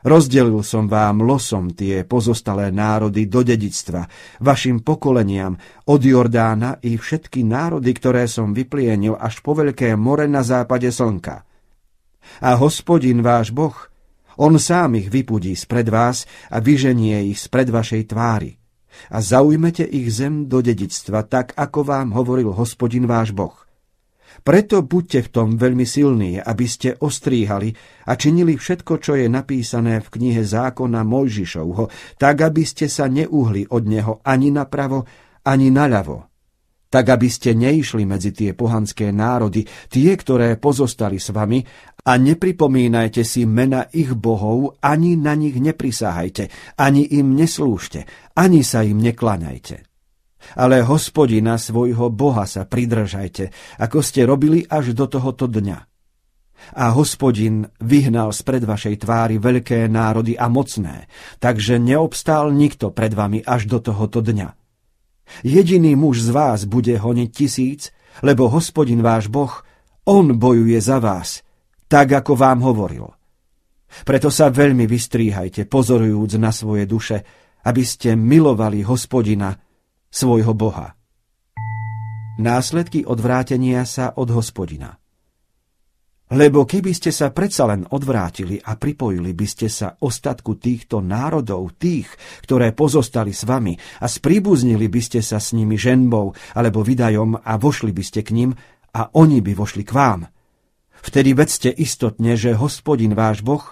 rozdelil som vám losom tie pozostalé národy do dedictva, vašim pokoleniam od Jordána i všetky národy, ktoré som vyplienil až po veľké more na západe slnka. A hospodin váš Boh, on sám ich vypudí spred vás a vyženie ich spred vašej tvári a zaujmete ich zem do dedictva, tak ako vám hovoril hospodin váš Boh. Preto buďte v tom veľmi silní, aby ste ostríhali a činili všetko, čo je napísané v knihe zákona Mojžišovho, tak aby ste sa neuhli od neho ani napravo, ani naľavo, tak aby ste neišli medzi tie pohanské národy, tie, ktoré pozostali s vami, a nepripomínajte si mena ich bohov, ani na nich neprisahajte, ani im neslúžte, ani sa im neklaňajte. Ale hospodina svojho boha sa pridržajte, ako ste robili až do tohoto dňa. A hospodin vyhnal spred vašej tvári veľké národy a mocné, takže neobstál nikto pred vami až do tohoto dňa. Jediný muž z vás bude honiť tisíc, lebo hospodin váš boh, on bojuje za vás – tak ako vám hovoril. Preto sa veľmi vystríhajte, pozorujúc na svoje duše, aby ste milovali hospodina, svojho Boha. Následky odvrátenia sa od hospodina. Lebo keby ste sa predsa len odvrátili a pripojili by ste sa ostatku týchto národov, tých, ktoré pozostali s vami a spríbuznili by ste sa s nimi ženbou alebo vydajom a vošli by ste k nim a oni by vošli k vám – Vtedy vedzte istotne, že hospodin váš Boh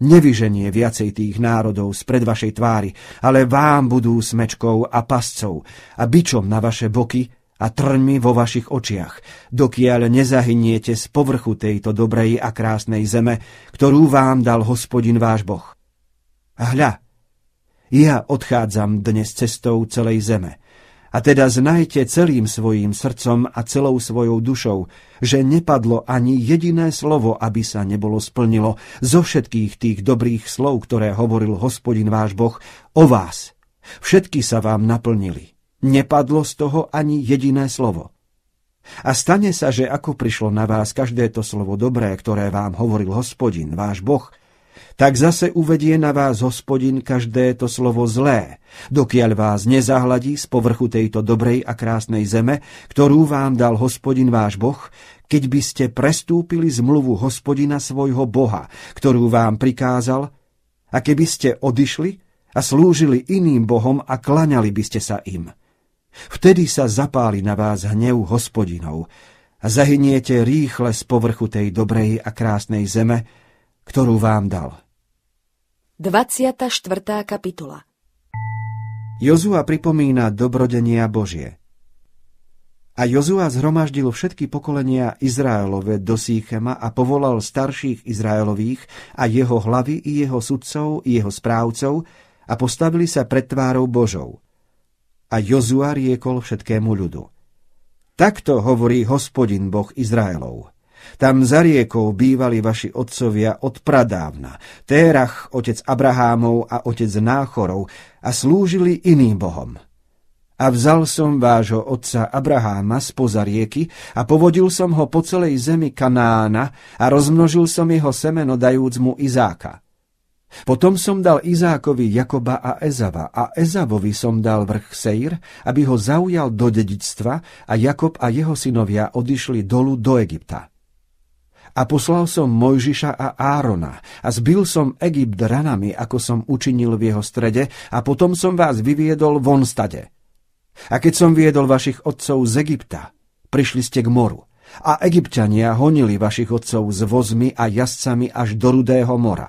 nevyženie viacej tých národov spred vašej tvári, ale vám budú smečkou a pascov a bičom na vaše boky a trňmi vo vašich očiach, dokiaľ nezahyniete z povrchu tejto dobrej a krásnej zeme, ktorú vám dal hospodin váš Boh. A hľa, ja odchádzam dnes cestou celej zeme, a teda znajte celým svojim srdcom a celou svojou dušou, že nepadlo ani jediné slovo, aby sa nebolo splnilo zo všetkých tých dobrých slov, ktoré hovoril hospodin váš Boh o vás. Všetky sa vám naplnili. Nepadlo z toho ani jediné slovo. A stane sa, že ako prišlo na vás každé to slovo dobré, ktoré vám hovoril hospodin, váš Boh, tak zase uvedie na vás hospodin každé to slovo zlé, dokiaľ vás nezahladí z povrchu tejto dobrej a krásnej zeme, ktorú vám dal hospodin váš Boh, keď by ste prestúpili zmluvu hospodina svojho Boha, ktorú vám prikázal, a keby ste odišli a slúžili iným Bohom a klaňali by ste sa im. Vtedy sa zapáli na vás hnev hospodinov a zahyniete rýchle z povrchu tej dobrej a krásnej zeme, ktorú vám dal. 24. kapitola Jozua pripomína dobrodenia Božie. A Jozua zhromaždil všetky pokolenia Izraelove do Sýchema a povolal starších Izraelových a jeho hlavy i jeho sudcov i jeho správcov a postavili sa pred tvárou Božou. A Jozua riekol všetkému ľudu. Takto hovorí hospodin Boh Izraelov. Tam za riekou bývali vaši otcovia od pradávna, Térach, otec Abrahámov a otec Náchorov, a slúžili iným bohom. A vzal som vášho otca Abraháma spoza rieky a povodil som ho po celej zemi Kanána a rozmnožil som jeho semeno dajúc mu Izáka. Potom som dal Izákovi Jakoba a Ezava a Ezavovi som dal vrch Seir, aby ho zaujal do dedictva a Jakob a jeho synovia odišli dolu do Egypta. A poslal som Mojžiša a Árona a zbil som Egypt ranami, ako som učinil v jeho strede a potom som vás vyviedol von stade. A keď som viedol vašich otcov z Egypta, prišli ste k moru. A egyptiania honili vašich otcov s vozmi a jazdcami až do Rudého mora.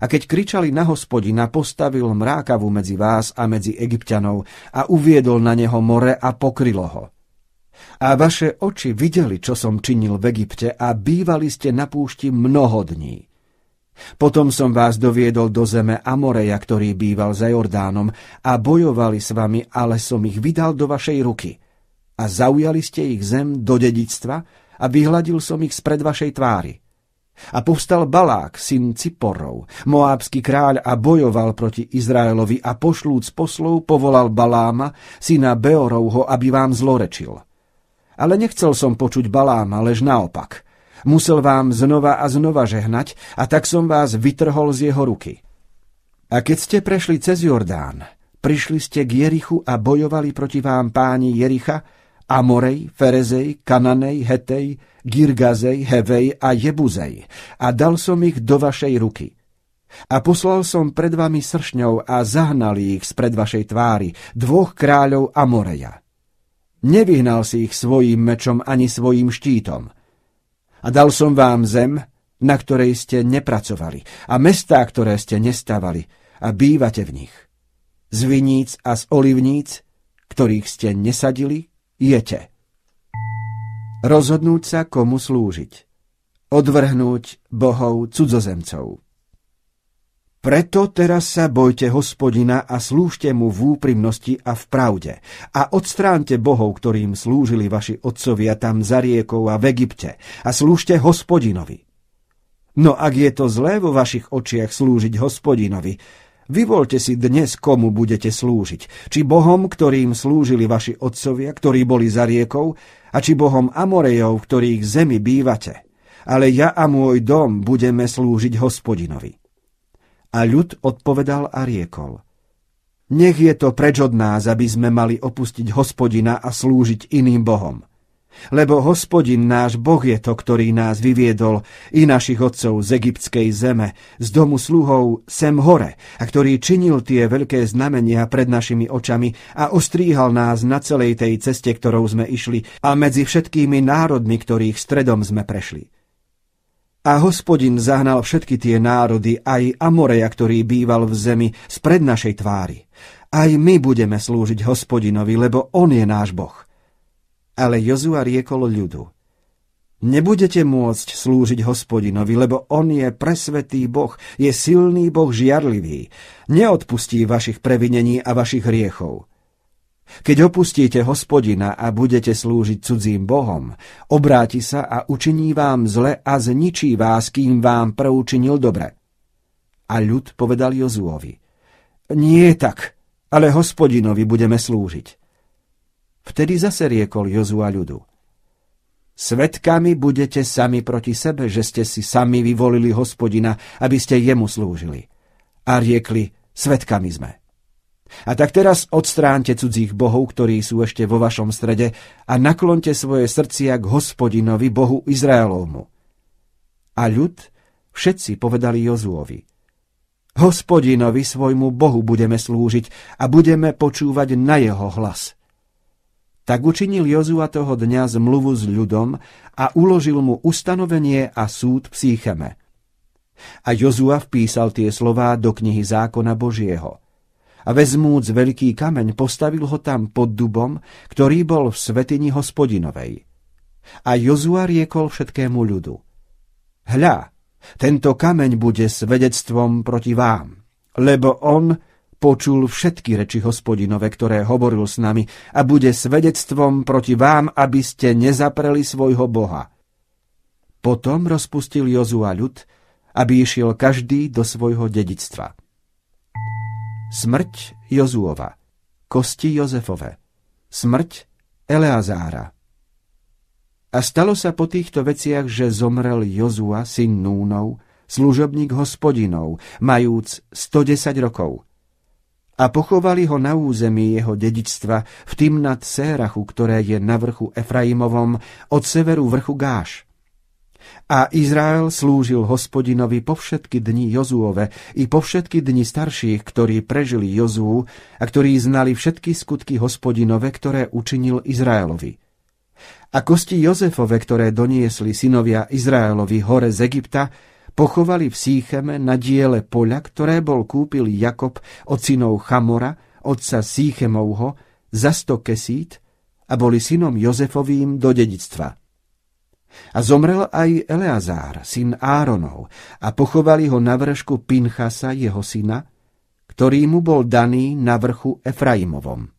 A keď kričali na hospodina, postavil mrákavu medzi vás a medzi egyptianov a uviedol na neho more a pokrylo ho. A vaše oči videli, čo som činil v Egypte a bývali ste na púšti mnoho dní. Potom som vás doviedol do zeme Amoreja, ktorý býval za Jordánom a bojovali s vami, ale som ich vydal do vašej ruky. A zaujali ste ich zem do dedictva a vyhladil som ich spred vašej tvári. A povstal Balák, syn Ciporov, moábsky kráľ a bojoval proti Izraelovi a pošlúc poslov povolal Baláma, syna Beorovho, aby vám zlorečil. Ale nechcel som počuť balám, alež naopak. Musel vám znova a znova žehnať a tak som vás vytrhol z jeho ruky. A keď ste prešli cez Jordán, prišli ste k Jerichu a bojovali proti vám páni Jericha, Amorej, Ferezej, Kananej, Hetej, Girgazej, Hevej a Jebuzej a dal som ich do vašej ruky. A poslal som pred vami sršňov a zahnali ich spred vašej tvári, dvoch kráľov Amoreja. Nevyhnal si ich svojim mečom ani svojim štítom. A dal som vám zem, na ktorej ste nepracovali, a mestá, ktoré ste nestávali, a bývate v nich. Z viníc a z olivníc, ktorých ste nesadili, jete. Rozhodnúť sa, komu slúžiť. Odvrhnúť bohov cudzozemcov. Preto teraz sa bojte hospodina a slúžte mu v úprimnosti a v pravde a odstránte bohov, ktorým slúžili vaši otcovia tam za riekou a v Egypte a slúžte hospodinovi. No ak je to zlé vo vašich očiach slúžiť hospodinovi, vyvolte si dnes, komu budete slúžiť, či bohom, ktorým slúžili vaši otcovia, ktorí boli za riekou, a či bohom Amorejov, ktorých zemi bývate. Ale ja a môj dom budeme slúžiť hospodinovi. A ľud odpovedal a riekol. Nech je to preč od nás, aby sme mali opustiť hospodina a slúžiť iným bohom. Lebo hospodin náš Boh je to, ktorý nás vyviedol i našich otcov z egyptskej zeme, z domu sluhov sem hore, a ktorý činil tie veľké znamenia pred našimi očami a ostríhal nás na celej tej ceste, ktorou sme išli a medzi všetkými národmi, ktorých stredom sme prešli a hospodin zahnal všetky tie národy, aj Amoreja, ktorý býval v zemi, spred našej tvári. Aj my budeme slúžiť hospodinovi, lebo on je náš boh. Ale Jozua riekol ľudu. Nebudete môcť slúžiť hospodinovi, lebo on je presvetý boh, je silný boh žiarlivý. Neodpustí vašich previnení a vašich riechov. Keď opustíte hospodina a budete slúžiť cudzím bohom, obráti sa a učiní vám zle a zničí vás, kým vám preučinil dobre. A ľud povedal Jozúovi. nie tak, ale hospodinovi budeme slúžiť. Vtedy zase riekol Jozú a ľudu, Svetkami budete sami proti sebe, že ste si sami vyvolili hospodina, aby ste jemu slúžili. A riekli, svetkami sme. A tak teraz odstránte cudzích bohov, ktorí sú ešte vo vašom strede a naklonte svoje srdcia k hospodinovi, bohu Izraelovmu. A ľud všetci povedali Jozúovi, Hospodinovi svojmu bohu budeme slúžiť a budeme počúvať na jeho hlas. Tak učinil Jozua toho dňa zmluvu s ľudom a uložil mu ustanovenie a súd psícheme. A Jozua vpísal tie slová do knihy zákona Božieho – a vezmúc veľký kameň postavil ho tam pod dubom, ktorý bol v svetini hospodinovej. A Jozua riekol všetkému ľudu. Hľa, tento kameň bude svedectvom proti vám, lebo on počul všetky reči hospodinove, ktoré hovoril s nami a bude svedectvom proti vám, aby ste nezapreli svojho Boha. Potom rozpustil Jozua ľud, aby išiel každý do svojho dedictva. Smrť Jozúova, kosti Jozefove, smrť Eleazára. A stalo sa po týchto veciach, že zomrel Jozua, syn Núnov, služobník hospodinov, majúc 110 rokov. A pochovali ho na území jeho dedičstva v tým nad Sérachu, ktoré je na vrchu Efraimovom od severu vrchu Gáš. A Izrael slúžil hospodinovi po všetky dni Jozúove i po všetky dni starších, ktorí prežili Jozú a ktorí znali všetky skutky hospodinove, ktoré učinil Izraelovi. A kosti Jozefove, ktoré doniesli synovia Izraelovi hore z Egypta, pochovali v sícheme na diele poľa, ktoré bol kúpil Jakob od synov Chamora, otca Sýchemovho, za sto kesít a boli synom Jozefovým do dedictva. A zomrel aj Eleazár, syn Áronov, a pochovali ho na vršku Pinchasa, jeho syna, ktorý mu bol daný na vrchu Efraimovom.